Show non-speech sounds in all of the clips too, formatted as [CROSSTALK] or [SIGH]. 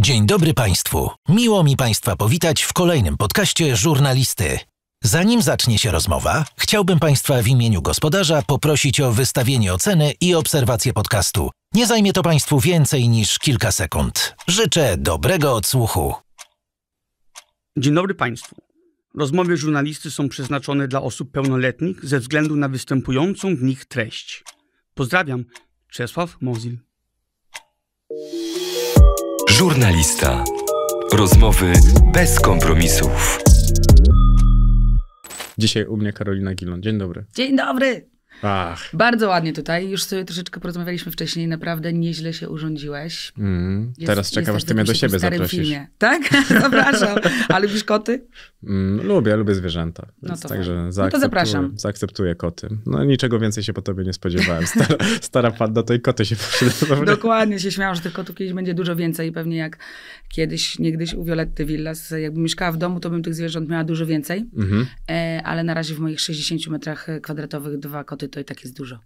Dzień dobry Państwu. Miło mi Państwa powitać w kolejnym podcaście Żurnalisty. Zanim zacznie się rozmowa, chciałbym Państwa w imieniu gospodarza poprosić o wystawienie oceny i obserwację podcastu. Nie zajmie to Państwu więcej niż kilka sekund. Życzę dobrego odsłuchu. Dzień dobry Państwu. Rozmowy żurnalisty są przeznaczone dla osób pełnoletnich ze względu na występującą w nich treść. Pozdrawiam, Czesław Mozil. Żurnalista. Rozmowy bez kompromisów. Dzisiaj u mnie Karolina Gilon. Dzień dobry. Dzień dobry. Ach. Bardzo ładnie tutaj. Już sobie troszeczkę porozmawialiśmy wcześniej. Naprawdę nieźle się urządziłeś. Mm, jest, teraz czekam, aż ty mnie do siebie zaprosisz. Filmie. Tak? [LAUGHS] Zapraszam. A lubisz koty? Mm, lubię, lubię zwierzęta. No to, także no zaakceptuję, to zapraszam. Zaakceptuję koty. No niczego więcej się po tobie nie spodziewałem. Stara, [LAUGHS] stara panna, to i koty się [LAUGHS] przydadzą. Dokładnie się śmiałam, że tych kotów kiedyś będzie dużo więcej. I pewnie jak kiedyś, niegdyś u Violetty Villas, jakbym mieszkała w domu, to bym tych zwierząt miała dużo więcej. Mm -hmm. e, ale na razie w moich 60 metrach e, kwadratowych dwa koty to i tak jest dużo.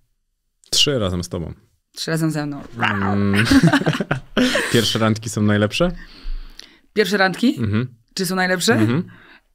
Trzy razem z tobą. Trzy razem ze mną. Mm. [LAUGHS] Pierwsze randki są najlepsze? Pierwsze randki? Mhm. Czy są najlepsze? Mhm.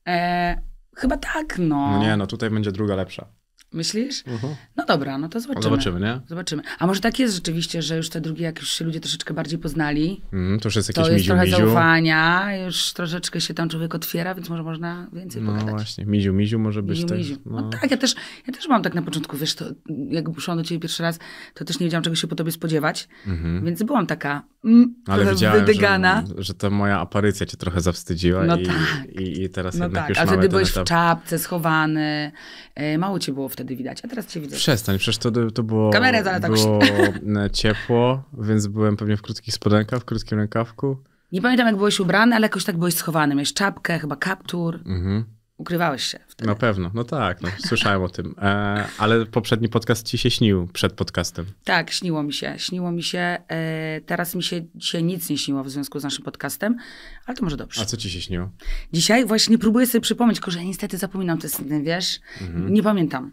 E, chyba tak, no. No nie, no tutaj będzie druga lepsza. Myślisz? Uh-huh. No dobra, no to zobaczymy. Zobaczymy, nie? Zobaczymy. A może tak jest rzeczywiście, że już te drugie, jak już się ludzie troszeczkę bardziej poznali, mm, to już jest jakieś to jest trochę miziu. zaufania, już troszeczkę się tam człowiek otwiera, więc może można więcej no pogadać. No właśnie, miziu, miziu może być miziu, też. Miziu. No. no. tak, ja też, ja też mam tak na początku, wiesz, to, jak szłam do ciebie pierwszy raz, to też nie wiedziałam, czego się po tobie spodziewać, mm-hmm. więc byłam taka mm, Ale widziałem, wydygana. Że, że ta moja aparycja cię trochę zawstydziła no i, tak. i, i teraz no jednak tak. już A wtedy byłeś etap... w czapce, schowany, e, mało cię było wtedy wtedy widać, a teraz cię widzę. Przestań, przecież to, to było, Kamerę tak było [LAUGHS] ciepło, więc byłem pewnie w krótkich spodenkach, w krótkim rękawku. Nie pamiętam, jak byłeś ubrany, ale jakoś tak byłeś schowany. Miałeś czapkę, chyba kaptur. Mhm. Ukrywałeś się wtedy. Na pewno, no tak, no, słyszałem o tym. E, ale poprzedni podcast ci się śnił przed podcastem. Tak, śniło mi się, śniło mi się. E, teraz mi się dzisiaj nic nie śniło w związku z naszym podcastem, ale to może dobrze. A co ci się śniło? Dzisiaj właśnie próbuję sobie przypomnieć, tylko że niestety zapominam te sny, wiesz? Mhm. Nie pamiętam.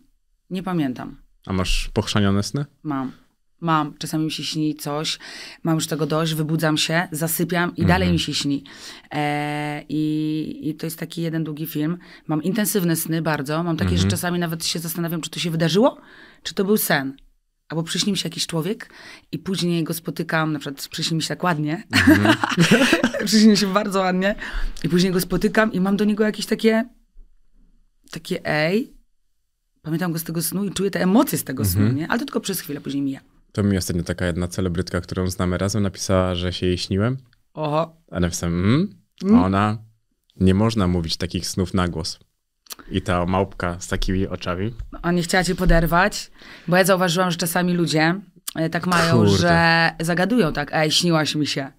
Nie pamiętam. A masz pochrzanione sny? Mam. Mam. Czasami mi się śni coś, mam już tego dość, wybudzam się, zasypiam i mhm. dalej mi się śni. E, i, I to jest taki jeden długi film. Mam intensywne sny bardzo. Mam takie, mhm. że czasami nawet się zastanawiam, czy to się wydarzyło, czy to był sen albo przyśni mi się jakiś człowiek i później go spotykam, na przykład przyśni mi się tak ładnie, mm. [LAUGHS] przyśni mi się bardzo ładnie i później go spotykam i mam do niego jakieś takie, takie ej, pamiętam go z tego snu i czuję te emocje z tego mhm. snu, nie? Ale to tylko przez chwilę, później mija. To mi ostatnio taka jedna celebrytka, którą znamy razem, napisała, że się jej śniłem. Oho. A napisałem, mm, mm. ona, nie można mówić takich snów na głos. I ta małpka z takimi oczami. No, a nie chciała cię poderwać, bo ja zauważyłam, że czasami ludzie e, tak mają, Kurde. że zagadują tak, ej, śniłaś mi się.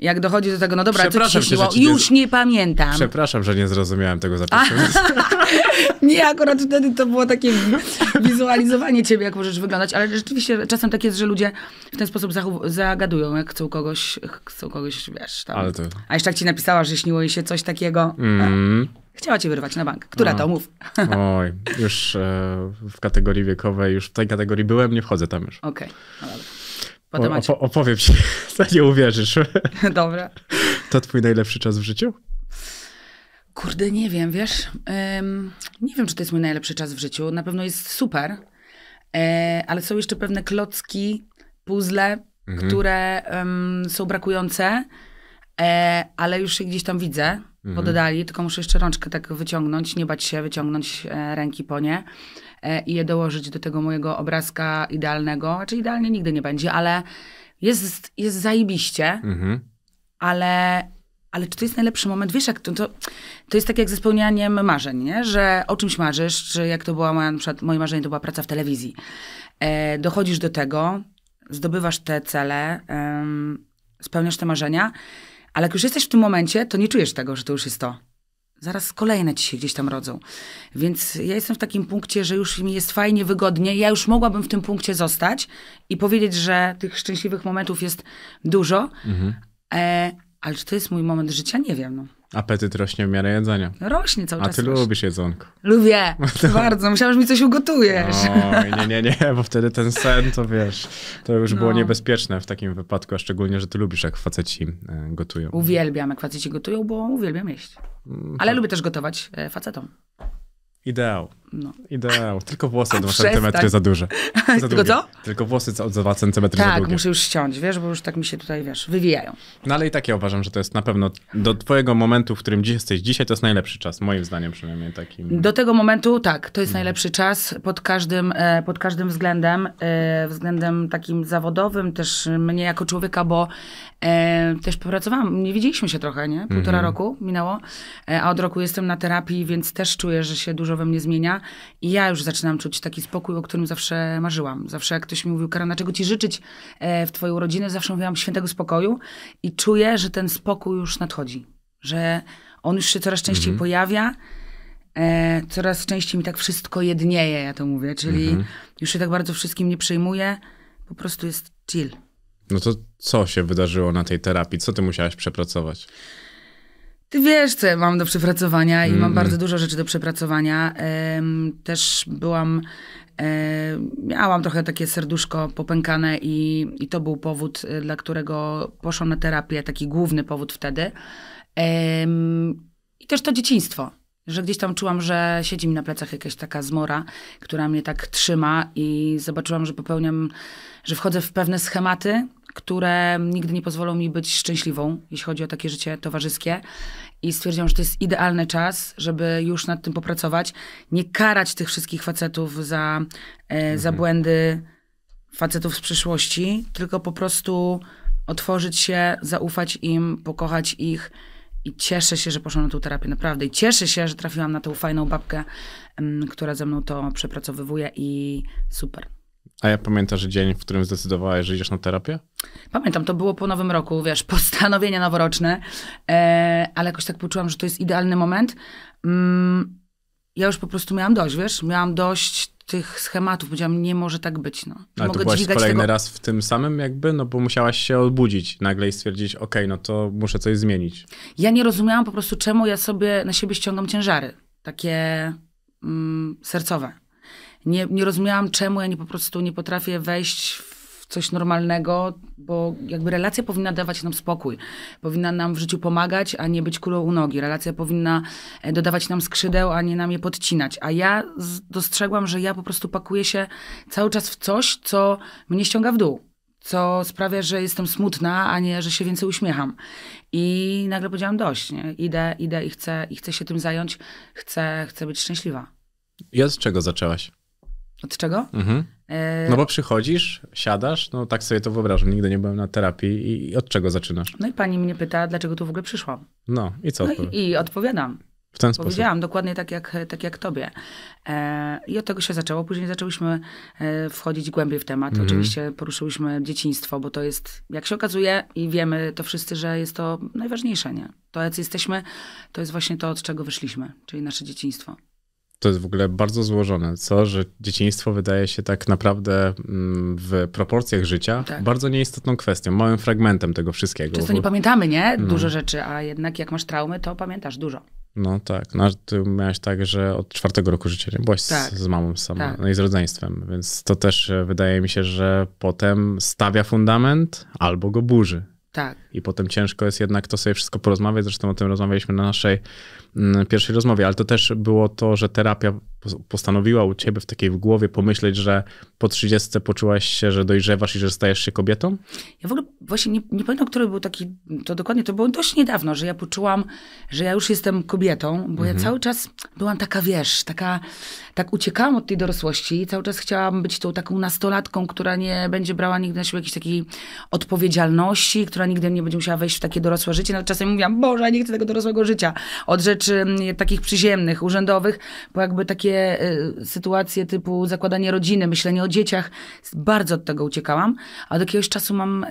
Jak dochodzi do tego, no dobra, co ci się cię, śniło? Już nie... nie pamiętam. Przepraszam, że nie zrozumiałem tego zapisu. [LAUGHS] [LAUGHS] Nie, akurat wtedy to było takie wizualizowanie ciebie, jak możesz wyglądać, ale rzeczywiście czasem tak jest, że ludzie w ten sposób zagadują, jak chcą kogoś, chcą kogoś, wiesz, tam. Ale to... A jeszcze tak ci napisała, że śniło jej się coś takiego. Mm. Chciała cię wyrwać na bank. Która A. No. to? Mów. [LAUGHS] Oj, już e, w kategorii wiekowej, już w tej kategorii byłem, nie wchodzę tam już. Okej, okay. no dobra. O, opowiem ci, [LAUGHS] nie uwierzysz. [LAUGHS] Dobra. To twój najlepszy czas w życiu? Kurde, nie wiem, wiesz, nie wiem, czy to jest mój najlepszy czas w życiu. Na pewno jest super, e, ale są jeszcze pewne klocki, puzzle, mhm. które są brakujące, e, ale już się gdzieś tam widzę mhm. poddali, tylko muszę jeszcze rączkę tak wyciągnąć, nie bać się, wyciągnąć e, ręki po nie e, i je dołożyć do tego mojego obrazka idealnego. Znaczy idealnie nigdy nie będzie, ale jest, jest zajebiście, mhm. ale ale czy to jest najlepszy moment? Wiesz, jak to, to, to, jest tak jak ze spełnianiem marzeń, nie? że o czymś marzysz, czy jak to była moja, na przykład moje marzenie, to była praca w telewizji. E, dochodzisz do tego, zdobywasz te cele, spełniasz te marzenia, ale jak już jesteś w tym momencie, to nie czujesz tego, że to już jest to. Zaraz kolejne ci się gdzieś tam rodzą. Więc ja jestem w takim punkcie, że już mi jest fajnie, wygodnie. Ja już mogłabym w tym punkcie zostać i powiedzieć, że tych szczęśliwych momentów jest dużo, mhm. e, ale czy to jest mój moment życia? Nie wiem. No. Apetyt rośnie w miarę jedzenia. Rośnie cały A czas. A ty rośnie. lubisz jedzonko. Lubię, [LAUGHS] no to... bardzo. Myślałam, że mi coś ugotujesz. Oj, nie, nie, nie, bo wtedy ten sen, to wiesz, to już no. było niebezpieczne w takim wypadku, a szczególnie, że ty lubisz, jak faceci e, gotują. Uwielbiam, jak faceci gotują, bo uwielbiam jeść. Mm, Ale tak. lubię też gotować e, facetom. Ideał. No. Ideał. Tylko włosy 2 cm za duże. [LAUGHS] Za Tylko co? Tylko włosy o 2 cm tak, za długie. Tak, muszę już ściąć, wiesz, bo już tak mi się tutaj, wiesz, wywijają. No ale i tak ja uważam, że to jest na pewno do twojego momentu, w którym dziś jesteś dzisiaj, to jest najlepszy czas, moim zdaniem przynajmniej takim. Do tego momentu tak, to jest no. najlepszy czas pod każdym, e, pod każdym względem, e, względem takim zawodowym, też mnie jako człowieka, bo e, też popracowałam, nie widzieliśmy się trochę, nie? Półtora mhm. roku minęło, a od roku jestem na terapii, więc też czuję, że się dużo we mnie zmienia. I ja już zaczynam czuć taki spokój, o którym zawsze marzyłam. Zawsze jak ktoś mi mówił, Karana, czego ci życzyć e, w twoją rodzinę, zawsze mówiłam świętego spokoju i czuję, że ten spokój już nadchodzi. Że on już się coraz częściej mhm. pojawia, e, coraz częściej mi tak wszystko jednieje, ja to mówię. Czyli mhm. już się tak bardzo wszystkim nie przejmuję, po prostu jest chill. No to co się wydarzyło na tej terapii? Co ty musiałaś przepracować? Ty wiesz, co ja mam do przepracowania i mm. mam mhm. bardzo dużo rzeczy do przepracowania. też byłam, e, miałam trochę takie serduszko popękane i, i to był powód, e, dla którego poszłam na terapię, taki główny powód wtedy. I też to dzieciństwo że gdzieś tam czułam, że siedzi mi na plecach jakaś taka zmora, która mnie tak trzyma i zobaczyłam, że popełniam, że wchodzę w pewne schematy, które nigdy nie pozwolą mi być szczęśliwą, jeśli chodzi o takie życie towarzyskie i stwierdziłam, że to jest idealny czas, żeby już nad tym popracować, nie karać tych wszystkich facetów za, e, mhm. za błędy facetów z przyszłości, tylko po prostu otworzyć się, zaufać im, pokochać ich. I cieszę się, że poszłam na tą terapię, naprawdę. I cieszę się, że trafiłam na tą fajną babkę, m, mm, która ze mną to przepracowywuje i super. A ja pamiętasz dzień, w którym zdecydowałeś, że idziesz na terapię? Pamiętam, to było po nowym roku, wiesz, [LAUGHS] postanowienia noworoczne, e, ale jakoś tak poczułam, że to jest idealny moment. Mm, ja już po prostu miałam dość, wiesz, miałam dość tych schematów, powiedziałam, nie może tak być, no. Nie Ale mogę to byłaś kolejny tego... raz w tym samym jakby, no bo musiałaś się obudzić nagle i stwierdzić, okej, okay, no to muszę coś zmienić. Ja nie rozumiałam po prostu, czemu ja sobie, na siebie ściągam ciężary, takie mm, sercowe nie, nie rozumiałam, czemu ja nie po prostu nie potrafię wejść w coś normalnego, bo jakby relacja powinna dawać nam spokój. Powinna nam w życiu pomagać, a nie być kulą u nogi. Relacja powinna e, dodawać nam skrzydeł, a nie nam je podcinać. A ja dostrzegłam, że ja po prostu pakuję się cały czas w coś, co mnie ściąga w dół co sprawia, że jestem smutna, a nie, że się więcej uśmiecham. I nagle powiedziałam dość, nie? Idę, idę i chcę, i chcę się tym zająć, chcę, chcę być szczęśliwa. Ja z czego zaczęłaś? Od czego? Mhm. E, no bo przychodzisz, siadasz, no tak sobie to wyobrażam, nigdy nie byłem na terapii i od czego zaczynasz? No i pani mnie pyta, dlaczego tu w ogóle przyszłam. No i co? No i, i odpowiadam. W ten sposób. Powiedziałam dokładnie tak jak, tak jak tobie. E, I od tego się zaczęło. Później zaczęłyśmy e, wchodzić głębiej w temat. Mhm. Oczywiście poruszyłyśmy dzieciństwo, bo to jest, jak się okazuje, i wiemy to wszyscy, że jest to najważniejsze, nie? To, jak jesteśmy, to jest właśnie to, od czego wyszliśmy, czyli nasze dzieciństwo to jest w ogóle bardzo złożone, co, że dzieciństwo wydaje się tak naprawdę mm, w proporcjach życia tak. bardzo nieistotną kwestią, małym fragmentem tego wszystkiego. Często nie pamiętamy, nie? No. Dużo no. rzeczy, a jednak jak masz traumy, to pamiętasz dużo. No tak, no, ty miałaś tak, że od czwartego roku życia nie byłaś tak. z, z, mamą sama, tak. no i z rodzeństwem, więc to też e, wydaje mi się, że potem stawia fundament albo go burzy. Tak. I potem ciężko jest jednak to sobie wszystko porozmawiać. Zresztą o tym rozmawialiśmy na naszej mm, pierwszej rozmowie, ale to też było to, że terapia postanowiła u ciebie w takiej w głowie pomyśleć, że po 30 poczułaś się, że dojrzewasz i że stajesz się kobietą? Ja w ogóle właśnie nie, nie pamiętam, który był taki, to dokładnie, to było dość niedawno, że ja poczułam, że ja już jestem kobietą, bo mhm. ja cały czas byłam taka, wiesz, taka, tak uciekałam od tej dorosłości i cały czas chciałam być tą taką nastolatką, która nie będzie brała nigdy na siebie jakiejś takiej odpowiedzialności, która nigdy nie będzie musiała wejść w takie dorosłe życie. Nawet czasem mówiłam, Boże, nie chcę tego dorosłego życia. Od rzeczy mm, takich przyziemnych, urzędowych, bo jakby takie wszystkie y, sytuacje typu zakładanie rodziny, myślenie o dzieciach, bardzo od tego uciekałam, a do jakiegoś czasu mam.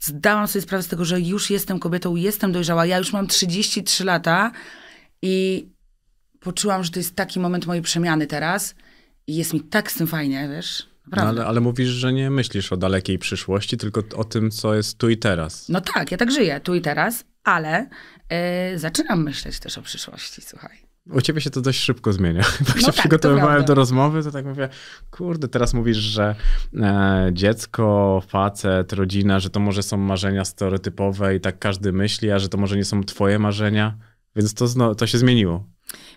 zdałam sobie sprawę z tego, że już jestem kobietą, jestem dojrzała. Ja już mam 33 lata i poczułam, że to jest taki moment mojej przemiany teraz. I jest mi tak z tym fajnie, wiesz? No ale, ale, mówisz, że nie myślisz o dalekiej przyszłości, tylko o tym, co jest tu i teraz. No tak, ja tak żyję, tu i teraz, ale yy, zaczynam myśleć też o przyszłości, słuchaj. U ciebie się to dość szybko zmienia. [LAUGHS] Jak no się tak, przygotowywałem do rozmowy, to tak mówię, kurde, teraz mówisz, że e, dziecko, facet, rodzina, że to może są marzenia stereotypowe i tak każdy myśli, a że to może nie są twoje marzenia. Więc to, no, to się zmieniło.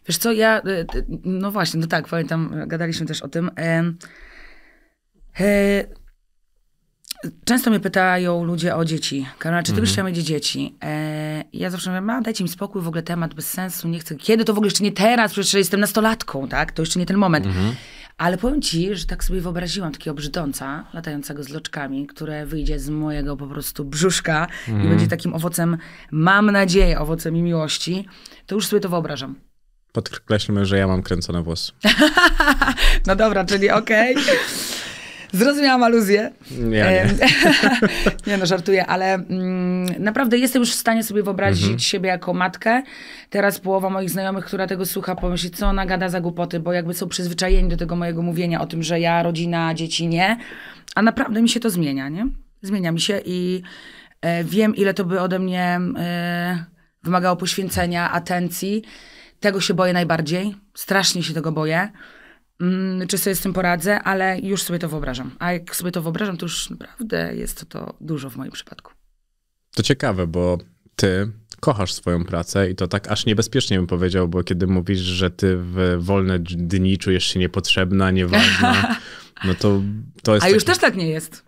Wiesz co, ja, e, e, no właśnie, no tak, pamiętam, gadaliśmy też o tym. E, e, Często mnie pytają ludzie o dzieci. Karola, czy ty mhm. byś chciała mieć dzieci? E, ja zawsze mówię, ma, dajcie mi spokój, w ogóle temat bez sensu, nie chcę. Kiedy to w ogóle jeszcze nie teraz, przecież jestem nastolatką, tak? To jeszcze nie ten moment. Mhm. Ale powiem ci, że tak sobie wyobraziłam takiego brzydąca latającego z loczkami, które wyjdzie z mojego po prostu brzuszka mhm. i będzie takim owocem, mam nadzieję, owocem i miłości. To już sobie to wyobrażam. Podkreślmy, że ja mam kręcone włosy. [LAUGHS] no dobra, czyli okej. Okay. [LAUGHS] Zrozumiałam aluzję. nie. [LAUGHS] nie no, żartuję, ale mm, naprawdę jestem już w stanie sobie wyobrazić mhm. siebie jako matkę. Teraz połowa moich znajomych, która tego słucha, pomyśli, co ona gada za głupoty, bo jakby są przyzwyczajeni do tego mojego mówienia o tym, że ja, rodzina, dzieci nie. A naprawdę mi się to zmienia, nie? Zmienia mi się i e, wiem, ile to by ode mnie e, wymagało poświęcenia, atencji. Tego się boję najbardziej. Strasznie się tego boję. Mm, czy sobie z tym poradzę, ale już sobie to wyobrażam. A jak sobie to wyobrażam, to już naprawdę jest to, to dużo w moim przypadku. To ciekawe, bo ty kochasz swoją pracę i to tak aż niebezpiecznie bym powiedział, bo kiedy mówisz, że ty w wolne dni czujesz się niepotrzebna, nieważna, [LAUGHS] no to to jest... A już taki... też tak nie jest.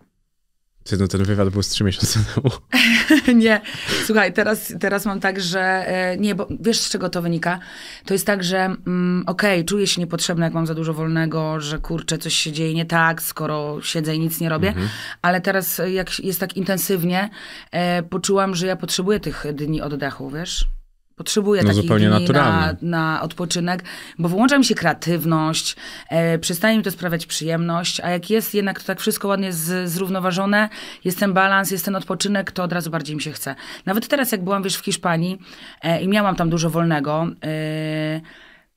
Ty, no ten wywiad był z trzy miesiące [LAUGHS] temu. [LAUGHS] nie, słuchaj, teraz, teraz mam tak, że e, nie, bo wiesz z czego to wynika? To jest tak, że mm, okej, okay, czuję się niepotrzebna, jak mam za dużo wolnego, że kurczę, coś się dzieje nie tak, skoro siedzę i nic nie robię, mhm. ale teraz jak jest tak intensywnie, e, poczułam, że ja potrzebuję tych dni oddechu, wiesz? Potrzebuję no, takich dni na, na odpoczynek, bo wyłącza mi się kreatywność, e, przestaje mi to sprawiać przyjemność, a jak jest jednak to tak wszystko ładnie z, zrównoważone, jest ten balans, jest ten odpoczynek, to od razu bardziej mi się chce. Nawet teraz, jak byłam, wiesz, w Hiszpanii e, i miałam tam dużo wolnego, e,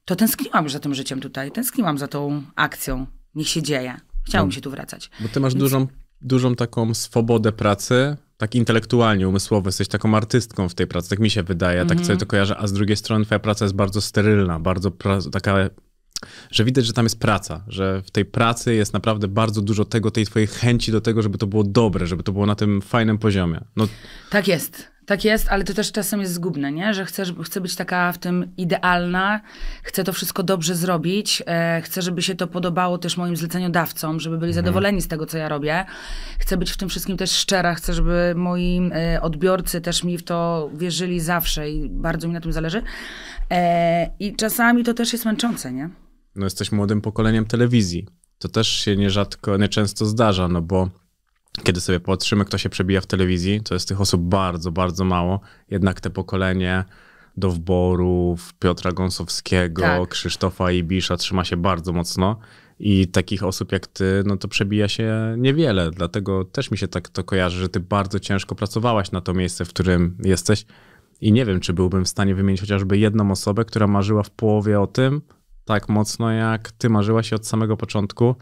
to tęskniłam już za tym życiem tutaj, tęskniłam za tą akcją. Niech się dzieje. Chciałam no, się tu wracać. Bo ty masz Więc... dużą dużą taką swobodę pracy, tak intelektualnie, umysłowo, jesteś taką artystką w tej pracy, tak mi się wydaje, mm -hmm. tak mhm. sobie to kojarzę, a z drugiej strony twoja praca jest bardzo sterylna, bardzo taka, że widać, że tam jest praca, że w tej pracy jest naprawdę bardzo dużo tego, tej twojej chęci do tego, żeby to było dobre, żeby to było na tym fajnym poziomie. No... Tak jest. Tak jest, ale to też czasem jest zgubne, nie? że chcesz, chcę być taka w tym idealna, chcę to wszystko dobrze zrobić, e, chcę, żeby się to podobało też moim zleceniodawcom, żeby byli mhm. zadowoleni z tego, co ja robię. Chcę być w tym wszystkim też szczera, chcę, żeby moi e, odbiorcy też mi w to wierzyli zawsze i bardzo mi na tym zależy. E, I czasami to też jest męczące, nie? No jesteś młodym pokoleniem telewizji. To też się nierzadko, nieczęsto zdarza, no bo kiedy sobie patrzymy, kto się przebija w telewizji, to jest tych osób bardzo, bardzo mało. Jednak te pokolenie do wborów, Piotra Gąsowskiego, tak. Krzysztofa Ibisza trzyma się bardzo mocno. I takich osób jak ty, no to przebija się niewiele. Dlatego też mi się tak to kojarzy, że ty bardzo ciężko pracowałaś na to miejsce, w którym jesteś. I nie wiem, czy byłbym w stanie wymienić chociażby jedną osobę, która marzyła w połowie o tym, tak mocno jak ty marzyłaś od samego początku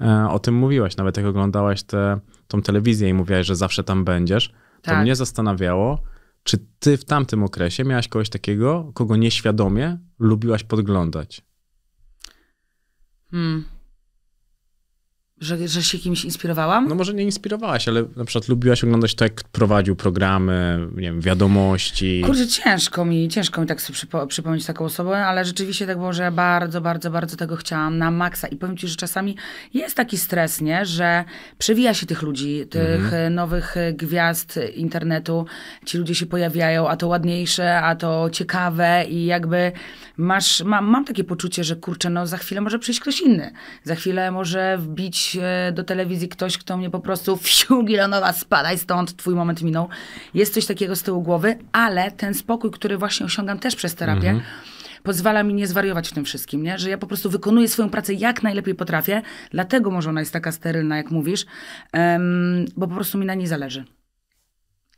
E, o tym mówiłaś, nawet jak oglądałaś te, tą telewizję i mówiłaś, że zawsze tam będziesz, tak. to mnie zastanawiało, czy ty w tamtym okresie miałaś kogoś takiego, kogo nieświadomie lubiłaś podglądać? Hmm. Że, że się kimś inspirowałam? No może nie inspirowałaś, ale na przykład lubiłaś oglądać to, jak prowadził programy, nie wiem, wiadomości. Kurczę, ciężko mi, ciężko mi tak sobie przypo przypomnieć taką osobę, ale rzeczywiście tak było, że ja bardzo, bardzo, bardzo tego chciałam na maksa. I powiem ci, że czasami jest taki stres, nie? Że przewija się tych ludzi, tych mhm. nowych gwiazd internetu. Ci ludzie się pojawiają, a to ładniejsze, a to ciekawe i jakby masz, ma, mam takie poczucie, że kurczę, no za chwilę może przyjść ktoś inny. Za chwilę może wbić E, do telewizji ktoś, kto mnie po prostu wsiu, [LAUGHS] Gilonowa, spadaj stąd, twój moment minął. Jest coś takiego z tyłu głowy, ale ten spokój, który właśnie osiągam też przez terapię, mm -hmm. pozwala mi nie zwariować w tym wszystkim, nie? Że ja po prostu wykonuję swoją pracę jak najlepiej potrafię, dlatego może ona jest taka sterylna, jak mówisz, um, bo po prostu mi na niej zależy.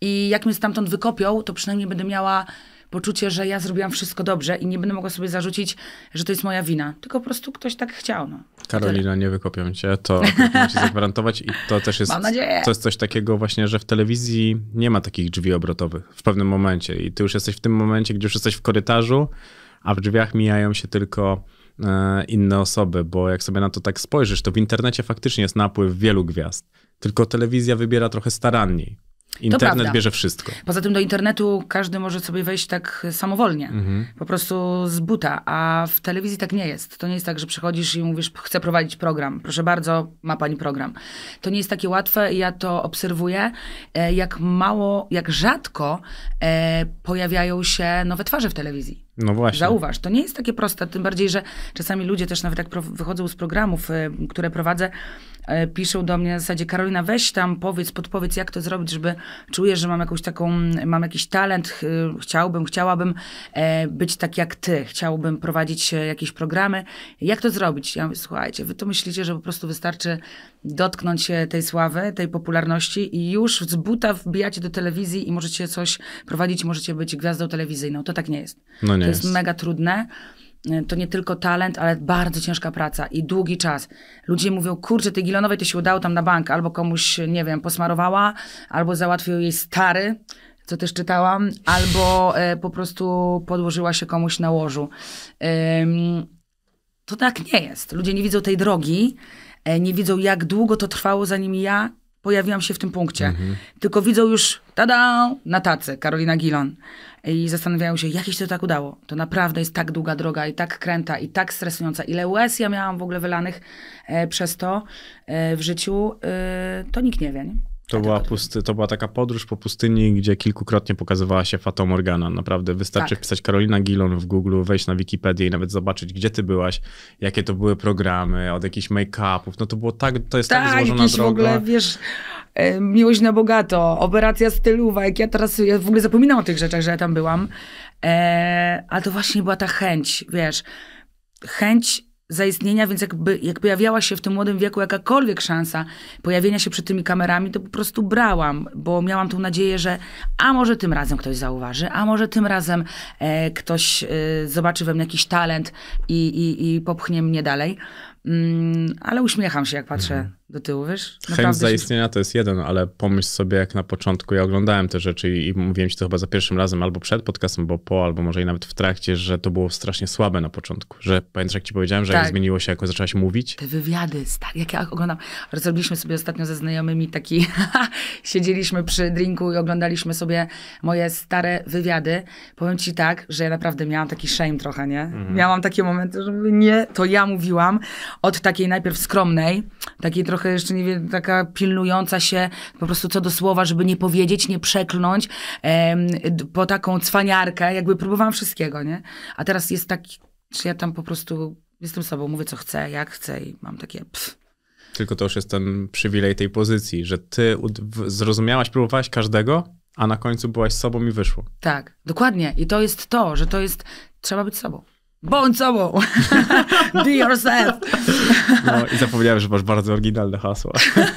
I jak mnie stamtąd wykopią, to przynajmniej będę miała poczucie, że ja zrobiłam wszystko dobrze i nie będę mogła sobie zarzucić, że to jest moja wina, tylko po prostu ktoś tak chciał. No. Karolina, nie wykopią cię, to mogę ci zagwarantować i to też jest, to jest coś takiego właśnie, że w telewizji nie ma takich drzwi obrotowych w pewnym momencie i ty już jesteś w tym momencie, gdzie już jesteś w korytarzu, a w drzwiach mijają się tylko e, inne osoby, bo jak sobie na to tak spojrzysz, to w internecie faktycznie jest napływ wielu gwiazd. Tylko telewizja wybiera trochę staranniej. Internet bierze wszystko. Poza tym do internetu każdy może sobie wejść tak samowolnie, mhm. po prostu z buta, a w telewizji tak nie jest. To nie jest tak, że przychodzisz i mówisz, chcę prowadzić program. Proszę bardzo, ma pani program. To nie jest takie łatwe ja to obserwuję, e, jak mało, jak rzadko e, pojawiają się nowe twarze w telewizji. No właśnie. Zauważ, to nie jest takie proste, tym bardziej, że czasami ludzie też nawet jak wychodzą z programów, y, które prowadzę, E, piszą do mnie na zasadzie Karolina, weź tam, powiedz, podpowiedz, jak to zrobić, żeby czuję, że mam jakąś taką, mam jakiś talent, chciałbym, chciałabym e, być tak jak ty, chciałbym prowadzić e, jakieś programy. Jak to zrobić? Ja mówię, słuchajcie, wy to myślicie, że po prostu wystarczy dotknąć się tej sławy, tej popularności i już z buta wbijacie do telewizji i możecie coś prowadzić, możecie być gwiazdą telewizyjną. To tak nie jest. No nie to jest, jest mega trudne. Y, to nie tylko talent, ale bardzo ciężka praca i długi czas. Ludzie mówią, kurczę, tej Gilonowej to się udało tam na bank, albo komuś, nie wiem, posmarowała, albo załatwił jej stary, co też czytałam, albo e, po prostu podłożyła się komuś na łożu. to tak nie jest. Ludzie nie widzą tej drogi, e, nie widzą jak długo to trwało, zanim ja pojawiłam się w tym punkcie. Mhm. Tylko widzą już, tada, na tacy, Karolina Gilon. I zastanawiają się, jak się to tak udało. To naprawdę jest tak długa droga i tak kręta i tak stresująca. Ile łez ja miałam w ogóle wylanych e, przez to e, w życiu, e, to nikt nie wie. Nie? To tak, była, tak. pusty, to była taka podróż po pustyni, gdzie kilkukrotnie pokazywała się Fata Morgana. Naprawdę wystarczy tak. pisać Karolina Gilon w Google, wejść na Wikipedię i nawet zobaczyć, gdzie ty byłaś, jakie to były programy, od jakichś make-upów. No to było tak, to jest tak, tak złożona jakieś droga. w ogóle, wiesz, e, miłość na bogato, operacja Jak Ja teraz ja w ogóle zapominam o tych rzeczach, że ja tam byłam. Eee, a to właśnie była ta chęć, wiesz, chęć zaistnienia, więc jakby, jak pojawiała się w tym młodym wieku jakakolwiek szansa pojawienia się przed tymi kamerami, to po prostu brałam, bo miałam tą nadzieję, że a może tym razem ktoś zauważy, a może tym razem e, ktoś e, zobaczy we mnie jakiś talent i, i, i popchnie mnie dalej. Mm, ale uśmiecham się, jak patrzę mhm do tyłu, wiesz? Naprawdę Chęć zaistnienia to jest jeden, ale pomyśl sobie, jak na początku ja oglądałem te rzeczy i, i, mówiłem ci to chyba za pierwszym razem, albo przed podcastem, bo po, albo może i nawet w trakcie, że to było strasznie słabe na początku. Że pamiętasz, jak ci powiedziałem, że tak. jak zmieniło się, jak zaczęłaś mówić? Te wywiady, tak, jak ja oglądam. Rozrobiliśmy sobie ostatnio ze znajomymi taki, [LAUGHS] siedzieliśmy przy drinku i oglądaliśmy sobie moje stare wywiady. Powiem ci tak, że ja naprawdę miałam taki shame trochę, nie? Mhm. Miałam takie momenty, że nie, to ja mówiłam od takiej najpierw skromnej, takiej trochę trochę jeszcze, nie wiem, taka pilnująca się po prostu co do słowa, żeby nie powiedzieć, nie przeklnąć, po taką cwaniarkę, jakby próbowałam wszystkiego, nie? A teraz jest taki, że ja tam po prostu jestem sobą, mówię co chcę, jak chcę i mam takie pff. Tylko to już jest ten przywilej tej pozycji, że ty zrozumiałaś, próbowałaś każdego, a na końcu byłaś sobą i wyszło. Tak, dokładnie. I to jest to, że to jest, trzeba być sobą. Bądź sobą! [LAUGHS] Be yourself! No i zapomniałem, że masz bardzo oryginalne hasła. [LAUGHS]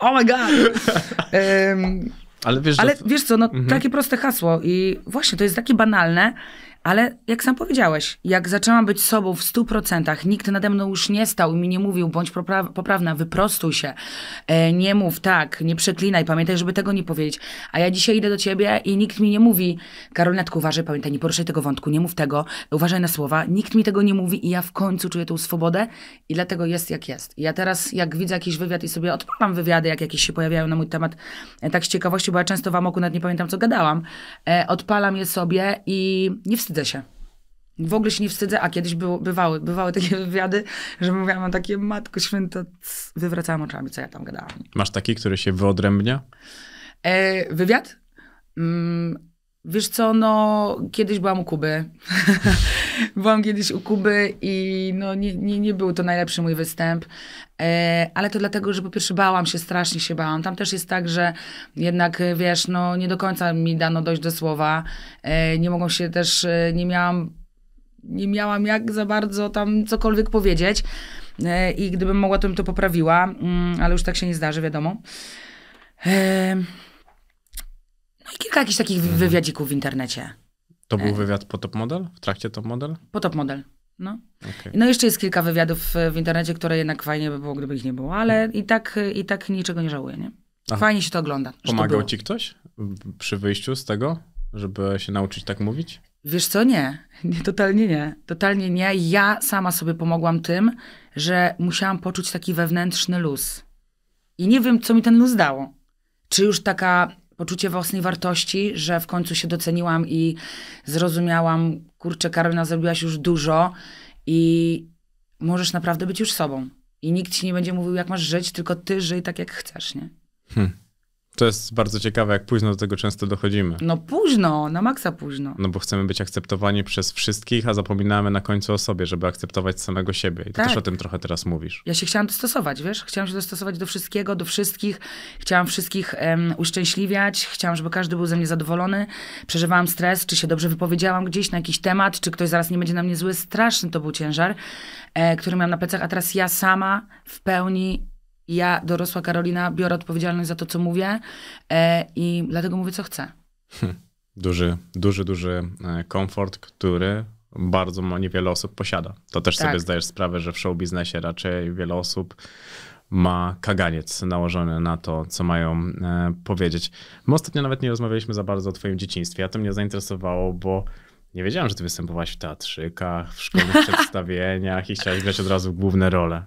oh my god! Um, ale wiesz, ale wiesz co, no, mhm. takie proste hasło i właśnie to jest takie banalne, ale jak sam powiedziałeś, jak zaczęłam być sobą w 100%, nikt nade mną już nie stał i mi nie mówił, bądź popra- poprawna, wyprostuj się, e, nie mów tak, nie przeklinaj, pamiętaj, żeby tego nie powiedzieć. A ja dzisiaj idę do ciebie i nikt mi nie mówi, Karolinatku, uważaj, pamiętaj, nie poruszaj tego wątku, nie mów tego, uważaj na słowa. Nikt mi tego nie mówi i ja w końcu czuję tą swobodę i dlatego jest jak jest. I ja teraz, jak widzę jakiś wywiad i sobie odpalam wywiady, jak jakieś się pojawiają na mój temat, e, tak z ciekawości, bo ja często wam oku nawet nie pamiętam, co gadałam, e, odpalam je sobie i nie wstydzę wstydzę się. W ogóle się nie wstydzę, a kiedyś było, bywały, bywały takie [LAUGHS] wywiady, że mówiłam takie, matko święta, c, wywracałam oczami, co ja tam gadałam. Masz taki, który się wyodrębnia? E, wywiad? Mm, Wiesz co, no kiedyś byłam u Kuby. [LAUGHS] byłam kiedyś u Kuby i no nie, nie, nie był to najlepszy mój występ, e, ale to dlatego, że po pierwsze bałam się, strasznie się bałam. Tam też jest tak, że jednak e, wiesz, no nie do końca mi dano dojść do słowa. E, nie mogą się też, e, nie miałam, nie miałam jak za bardzo tam cokolwiek powiedzieć e, i gdybym mogła, to bym to poprawiła, mm, ale już tak się nie zdarzy, wiadomo. E, no i kilka jakichś takich mhm. wywiadzików w internecie. To był e. wywiad po Top Model? W trakcie Top Model? Po Top Model, no. Okay. No jeszcze jest kilka wywiadów e, w internecie, które jednak fajnie by było, gdyby ich nie było, ale mhm. i tak, i tak niczego nie żałuję, nie? Aha. Fajnie się to ogląda. Pomagał to ci ktoś przy wyjściu z tego, żeby się nauczyć tak mówić? Wiesz co, nie. nie. Totalnie nie. Totalnie nie. Ja sama sobie pomogłam tym, że musiałam poczuć taki wewnętrzny luz. I nie wiem, co mi ten luz dało. Czy już taka poczucie własnej wartości, że w końcu się doceniłam i zrozumiałam, kurczę, Karolina, zrobiłaś już dużo i możesz naprawdę być już sobą. I nikt ci nie będzie mówił, jak masz żyć, tylko ty żyj tak, jak chcesz, nie? Hmm. To jest bardzo ciekawe, jak późno do tego często dochodzimy. No późno, na maksa późno. No bo chcemy być akceptowani przez wszystkich, a zapominamy na końcu o sobie, żeby akceptować samego siebie. I ty tak. też o tym trochę teraz mówisz. Ja się chciałam dostosować, wiesz? Chciałam się dostosować do wszystkiego, do wszystkich. Chciałam wszystkich um, uszczęśliwiać. Chciałam, żeby każdy był ze mnie zadowolony. Przeżywałam stres, czy się dobrze wypowiedziałam gdzieś na jakiś temat, czy ktoś zaraz nie będzie na mnie zły. Straszny to był ciężar, e, który miałam na plecach, a teraz ja sama w pełni ja, dorosła Karolina, biorę odpowiedzialność za to, co mówię e, i dlatego mówię, co chcę. Hm. Duży, duży, duży e, komfort, który bardzo niewiele osób posiada. To też tak. sobie zdajesz sprawę, że w show biznesie raczej wiele osób ma kaganiec nałożony na to, co mają e, powiedzieć. My ostatnio nawet nie rozmawialiśmy za bardzo o twoim dzieciństwie, a to mnie zainteresowało, bo nie wiedziałam, że ty występowałaś w teatrzykach, w szkolnych [LAUGHS] przedstawieniach i chciałaś grać od razu główne role.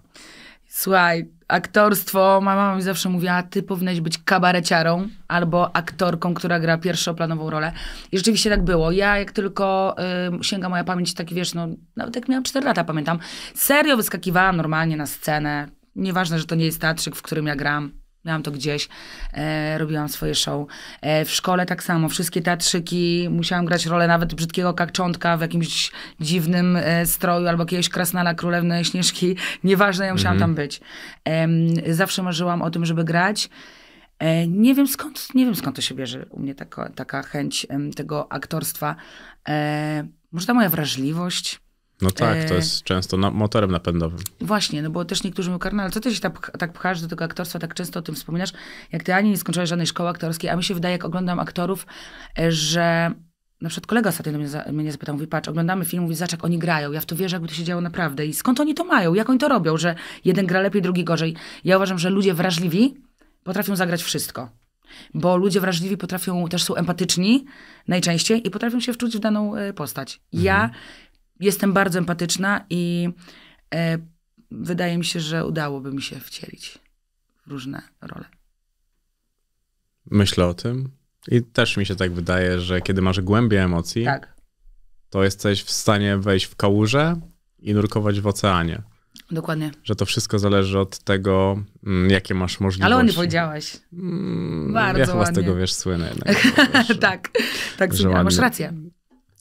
Słuchaj, aktorstwo, mama mi zawsze mówiła, ty powinnaś być kabareciarą albo aktorką, która gra pierwszoplanową rolę. I rzeczywiście tak było. Ja jak tylko y, sięga moja pamięć, taki wiesz, no nawet jak miałam 4 lata, pamiętam, serio wyskakiwałam normalnie na scenę. Nieważne, że to nie jest teatrzyk, w którym ja gram. Miałam to gdzieś, e, robiłam swoje show. E, w szkole tak samo, wszystkie teatrzyki, musiałam grać rolę nawet brzydkiego kaczątka w jakimś dziwnym e, stroju albo jakiegoś krasnala królewnej śnieżki. [LAUGHS] Nieważne, ja musiałam tam mhm. być. zawsze marzyłam o tym, żeby grać. E, nie wiem, skąd, nie wiem skąd to się bierze u mnie taka, taka chęć tego aktorstwa. E, może ta moja wrażliwość no tak, to e, jest często na, motorem napędowym. Właśnie, no bo też niektórzy mówią, Karna, ale co ty się tak, tak pchasz do tego aktorstwa, tak często o tym wspominasz, jak ty ani nie skończyłaś żadnej szkoły aktorskiej, a mi się wydaje, jak oglądam aktorów, e, że na przykład kolega ostatnio mnie, za, mnie zapytał, mówi, patrz, oglądamy film, mówi, zaczek, oni grają, ja w to wierzę, jakby to się działo naprawdę i skąd oni to mają, jak oni to robią, że jeden gra lepiej, drugi gorzej. Ja uważam, że ludzie wrażliwi potrafią zagrać wszystko. Bo ludzie wrażliwi potrafią, też są empatyczni najczęściej i potrafią się wczuć w daną e, postać. Ja mhm jestem bardzo empatyczna i e, wydaje mi się, że udałoby mi się wcielić w różne role. Myślę o tym. I też mi się tak wydaje, że kiedy masz głębie emocji, tak. to jesteś w stanie wejść w kałużę i nurkować w oceanie. Dokładnie. Że to wszystko zależy od tego, mm, jakie masz możliwości. Ale o nie powiedziałaś. Mm, Bardzo ja chyba ładnie. z tego wiesz, słynę. [LAUGHS] tak, tak, że, że masz rację.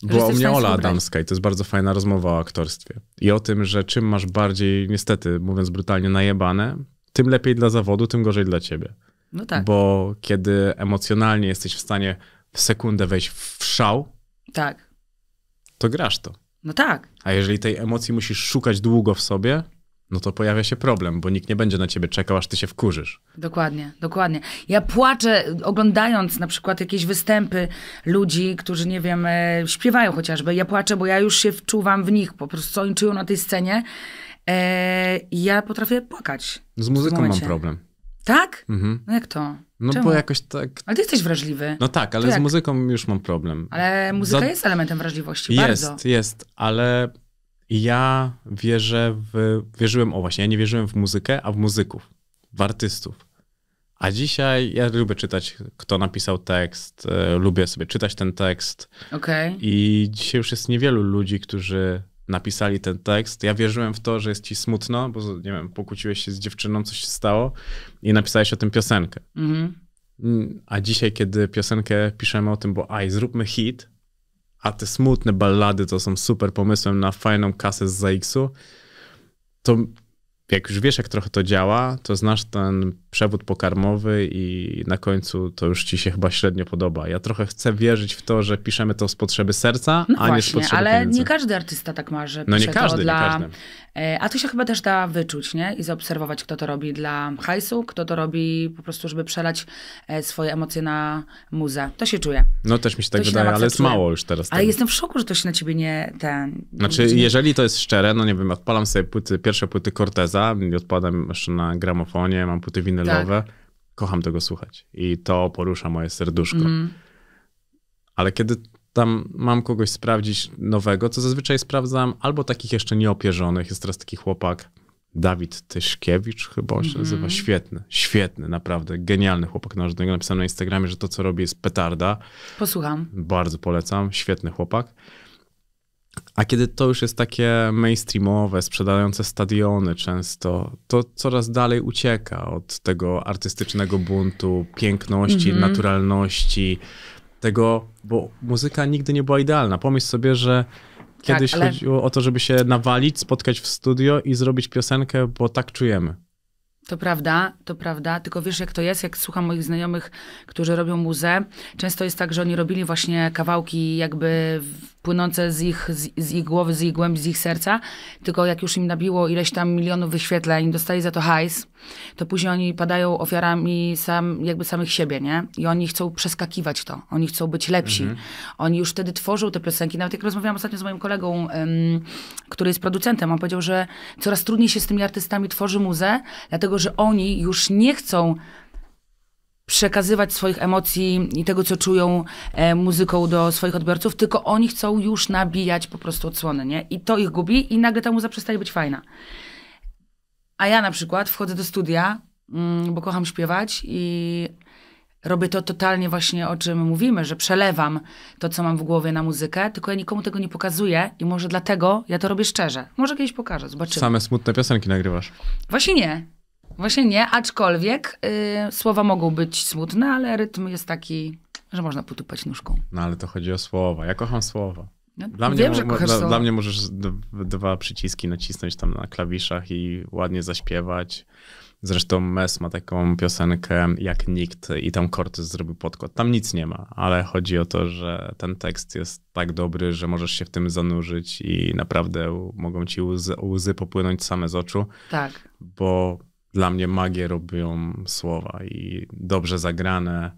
Była u mnie Ola Adamska i to jest bardzo fajna rozmowa o aktorstwie. I o tym, że czym masz bardziej, niestety, mówiąc brutalnie, najebane, tym lepiej dla zawodu, tym gorzej dla ciebie. No tak. Bo kiedy emocjonalnie jesteś w stanie w sekundę wejść w szał, tak. to grasz to. No tak. A jeżeli tej emocji musisz szukać długo w sobie, no to pojawia się problem, bo nikt nie będzie na ciebie czekał, aż ty się wkurzysz. Dokładnie, dokładnie. Ja płaczę oglądając na przykład jakieś występy ludzi, którzy, nie wiem, e, śpiewają chociażby. Ja płaczę, bo ja już się wczuwam w nich, po prostu co oni czują na tej scenie. E, ja potrafię płakać. Z muzyką mam problem. Tak? Mhm. No jak to? No Czemu? bo jakoś tak. Ale ty jesteś wrażliwy. No tak, ale z muzyką już mam problem. Ale muzyka Za... jest elementem wrażliwości. Jest, bardzo. jest, ale ja wierzę w, wierzyłem, o właśnie, ja nie wierzyłem w muzykę, a w muzyków, w artystów. A dzisiaj ja lubię czytać, kto napisał tekst, e, lubię sobie czytać ten tekst. Okay. I dzisiaj już jest niewielu ludzi, którzy napisali ten tekst. Ja wierzyłem w to, że jest ci smutno, bo nie wiem, pokłóciłeś się z dziewczyną, coś się stało i napisałeś o tym piosenkę. Mm -hmm. A dzisiaj, kiedy piosenkę piszemy o tym, bo aj, zróbmy hit, a te smutne ballady to są super pomysłem na fajną kasę z ZX-u, to jak już wiesz, jak trochę to działa, to znasz ten przewód pokarmowy i na końcu to już ci się chyba średnio podoba. Ja trochę chcę wierzyć w to, że piszemy to z potrzeby serca, no a właśnie, nie z potrzeby ale pieniędzy. nie każdy artysta tak ma, że no nie każdy, dla... nie każdy. E, a tu się chyba też da wyczuć, nie? I zaobserwować, kto to robi dla hajsu, kto to robi po prostu, żeby przelać e, swoje emocje na muzę. To się czuje. No też mi się tak to wydaje, się ale jest mało już teraz. Ale tego. jestem w szoku, że to się na ciebie nie... Ten, znaczy, nie... jeżeli to jest szczere, no nie wiem, odpalam sobie płyty, pierwsze płyty Corteza, Beatlesa, odpadam jeszcze na gramofonie, mam płyty winylowe. Tak. Kocham tego słuchać i to porusza moje serduszko. Mm. Ale kiedy tam mam kogoś sprawdzić nowego, co zazwyczaj sprawdzam albo takich jeszcze nieopierzonych. Jest teraz taki chłopak, Dawid Tyszkiewicz chyba się mhm. nazywa. Świetny, świetny, naprawdę. Genialny chłopak. narodowy, napisałem na Instagramie, że to, co robi jest petarda. Posłucham. Bardzo polecam. Świetny chłopak. A kiedy to już jest takie mainstreamowe, sprzedające stadiony często, to coraz dalej ucieka od tego artystycznego buntu, piękności, mm -hmm. naturalności, tego, bo muzyka nigdy nie była idealna. Pomyśl sobie, że tak, kiedyś tak, ale... chodziło o to, żeby się nawalić, spotkać w studio i zrobić piosenkę, bo tak czujemy. To prawda, to prawda. Tylko wiesz, jak to jest, jak słucham moich znajomych, którzy robią muzę, często jest tak, że oni robili właśnie kawałki jakby płynące z ich, z, z, ich głowy, z ich głębi, z ich serca, tylko jak już im nabiło ileś tam milionów wyświetleń, dostali za to hajs, to później oni padają ofiarami sam, jakby samych siebie, nie? I oni chcą przeskakiwać to, oni chcą być lepsi. Mhm. Oni już wtedy tworzą te piosenki. Nawet jak rozmawiałam ostatnio z moim kolegą, ym, który jest producentem, on powiedział, że coraz trudniej się z tymi artystami tworzy muzę, dlatego że oni już nie chcą przekazywać swoich emocji i tego, co czują e, muzyką do swoich odbiorców, tylko oni chcą już nabijać po prostu odsłony, nie? I to ich gubi i nagle ta muza przestaje być fajna. A ja na przykład wchodzę do studia, mm, bo kocham śpiewać i robię to totalnie właśnie o czym mówimy, że przelewam to, co mam w głowie na muzykę, tylko ja nikomu tego nie pokazuję i może dlatego ja to robię szczerze. Może kiedyś pokażę, zobaczymy. Same smutne piosenki nagrywasz. Właśnie nie. Właśnie nie, aczkolwiek y, słowa mogą być smutne, ale rytm jest taki, że można potupać nóżką. No ale to chodzi o słowa. Ja kocham słowa. No, dla, wiem, mnie, dla, słowa. dla mnie możesz dwa przyciski nacisnąć tam na klawiszach i ładnie zaśpiewać. Zresztą Mes ma taką piosenkę jak nikt i tam Cortez zrobił podkład. Tam nic nie ma, ale chodzi o to, że ten tekst jest tak dobry, że możesz się w tym zanurzyć i naprawdę mogą ci łzy, łzy popłynąć same z oczu. Tak. Bo dla mnie magię robią słowa i dobrze zagrane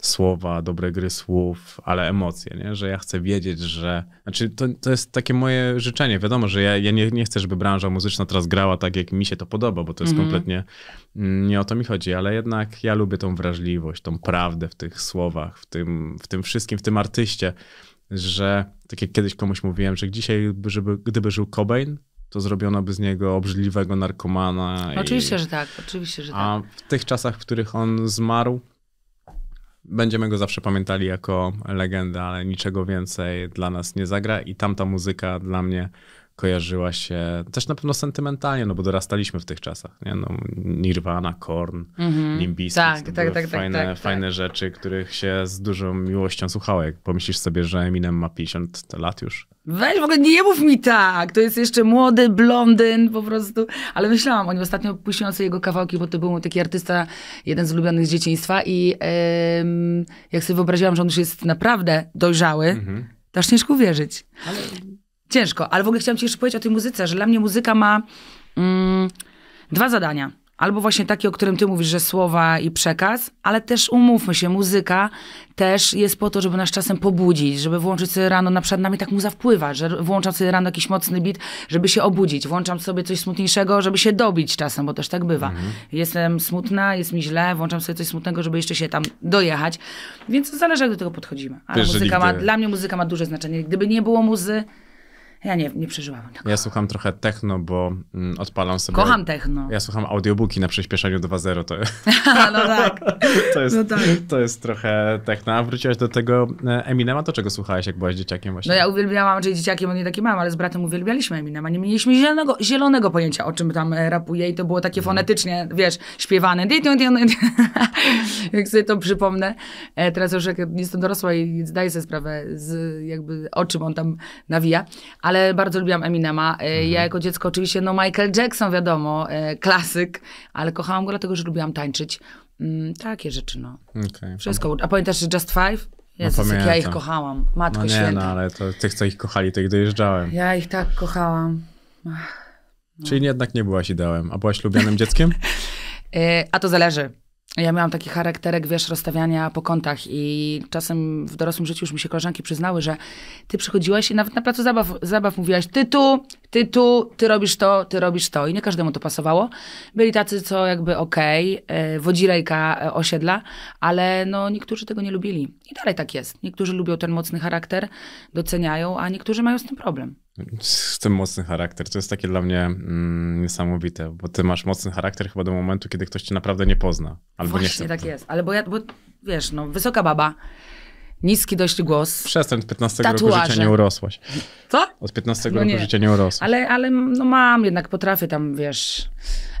słowa, dobre gry słów, ale emocje, nie? że ja chcę wiedzieć, że. Znaczy, to, to jest takie moje życzenie. Wiadomo, że ja, ja nie, nie chcę, żeby branża muzyczna teraz grała tak, jak mi się to podoba, bo to jest mhm. mm -hmm. kompletnie nie o to mi chodzi, ale jednak ja lubię tą wrażliwość, tą prawdę w tych słowach, w tym, w tym wszystkim, w tym artyście, że tak jak kiedyś komuś mówiłem, że dzisiaj, żeby, gdyby żył Cobain, to zrobiono by z niego obrzydliwego narkomana. Oczywiście, i... że tak, oczywiście, że tak. A w tych czasach, w których on zmarł, będziemy go zawsze pamiętali jako legendę, ale niczego więcej dla nas nie zagra i tamta muzyka dla mnie kojarzyła się też na pewno sentymentalnie, no bo dorastaliśmy w tych czasach, nie? No, Nirvana, Korn, mm-hmm. Limbiskit, tak, to tak, tak, tak, fajne, tak, tak, fajne rzeczy, których się z dużą miłością słuchało. Jak pomyślisz sobie, że Eminem ma 50 lat już. Weź, w ogóle nie mów mi tak, to jest jeszcze młody blondyn po prostu, ale myślałam o nim ostatnio puściłam sobie jego kawałki, bo to był taki artysta, jeden z ulubionych z dzieciństwa i yy, jak sobie wyobraziłam, że on już jest naprawdę dojrzały, mm-hmm to aż ciężko uwierzyć. Ale Ciężko, ale w ogóle chciałam ci jeszcze powiedzieć o tej muzyce, że dla mnie muzyka ma mm, dwa zadania. Albo właśnie takie, o którym ty mówisz, że słowa i przekaz, ale też umówmy się, muzyka też jest po to, żeby nas czasem pobudzić, żeby włączyć sobie rano, na przykład nami tak muza wpływa, że włączam sobie rano jakiś mocny beat, żeby się obudzić, włączam sobie coś smutniejszego, żeby się dobić czasem, bo też tak bywa. Mhm. Jestem smutna, jest mi źle, włączam sobie coś smutnego, żeby jeszcze się tam dojechać, więc zależy jak do tego podchodzimy. Ale Wiesz, muzyka ma, dla mnie muzyka ma duże znaczenie. Gdyby nie było muzy, ja nie, nie przeżyłam tego. Ja słucham trochę techno, bo mm, odpalam sobie. Kocham techno. Ja słucham audiobooki na przyspieszeniu 2.0. To, [LAUGHS] no tak. [LAUGHS] to, jest, no tak. to jest trochę techno. A wróciłaś do tego e, Eminema, to czego słuchałaś, jak byłaś dzieciakiem właśnie? No ja uwielbiałam, czyli dzieciakiem, on nie taki mam, ale z bratem uwielbialiśmy Eminema. Nie mieliśmy zielonego, zielonego pojęcia, o czym tam e, rapuje i to było takie mhm. fonetycznie, wiesz, śpiewane. [LAUGHS] jak sobie to przypomnę. E, teraz już jak jestem dorosła i zdaję sobie sprawę, z, jakby, o czym on tam nawija ale bardzo lubiłam Eminema. E, mhm. Ja jako dziecko oczywiście, no Michael Jackson wiadomo, e, klasyk, ale kochałam go dlatego, że lubiłam tańczyć. Mm, takie rzeczy, no. Okay. Wszystko. A pamiętasz Just Five? No Jezus, no jak ja ich kochałam. No Matko no nie, święta. No ale to, tych, co ich kochali, to ich dojeżdżałem. Ja ich tak kochałam. no. Czyli jednak nie byłaś ideałem, a byłaś lubianym dzieckiem? [LAUGHS] E, a to zależy. Ja miałam taki charakterek, wiesz, rozstawiania po kątach i czasem w dorosłym życiu już mi się koleżanki przyznały, że ty przychodziłaś i nawet na placu zabaw, zabaw mówiłaś ty tu, ty tu, ty robisz to, ty robisz to i nie każdemu to pasowało. Byli tacy, co jakby okej, okay, e, wodzilejka e, osiedla, ale no niektórzy tego nie lubili i dalej tak jest. Niektórzy lubią ten mocny charakter, doceniają, a niektórzy mają z tym problem tym mocny charakter. To jest takie dla mnie mm, niesamowite, bo ty masz mocny charakter chyba do momentu, kiedy ktoś cię naprawdę nie pozna. Albo Właśnie nie chce. tak jest, ale bo ja, bo wiesz, no, wysoka baba, niski dość głos. Przestań, od 15 tatuaże. roku życia nie urosłaś. Co? Od 15 no roku nie. życia nie urosłaś. Ale, ale no mam, jednak potrafię tam, wiesz,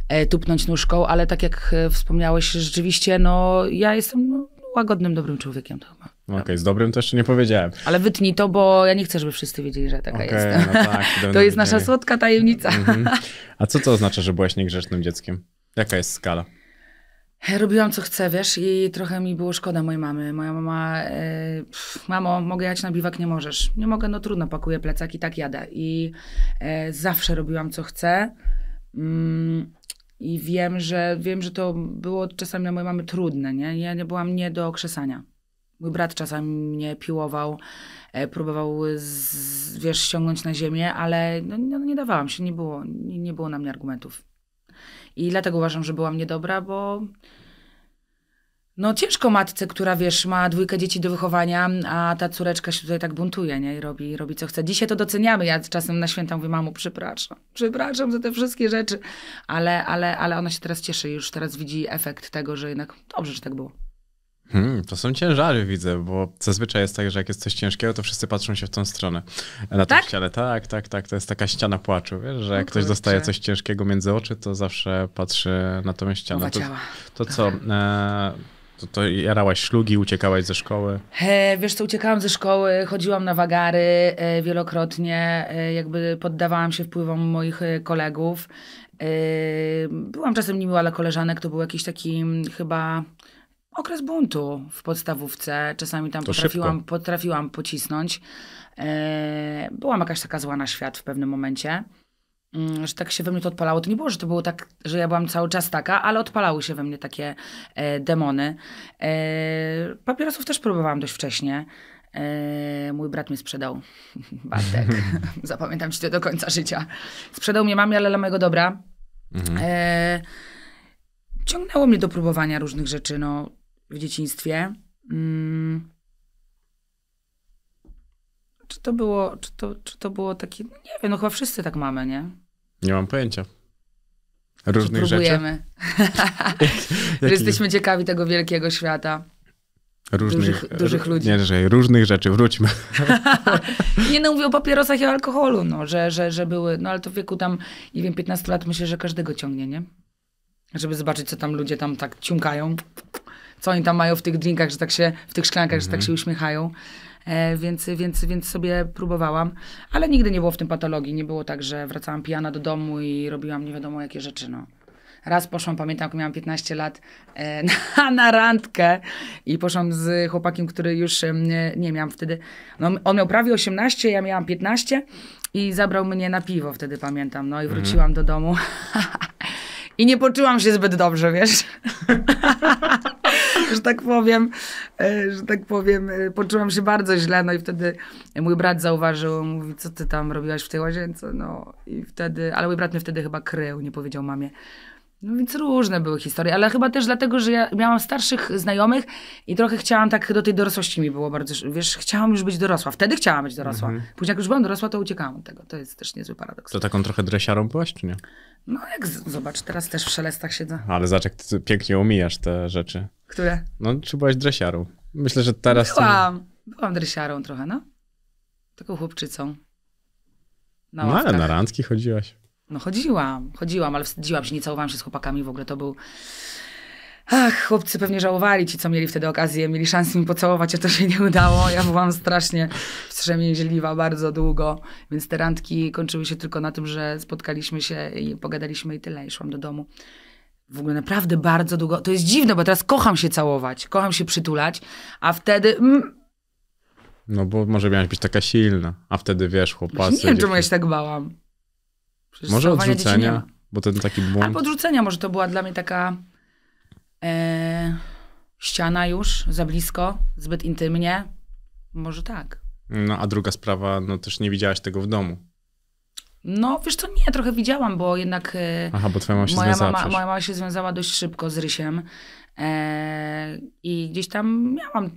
e, tupnąć nóżką, ale tak jak e, wspomniałeś, rzeczywiście, no ja jestem no, łagodnym, dobrym człowiekiem to chyba. Okej, okay, z dobrym to jeszcze nie powiedziałem. Ale wytnij to, bo ja nie chcę, żeby wszyscy wiedzieli, że taka okay, jestem. No tak, [LAUGHS] to jest nasza słodka tajemnica. Mhm. [LAUGHS] A co to oznacza, że byłaś niegrzecznym dzieckiem? Jaka jest skala? robiłam co chcę, wiesz, i trochę mi było szkoda mojej mamy. Moja mama, e, pff, mamo, mogę jechać na biwak, nie możesz. Nie mogę, no trudno, pakuję plecak i tak jadę. I e, zawsze robiłam co chcę. Mm, I wiem że, wiem, że to było czasami dla mojej mamy trudne, nie? Ja nie byłam nie do okrzesania. Mój brat czasami mnie piłował, e, próbował, z, wiesz, ściągnąć na ziemię, ale no, no, nie dawałam się, nie było, nie, nie było na mnie argumentów. I dlatego uważam, że byłam niedobra, bo no ciężko matce, która wiesz, ma dwójkę dzieci do wychowania, a ta córeczka się tutaj tak buntuje, nie? I robi, robi co chce. Dzisiaj to doceniamy. Ja czasem na święta mówię, "Mamu, przepraszam, przepraszam za te wszystkie rzeczy. Ale, ale, ale ona się teraz cieszy, już teraz widzi efekt tego, że jednak dobrze, że tak było. Hmm, to są ciężary, widzę, bo zazwyczaj jest tak, że jak jest coś ciężkiego, to wszyscy patrzą się w tą stronę. Na tak? ścianę. Tak, tak, tak. To jest taka ściana płaczu. Wiesz, że jak no ktoś dostaje coś ciężkiego między oczy, to zawsze patrzy na tą ścianę. To, to, co? E, to, to jarałaś szlugi, uciekałaś ze szkoły? E, wiesz co, uciekałam ze szkoły, chodziłam na wagary e, wielokrotnie, e, jakby poddawałam się wpływom moich e, kolegów. E, byłam czasem niemiła dla koleżanek, to był jakiś taki mm, chyba okres buntu w podstawówce. Czasami tam potrafiłam, potrafiłam pocisnąć. E, byłam jakaś taka zła na świat w pewnym momencie, mm, że tak się we mnie to odpalało. To nie było, że to było tak, że ja byłam cały czas taka, ale odpalały się we mnie takie e, demony. E, papierosów też próbowałam dość wcześnie. mój brat mi sprzedał [LAUGHS] Bartek. [LAUGHS] Zapamiętam ci to do końca życia. Sprzedał mnie mamie, ale dla mojego dobra. Mhm. ciągnęło mnie do próbowania różnych rzeczy. No, w dzieciństwie. Mm. Czy to było, czy to, czy to było takie, nie wiem, no chyba wszyscy tak mamy, nie? Nie mam pojęcia. Różnych czy próbujemy. rzeczy? [LAUGHS] że jesteśmy ciekawi tego wielkiego świata. Różnych, dużych, dużych ludzi. Nie, że różnych rzeczy, wróćmy. [LAUGHS] nie no, mówię o papierosach i o alkoholu, no, że, że, że były, no ale to w wieku tam, nie wiem, 15 lat myślę, że każdego ciągnie, nie? Żeby zobaczyć, co tam ludzie tam tak ciąkają co oni tam mają w tych drinkach, że tak się, w tych szklankach, że tak się mhm. uśmiechają. E, więc, więc, więc sobie próbowałam, ale nigdy nie było w tym patologii. Nie było tak, że wracałam pijana do domu i robiłam nie wiadomo jakie rzeczy. No. Raz poszłam, pamiętam, jak miałam 15 lat, e, [LAUGHS] na, na randkę i poszłam z chłopakiem, który już e, nie miałam wtedy. No, on miał prawie 18, ja miałam 15 i zabrał mnie na piwo wtedy, pamiętam. No i mhm. wróciłam do domu. [LAUGHS] I nie poczułam się zbyt dobrze, wiesz? [LAUGHS] że tak powiem, e, że tak powiem, e, poczułam się bardzo źle, no i wtedy mój brat zauważył, mówi, co ty tam robiłaś w tej łazience, no i wtedy, ale mój brat mnie wtedy chyba krył, nie powiedział mamie. No więc różne były historie, ale chyba też dlatego, że ja miałam starszych znajomych i trochę chciałam tak, do tej dorosłości mi było bardzo, wiesz, chciałam już być dorosła. Wtedy chciałam być dorosła. Mhm. Później jak już byłam dorosła, to uciekałam od tego. To jest też niezły paradoks. To taką trochę dresiarą byłaś, czy nie? No jak zobacz, teraz też w szelestach siedzę. No, ale zobacz, jak ty pięknie umijasz te rzeczy. Które? No, czy byłaś dresiarą? Myślę, że teraz... Byłam. To... Byłam dresiarą trochę, no. Taką chłopczycą. Na no, ale na randki chodziłaś. No chodziłam, chodziłam, ale wstydziłam się, nie całowałam się z chłopakami, w ogóle to był... Ach, chłopcy pewnie żałowali ci, co mieli wtedy okazję, mieli szansę mi pocałować, a to się nie udało. Ja byłam strasznie wstrzemięźliwa bardzo długo, więc te randki kończyły się tylko na tym, że spotkaliśmy się i pogadaliśmy i tyle, i szłam do domu. W ogóle naprawdę bardzo długo. To jest dziwne, bo teraz kocham się całować, kocham się przytulać, a wtedy... Mm, no bo może miałaś być taka silna, a wtedy wiesz, chłopacy... Nie wiem, czemu ja się tak bałam. Może odrzucenia, bo ten taki błąd. A odrzucenia, może to była dla mnie taka e, ściana już, za blisko, zbyt intymnie. Może tak. No a druga sprawa, no też nie widziałaś tego w domu. No, wiesz co, nie, trochę widziałam, bo jednak. E, Aha, bo twoja mama się moja związała. Mama, moja mama się związała dość szybko z Rysiem. E, I gdzieś tam miałam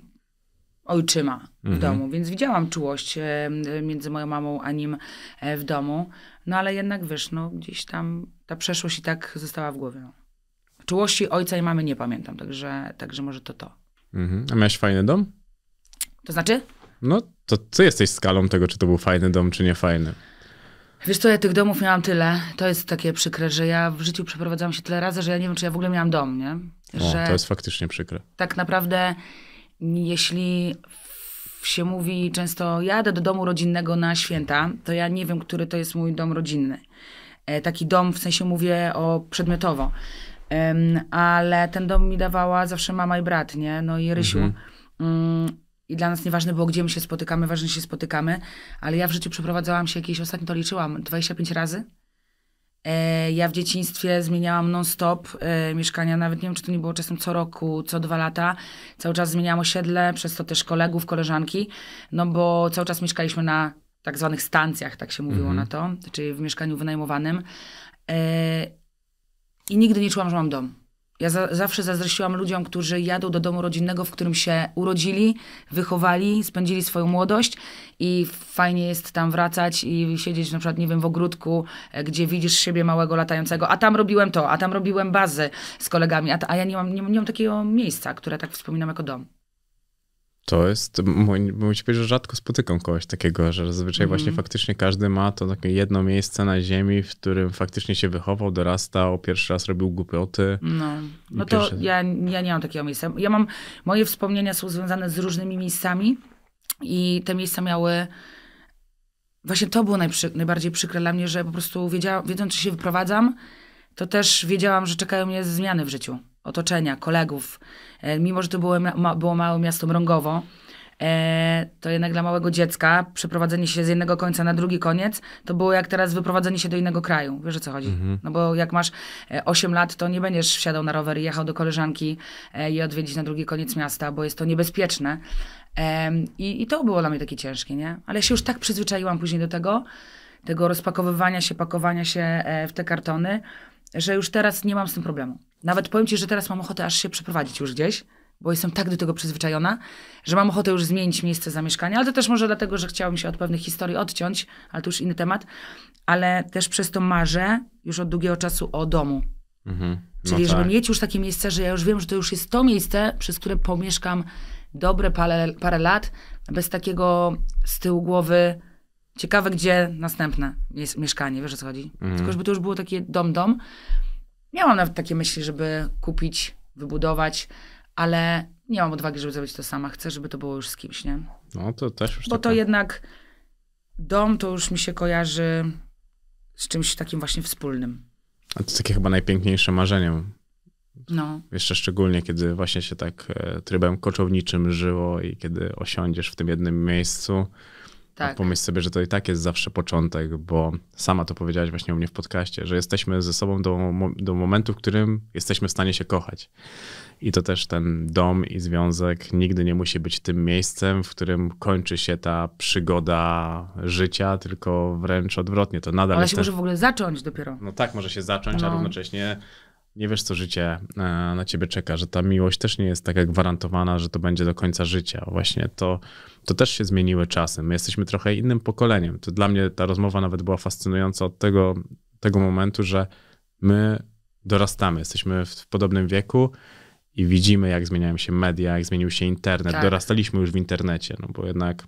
ojczyma w mhm. domu, więc widziałam czułość e, między moją mamą a nim e, w domu. No ale jednak wiesz, no gdzieś tam ta przeszłość i tak została w głowie. No. Czułości ojca i mamy nie pamiętam, także, także może to to. Mhm. A miałeś fajny dom? To znaczy? No, to co jesteś skalą tego, czy to był fajny dom, czy nie fajny. Wiesz co, ja tych domów miałam tyle. To jest takie przykre, że ja w życiu przeprowadzałam się tyle razy, że ja nie wiem, czy ja w ogóle miałam dom, nie? Że o, to jest faktycznie przykre. Tak naprawdę, jeśli się mówi często, jadę do domu rodzinnego na święta, to ja nie wiem, który to jest mój dom rodzinny. E, taki dom, w sensie mówię o przedmiotowo. Ale ten dom mi dawała zawsze mama i brat, nie? No i Rysiu. Mhm. Mm, I dla nas nieważne było, gdzie my się spotykamy, ważne, że się spotykamy. Ale ja w życiu przeprowadzałam się jakieś, ostatnio to liczyłam, 25 razy. E, ja w dzieciństwie zmieniałam non-stop e, mieszkania, nawet nie wiem, czy to nie było czasem co roku, co dwa lata. Cały czas zmieniałam osiedle, przez to też kolegów, koleżanki, no bo cały czas mieszkaliśmy na tak zwanych stancjach, tak się mówiło mm na to, czyli w mieszkaniu wynajmowanym. E, I nigdy nie czułam, że mam dom. Ja za, zawsze zazdrościłam ludziom, którzy jadą do domu rodzinnego, w którym się urodzili, wychowali, spędzili swoją młodość i fajnie jest tam wracać i siedzieć na przykład, nie wiem, w ogródku, e, gdzie widzisz siebie małego latającego, a tam robiłem to, a tam robiłem bazy z kolegami, a, a ja nie mam, nie, nie mam takiego miejsca, które tak wspominam jako dom. To jest, musi powiedzieć, że rzadko spotykam kogoś takiego, że zazwyczaj mm. właśnie mhm. faktycznie każdy ma to takie jedno miejsce na ziemi, w którym faktycznie się wychował, dorastał, pierwszy raz robił głupoty. No, no to pierwszy... ja, ja nie mam takiego miejsca. Ja mam, moje wspomnienia są związane z różnymi miejscami i te miejsca miały, właśnie to było najprzy, najbardziej przykre dla mnie, że po prostu wiedziałam, wiedząc, czy się wyprowadzam, to też wiedziałam, że czekają mnie zmiany w życiu otoczenia, kolegów, e, mimo że to było, ma, było małe miasto mrągowo, e, to jednak dla małego dziecka przeprowadzenie się z jednego końca na drugi koniec, to było jak teraz wyprowadzenie się do innego kraju. Wiesz o co chodzi? Mhm. No bo jak masz 8 e, lat, to nie będziesz wsiadał na rower i jechał do koleżanki i odwiedzić na drugi koniec miasta, bo jest to niebezpieczne. I, i to było dla mnie takie ciężkie, nie? Ale ja się już tak przyzwyczaiłam później do tego, tego rozpakowywania się, pakowania się w te kartony, że już teraz nie mam z tym problemu. Nawet powiem ci, że teraz mam ochotę aż się przeprowadzić już gdzieś, bo jestem tak do tego przyzwyczajona, że mam ochotę już zmienić miejsce zamieszkania, ale to też może dlatego, że chciałam się od pewnych historii odciąć, ale to już inny temat, ale też przez to marzę już od długiego czasu o domu. Mhm. No Czyli tak. żeby mieć już takie miejsce, że ja już wiem, że to już jest to miejsce, przez które pomieszkam dobre parę, parę lat, bez takiego z tyłu głowy Ciekawe, gdzie następne jest mieszkanie, wiesz o co chodzi? Mm. Tylko żeby to już było takie dom-dom. Miałam nawet takie myśli, żeby kupić, wybudować, ale nie mam odwagi, żeby zrobić to sama. Chcę, żeby to było już z kimś, nie? No to też już Bo taka... to jednak dom to już mi się kojarzy z czymś takim właśnie wspólnym. A to jest takie chyba najpiękniejsze marzenie. No. Jeszcze szczególnie, kiedy właśnie się tak e, trybem koczowniczym żyło i kiedy osiądziesz w tym jednym miejscu tak. Pomyśl sobie, że to i tak jest zawsze początek, bo sama to powiedziałaś właśnie u mnie w podcaście, że jesteśmy ze sobą do, do momentu, w którym jesteśmy w stanie się kochać. I to też ten dom i związek nigdy nie musi być tym miejscem, w którym kończy się ta przygoda życia, tylko wręcz odwrotnie. To nadal. Ale się ten... może w ogóle zacząć dopiero. No tak, może się zacząć, no. a równocześnie nie wiesz, co życie e, na ciebie czeka, że ta miłość też nie jest taka gwarantowana, że to będzie do końca życia. Właśnie to, to też się zmieniły czasy. My jesteśmy trochę innym pokoleniem. To dla mnie ta rozmowa nawet była fascynująca od tego, tego momentu, że my dorastamy, jesteśmy w podobnym wieku i widzimy, jak zmieniają się media, jak zmienił się internet. Tak. Dorastaliśmy już w internecie, no bo jednak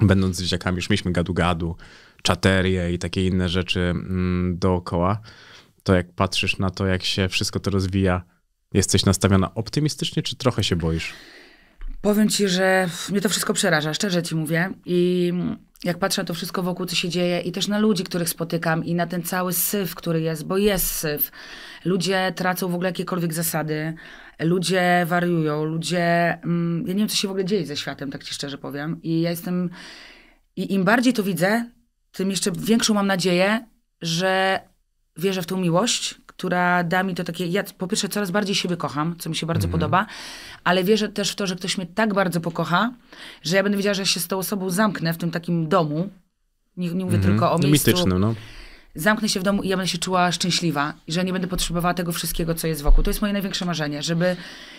będąc dzieciakami już mieliśmy gadu-gadu, czaterie i takie inne rzeczy mm, dookoła to, jak patrzysz na to, jak się wszystko to rozwija, jesteś nastawiona optymistycznie, czy trochę się boisz? Powiem ci, że mnie to wszystko przeraża, szczerze ci mówię. I jak patrzę na to wszystko wokół, co się dzieje, i też na ludzi, których spotykam, i na ten cały syf, który jest, bo jest syf. Ludzie tracą w ogóle jakiekolwiek zasady, ludzie wariują, ludzie. Mm, ja nie wiem, co się w ogóle dzieje ze światem, tak ci szczerze powiem. I ja jestem. I im bardziej to widzę, tym jeszcze większą mam nadzieję, że wierzę w tą miłość, która da mi to takie. Ja po pierwsze coraz bardziej siebie kocham, co mi się bardzo mm. podoba, ale wierzę też w to, że ktoś mnie tak bardzo pokocha, że ja będę wiedziała, że ja się z tą osobą zamknę w tym takim domu. Nie, nie mówię mm. tylko o no, miejscu. Mitycznym, no. Zamknę się w domu i ja będę się czuła szczęśliwa, że nie będę potrzebowała tego wszystkiego, co jest wokół. To jest moje największe marzenie, żeby,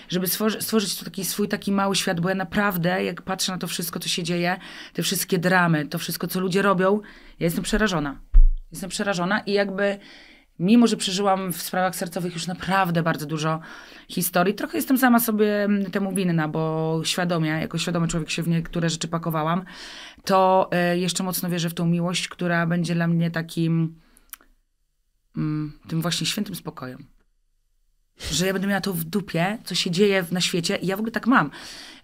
żeby stworzyć, stworzyć tu taki swój taki mały świat, bo ja naprawdę, jak patrzę na to wszystko, co się dzieje, te wszystkie dramy, to wszystko, co ludzie robią, ja jestem przerażona. Jestem przerażona i jakby mimo że przeżyłam w sprawach sercowych już naprawdę bardzo dużo historii, trochę jestem sama sobie mm, temu winna, bo świadomie, jako świadomy człowiek się w niektóre rzeczy pakowałam, to e, jeszcze mocno wierzę w tą miłość, która będzie dla mnie takim mm, tym właśnie świętym spokojem. Że ja będę miała to w dupie, co się dzieje na świecie i ja w ogóle tak mam,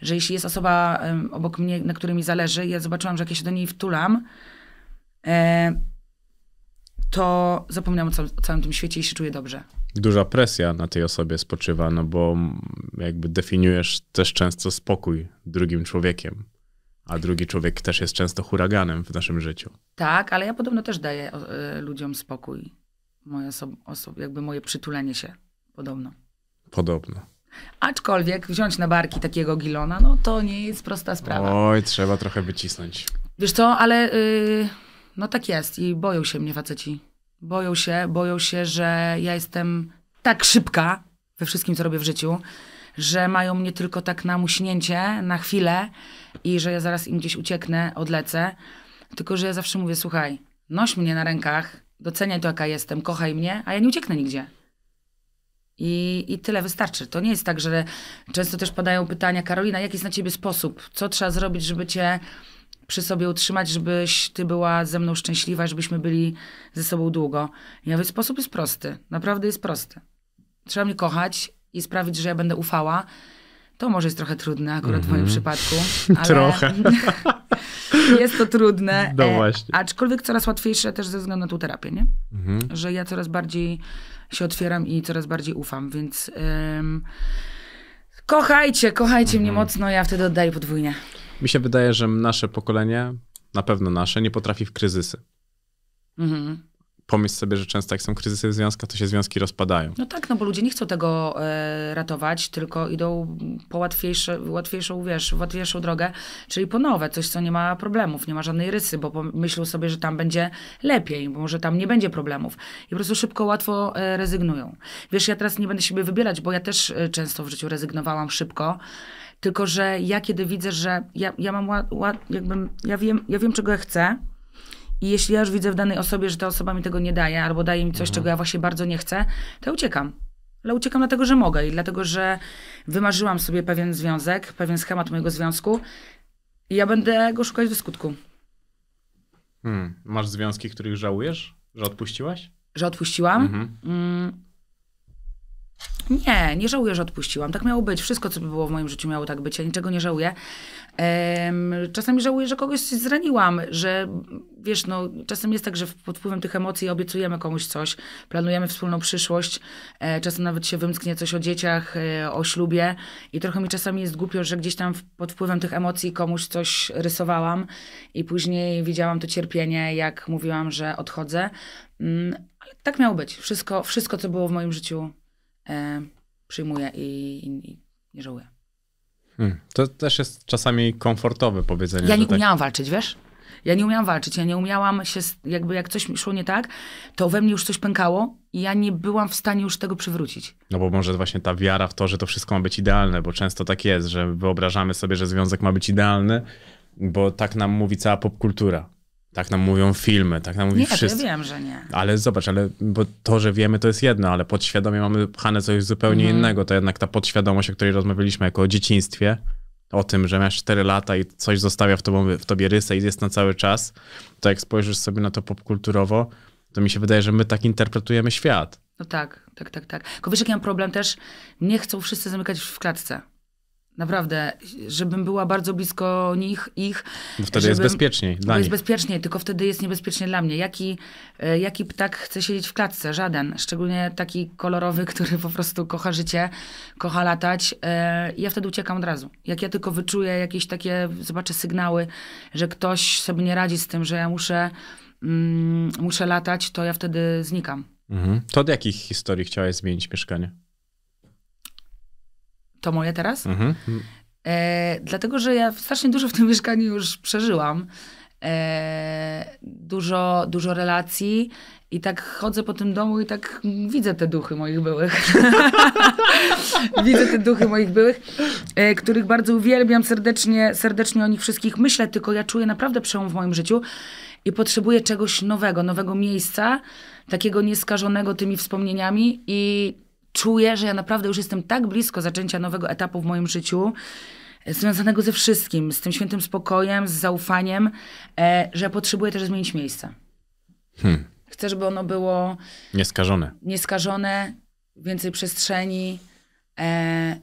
że jeśli jest osoba obok mnie, na której mi zależy, ja zobaczyłam, że jak ja się do niej wtulam, e, to zapomniałam o, cał o całym tym świecie i się czuję dobrze. Duża presja na tej osobie spoczywa, no bo jakby definiujesz też często spokój drugim człowiekiem. A drugi człowiek też jest często huraganem w naszym życiu. Tak, ale ja podobno też daję y, ludziom spokój. Moje jakby moje przytulenie się. Podobno. Podobno. Aczkolwiek wziąć na barki takiego gilona, no to nie jest prosta sprawa. Oj, trzeba trochę wycisnąć. Wiesz co, ale... Y no tak jest i boją się mnie faceci. Boją się, boją się, że ja jestem tak szybka we wszystkim, co robię w życiu, że mają mnie tylko tak na muśnięcie, na chwilę i że ja zaraz im gdzieś ucieknę, odlecę. Tylko, że ja zawsze mówię, słuchaj, noś mnie na rękach, doceniaj to, jaka jestem, kochaj mnie, a ja nie ucieknę nigdzie. I, I tyle wystarczy. To nie jest tak, że często też padają pytania, Karolina, jaki jest na ciebie sposób? Co trzeba zrobić, żeby cię przy sobie utrzymać, żebyś ty była ze mną szczęśliwa, żebyśmy byli ze sobą długo. Ja mówię, sposób jest prosty, naprawdę jest prosty. Trzeba mnie kochać i sprawić, że ja będę ufała. To może jest trochę trudne akurat mm-hmm. w moim mhm. przypadku. [LAUGHS] Ale trochę. [LAUGHS] jest to trudne. [LAUGHS] No e, właśnie. aczkolwiek coraz łatwiejsze też ze względu na tą terapię, nie? Mm-hmm. Że ja coraz bardziej się otwieram i coraz bardziej ufam, więc ym, kochajcie, kochajcie mm-hmm. mnie mhm. mocno, ja wtedy oddaję podwójnie. Mi się wydaje, że nasze pokolenie, na pewno nasze, nie potrafi w kryzysy. Mhm. Pomyśl sobie, że często jak są kryzysy w związkach, to się związki rozpadają. No tak, no bo ludzie nie chcą tego e, ratować, tylko idą po łatwiejsze, łatwiejszą, wiesz, łatwiejszą drogę, czyli po nowe, coś, co nie ma problemów, nie ma żadnej rysy, bo myślą sobie, że tam będzie lepiej, bo może tam nie będzie problemów. I po prostu szybko, łatwo e, rezygnują. Wiesz, ja teraz nie będę siebie wybierać, bo ja też e, często w życiu rezygnowałam szybko, tylko, że ja kiedy widzę, że ja, ja mam ład, ład, jakbym, ja wiem, ja wiem, czego ja chcę, i jeśli ja już widzę w danej osobie, że ta osoba mi tego nie daje, albo daje mi coś, mhm. czego ja właśnie bardzo nie chcę, to ja uciekam. Ale uciekam dlatego, że mogę i dlatego, że wymarzyłam sobie pewien związek, pewien schemat mojego związku i ja będę go szukać do skutku. Hmm. Masz związki, których żałujesz, że odpuściłaś? Że odpuściłam? Mhm. Mm, nie, nie żałuję, że odpuściłam. Tak miało być. Wszystko, co by było w moim życiu, miało tak być. Ja niczego nie żałuję. Um, czasami żałuję, że kogoś zraniłam, że wiesz, no, czasem jest tak, że pod wpływem tych emocji obiecujemy komuś coś, planujemy wspólną przyszłość, e, czasem nawet się wymknie coś o dzieciach, e, o ślubie i trochę mi czasami jest głupio, że gdzieś tam pod wpływem tych emocji komuś coś rysowałam i później widziałam to cierpienie, jak mówiłam, że odchodzę. Mm, ale tak miało być. Wszystko, wszystko, co było w moim życiu, E, przyjmuję i, i, i nie żałuję. Hmm. To też jest czasami komfortowe powiedzenie. Ja nie tak- umiałam walczyć, wiesz? Ja nie umiałam walczyć, ja nie umiałam się, jakby jak coś szło nie tak, to we mnie już coś pękało i ja nie byłam w stanie już tego przywrócić. No bo może właśnie ta wiara w to, że to wszystko ma być idealne, bo często tak jest, że wyobrażamy sobie, że związek ma być idealny, bo tak nam mówi cała popkultura. Tak nam mówią filmy, tak nam mówi nie, tak, wszyscy. Nie, ja wiem, że nie. Ale zobacz, ale bo to, że wiemy, to jest jedno, ale podświadomie mamy pchane coś zupełnie mm. innego. To jednak ta podświadomość, o której rozmawialiśmy jako o dzieciństwie, o tym, że masz 4 lata i coś zostawia w tobie, w tobie rysę i jest na cały czas, to jak spojrzysz sobie na to popkulturowo, to mi się wydaje, że my tak interpretujemy świat. No tak, tak, tak, tak. Tylko wiesz, jaki mam problem też? Nie chcą wszyscy zamykać w klatce. Naprawdę, żebym była bardzo blisko nich, ich. Bo wtedy żebym, jest bezpieczniej dla nich. jest bezpieczniej, tylko wtedy jest niebezpiecznie dla mnie. Jaki, e, jaki ptak chce siedzieć w klatce? Żaden. Szczególnie taki kolorowy, [LAUGHS] który po prostu kocha życie, kocha latać. E, ja wtedy uciekam od razu. Jak ja tylko wyczuję jakieś takie, zobaczę sygnały, że ktoś sobie nie radzi z tym, że ja muszę, mm, muszę latać, to ja wtedy znikam. Mhm. To od jakich historii chciałeś zmienić mieszkanie? to moje teraz. Mhm. E, dlatego, że ja strasznie dużo w tym mieszkaniu już przeżyłam. E, dużo, dużo relacji i tak chodzę po tym domu i tak widzę te duchy moich byłych. [LAUGHS] widzę te duchy moich byłych, e, których bardzo uwielbiam, serdecznie, serdecznie o nich wszystkich myślę, tylko ja czuję naprawdę przełom w moim życiu i potrzebuję czegoś nowego, nowego miejsca, takiego nieskażonego tymi wspomnieniami i czuję, że ja naprawdę już jestem tak blisko zaczęcia nowego etapu w moim życiu, e, związanego ze wszystkim, z tym świętym spokojem, z zaufaniem, e, że potrzebuję też zmienić miejsce. Hmm. Chcę, żeby ono było. Nieskażone. Nieskażone, więcej przestrzeni. E,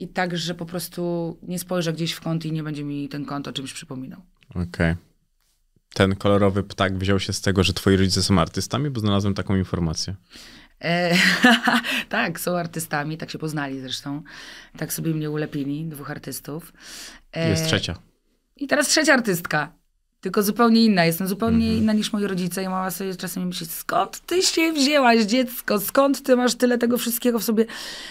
I tak, że po prostu nie spojrzę gdzieś w kąt i nie będzie mi ten kąt o czymś przypominał. Okej. Okay. Ten kolorowy ptak wziął się z tego, że twoi rodzice są artystami, bo znalazłem taką informację. E, [LAUGHS] tak, są artystami, tak się poznali zresztą. Tak sobie mnie ulepili, dwóch artystów. E, Jest trzecia. I teraz trzecia artystka. Tylko zupełnie inna. Jestem zupełnie mm -hmm. inna niż moi rodzice. Ja mama sobie czasami myśli, skąd ty się wzięłaś, dziecko? Skąd ty masz tyle tego wszystkiego w sobie?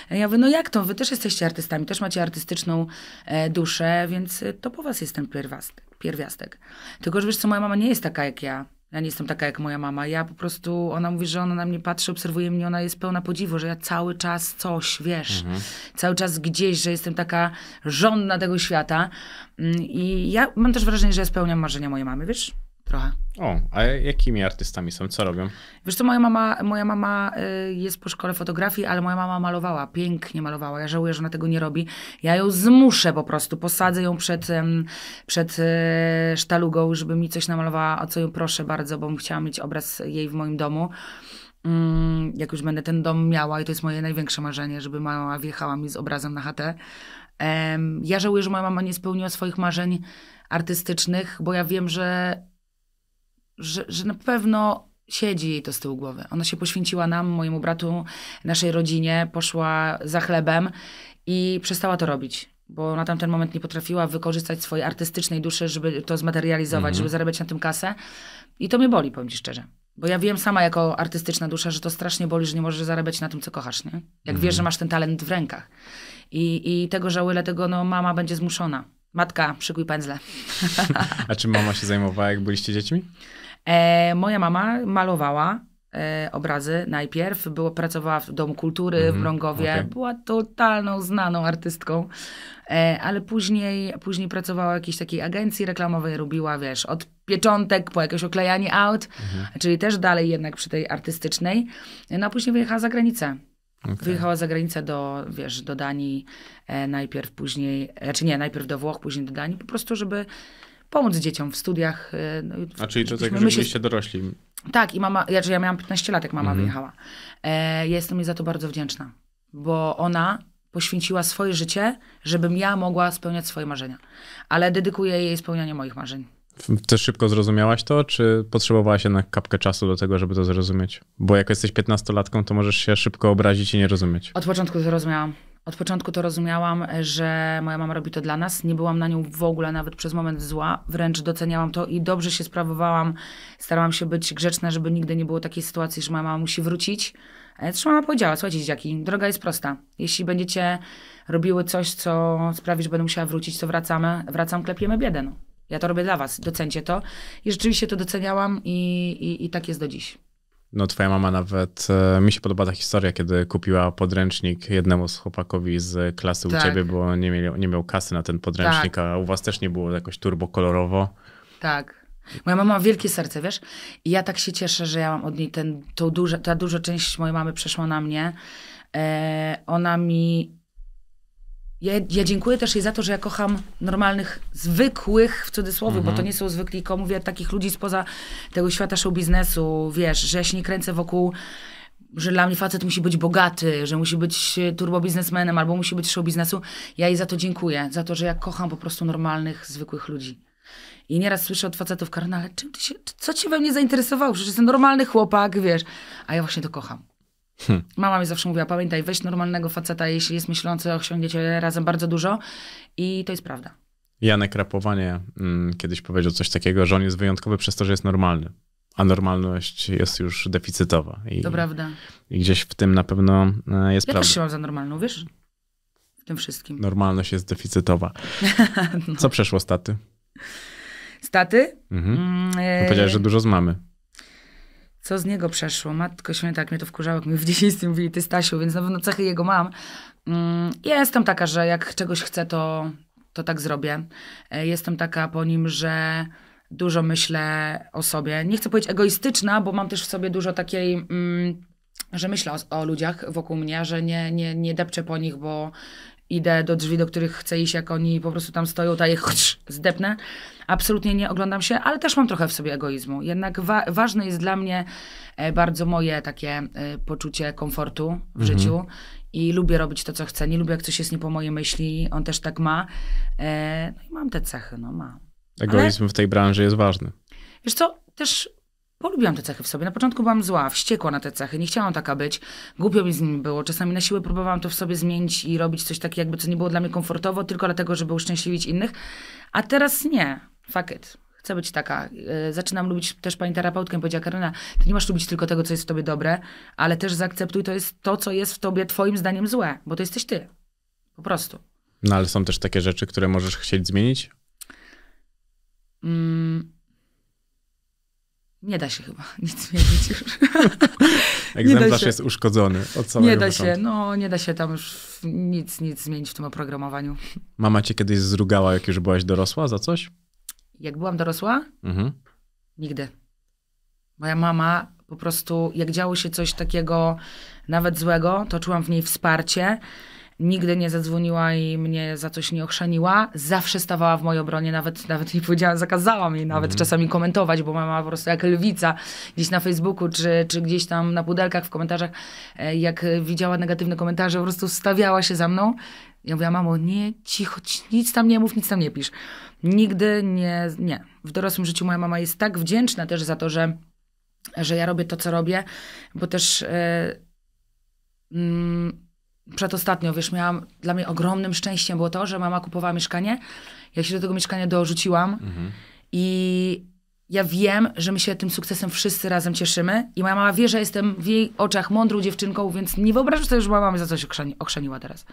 Ja mówię, no jak to? Wy też jesteście artystami, też macie artystyczną e, duszę, więc e, to po was jest ten pierwiastek. pierwiastek. Tylko, że wiesz co, moja mama nie jest taka jak ja. Ja nie jestem taka jak moja mama. Ja po prostu, ona mówi, że ona na mnie patrzy, obserwuje mnie, ona jest pełna podziwu, że ja cały czas coś, wiesz, mhm. cały czas gdzieś, że jestem taka żonna tego świata. Mm, I ja mam też wrażenie, że ja spełniam marzenia mojej mamy, wiesz? trochę. O, a jakimi artystami są? Co robią? Wiesz co, moja mama, moja mama y, jest po szkole fotografii, ale moja mama malowała, pięknie malowała. Ja żałuję, że ona tego nie robi. Ja ją zmuszę po prostu, posadzę ją przed, przed e, sztalugą, żeby mi coś namalowała, o co ją proszę bardzo, bo chciałam mieć obraz jej w moim domu mm, jak już będę ten dom miała, i to jest moje największe marzenie, żeby mama wjechała mi z obrazem na chatę. ja żałuję, że moja mama nie spełniła swoich marzeń artystycznych, bo ja wiem, że że, że na pewno siedzi jej to z tyłu głowy. Ona się poświęciła nam, mojemu bratu, naszej rodzinie, poszła za chlebem i przestała to robić bo na tamten moment nie potrafiła wykorzystać swojej artystycznej duszy, żeby to zmaterializować, mhm. żeby zarabiać na tym kasę. I to mnie boli, powiem ci szczerze. Bo ja wiem sama jako artystyczna dusza, że to strasznie boli, że nie możesz zarabiać na tym, co kochasz, nie? Jak mhm. wiesz, że mhm. masz ten talent w rękach. I, i tego żałuję, dlatego no, mama będzie zmuszona. Matka, przykuj pędzle. [LAUGHS] A czym mama się zajmowała, jak byliście dziećmi? E, moja mama malowała e, obrazy najpierw, było, pracowała w Domu Kultury mm -hmm, w Brągowie, mhm, okay. była totalną, znaną artystką, e, ale później, później pracowała w jakiejś takiej agencji reklamowej, robiła, wiesz, od pieczątek po jakieś oklejanie out mm -hmm. czyli też dalej jednak przy tej artystycznej, no a później wyjechała za granicę. Okay. Wyjechała za granicę do, wiesz, do Danii, e, najpierw później, czy znaczy nie, najpierw do Włoch, później do Danii, po prostu, żeby pomóc dzieciom w studiach. Y, no, A czyli to tak, że byliście się... dorośli? Tak, i mama, ja, znaczy ja miałam 15 lat, jak mama mhm. wyjechała. E, ja jestem jej za to bardzo wdzięczna, bo ona poświęciła swoje życie, żebym ja mogła spełniać swoje marzenia. Ale dedykuję jej spełnianie moich marzeń. Ty szybko zrozumiałaś to, czy potrzebowałaś jednak kapkę czasu do tego, żeby to zrozumieć? Bo jak jesteś piętnastolatką, to możesz się szybko obrazić i nie rozumieć. Od początku zrozumiałam. Od początku to rozumiałam, e, że moja mama robi to dla nas. Nie byłam na nią w ogóle nawet przez moment zła, wręcz doceniałam to i dobrze się sprawowałam. Starałam się być grzeczna, żeby nigdy nie było takiej sytuacji, że moja mama musi wrócić. E, Zresztą mama powiedziała, słuchajcie dzieciaki, droga jest prosta. Jeśli będziecie robiły coś, co sprawi, że będę musiała wrócić, to wracamy, wracam, klepiemy biedę. No. Ja to robię dla was, docencie to. I rzeczywiście to doceniałam i, i, i tak jest do dziś. No twoja mama nawet, e, mi się podoba ta historia, kiedy kupiła podręcznik jednemu z chłopakowi z klasy tak. u ciebie, bo nie, miał nie miał kasy na ten podręcznik, tak. a u was też nie było jakoś turbo kolorowo. Tak. Moja mama ma wielkie serce, wiesz? I ja tak się cieszę, że ja mam od niej ten, to duże, ta duża część mojej mamy przeszła na mnie. E, ona mi ja, ja, dziękuję też jej za to, że ja kocham normalnych, zwykłych, w cudzysłowie, mhm. bo to mhm. nie są zwykli, komu mówię takich ludzi spoza tego świata show biznesu, wiesz, że ja się nie kręcę wokół że dla mnie facet musi być bogaty, że musi być turbo biznesmenem albo musi być show biznesu. Ja jej za to dziękuję, za to, że ja kocham po prostu normalnych, zwykłych ludzi. I nieraz słyszę od facetów, Karnale, czym ty się, co cię we mnie zainteresowało? Przecież jestem normalny chłopak, wiesz. A ja właśnie to kocham. Hmm. Mama mi zawsze mówiła, pamiętaj, weź normalnego faceta, jeśli jest myślący, osiągniecie razem bardzo dużo. I to jest prawda. Janek Rapowanie mm, kiedyś powiedział coś takiego, że on jest wyjątkowy przez to, że jest normalny, a normalność jest już deficytowa. I, to prawda. I gdzieś w tym na pewno e, jest ja prawda. Ja się mam za normalną, wiesz? W tym wszystkim. Normalność jest deficytowa. [LAUGHS] no. Co przeszło staty? Staty? Mhm. No, powiedziałeś, że dużo z mamy co z niego przeszło. Matko święta, jak mnie to wkurzało, jak mi w dzieciństwie mówili, ty Stasiu, więc na pewno cechy jego mam. Mm, jestem taka, że jak czegoś chcę, to, to tak zrobię. E, jestem taka po nim, że dużo myślę o sobie. Nie chcę powiedzieć egoistyczna, bo mam też w sobie dużo takiej... Mm, że myślę o, o, ludziach wokół mnie, że nie, nie, nie depczę po nich, bo idę do drzwi, do których chcę iść, jak oni po prostu tam stoją, to je zdepnę. Absolutnie nie oglądam się, ale też mam trochę w sobie egoizmu. Jednak wa ważne jest dla mnie e, bardzo moje takie e, poczucie komfortu w mhm. życiu i lubię robić to, co chcę. Nie lubię, jak coś jest nie po mojej myśli, on też tak ma. E, no i mam te cechy, no ma. Egoizm ale... w tej branży jest ważny. Wiesz co, też Polubiłam te cechy w sobie. Na początku byłam zła, wściekła na te cechy, nie chciałam taka być. Głupio mi z nimi było. Czasami na siłę próbowałam to w sobie zmienić i robić coś takiego, jakby co nie było dla mnie komfortowo, tylko dlatego, żeby uszczęśliwić innych. A teraz nie. Fuck it. Chcę być taka. E, zaczynam lubić też pani terapeutkę, powiedziała Karolina, ty nie masz lubić tylko tego, co jest w tobie dobre, ale też zaakceptuj to jest to, co jest w tobie twoim zdaniem złe, bo to jesteś ty. Po prostu. No ale są też takie rzeczy, które możesz chcieć zmienić? Mm, nie da się chyba [LAUGHS] nic zmienić już. [LAUGHS] Egzemplarz jest uszkodzony od samego Nie da początku. się, no nie da się tam już nic, nic zmienić w tym oprogramowaniu. Mama cię kiedyś zrugała, jak już byłaś dorosła za coś? Jak byłam dorosła? Mhm. Nigdy. Moja mama po prostu, jak działo się coś takiego nawet złego, to czułam w niej wsparcie nigdy nie zadzwoniła i mnie za coś nie ochrzaniła. Zawsze stawała w mojej obronie, nawet, nawet nie powiedziałam, zakazałam jej nawet mhm. czasami komentować, bo mama po prostu jak lwica gdzieś na Facebooku, czy, czy gdzieś tam na pudelkach, w komentarzach, e, jak widziała negatywne komentarze, po prostu stawiała się za mną. Ja mówiłam, mamo, nie, cicho, nic tam nie mów, nic tam nie pisz. Nigdy nie, nie. W dorosłym życiu moja mama jest tak wdzięczna też za to, że, że ja robię to, co robię, bo też... Yy, przedostatnio, wiesz, miałam, dla mnie ogromnym szczęściem było to, że mama kupowała mieszkanie, ja się do tego mieszkania dorzuciłam mhm. i ja wiem, że my się tym sukcesem wszyscy razem cieszymy i moja mama wie, że jestem w jej oczach mądrą dziewczynką, więc nie wyobrażam sobie, że moja mama za coś okrzeni, okrzeniła teraz.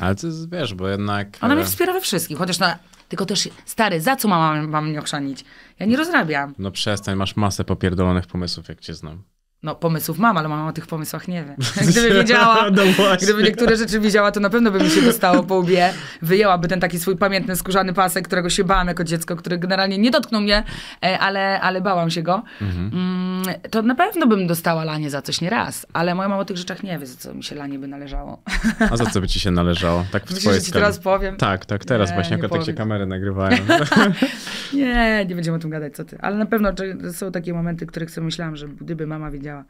Ale to wiesz, bo jednak... Ona mnie e, wspiera we wszystkim, chociaż na... Tylko też, stary, za co mam, mam mnie okrzanić? Ja nie rozrabiam. No przestań, masz masę popierdolonych pomysłów, jak cię znam. No, pomysłów mam, ale mama o tych pomysłach nie wie. [LAUGHS] Gdyby wiedziała, no gdyby niektóre rzeczy wiedziała, to na pewno by mi się dostało po łbie. Wyjęłaby ten taki swój pamiętny skórzany pasek, którego się bałam jako dziecko, który generalnie nie dotknął mnie, e, ale, ale bałam się go. Mhm. Mm, to na pewno bym dostała lanie za coś nie raz, ale moja mama o tych rzeczach nie wie, za co mi się lanie by należało. A za co by ci się należało? Tak w Myślisz, że ci teraz powiem? Tak, tak, teraz nie, właśnie, akurat tak kamery nagrywają. [LAUGHS] nie, nie będziemy o tym gadać, co ty. Ale na pewno są takie momenty, których sobie myślałam, że gdyby mama wiedziała, działa.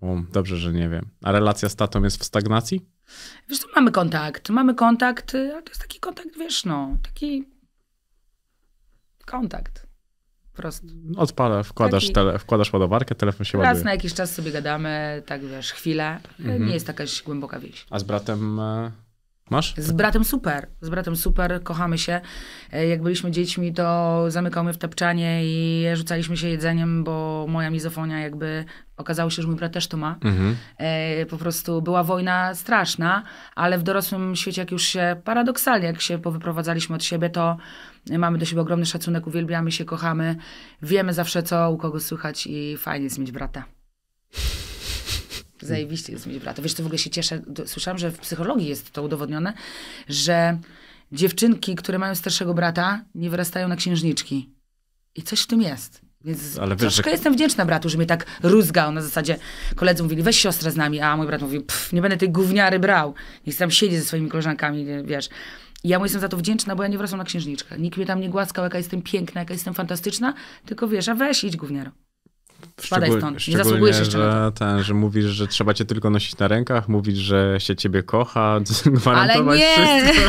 O, dobrze, że nie wiem. A relacja z tatą jest w stagnacji? Wiesz co, mamy kontakt. Mamy kontakt, y, ale to jest taki kontakt, wiesz, no, taki kontakt. Po prostu. wkładasz, taki... tele, wkładasz ładowarkę, telefon się Raz ładuje. Raz na jakiś czas sobie gadamy, tak wiesz, chwilę. Mhm. Nie jest jakaś głęboka więź. A z bratem e, Masz? Z bratem super. Z bratem super, kochamy się. E, jak byliśmy dziećmi, to zamykał mnie w tapczanie i rzucaliśmy się jedzeniem, bo moja mizofonia jakby okazało się, że mój brat też to ma. Mhm. E, po prostu była wojna straszna, ale w dorosłym świecie, jak już się paradoksalnie, jak się powyprowadzaliśmy od siebie, to mamy do siebie ogromny szacunek, uwielbiamy się, kochamy, wiemy zawsze, co u kogo słychać i fajnie jest mieć brata zajebiście jest mieć brata. Wiesz, co w ogóle się cieszę, słyszałam, że w psychologii jest to udowodnione, że dziewczynki, które mają starszego brata, nie wyrastają na księżniczki. I coś w tym jest. Więc Ale wiesz, troszkę że... jestem wdzięczna bratu, że mnie tak rózgał na zasadzie, koledzy mówili, weź siostrę z nami, a mój brat mówił, nie będę tej gówniary brał, niech tam siedzi ze swoimi koleżankami, wiesz. I ja mu jestem za to wdzięczna, bo ja nie wracam na księżniczkę. Nikt mnie tam nie głaskał, jaka jestem piękna, jaka jestem fantastyczna, tylko wiesz, a weź idź gówniaro. Spadaj Szczegól, stąd, nie zasługujesz jeszcze że, na to. Ten, że mówisz, że trzeba cię tylko nosić na rękach, mówić, że się ciebie kocha, [LAUGHS] gwarantować Ale nie!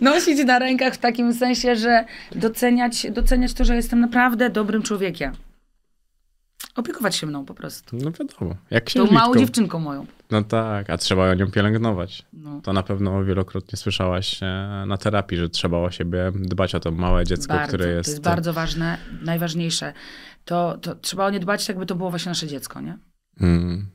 [LAUGHS] nosić na rękach w takim sensie, że doceniać, doceniać to, że jestem naprawdę dobrym człowiekiem. Opiekować się mną po prostu. No wiadomo. Jak się Tą małą dziewczynką moją. No tak, a trzeba ją pielęgnować. No. To na pewno wielokrotnie słyszałaś e, na terapii, że trzeba o siebie dbać o to małe dziecko, bardzo, które jest. To jest e, bardzo ważne, najważniejsze to, to trzeba o nie dbać, jakby to było właśnie nasze dziecko, nie? Mm.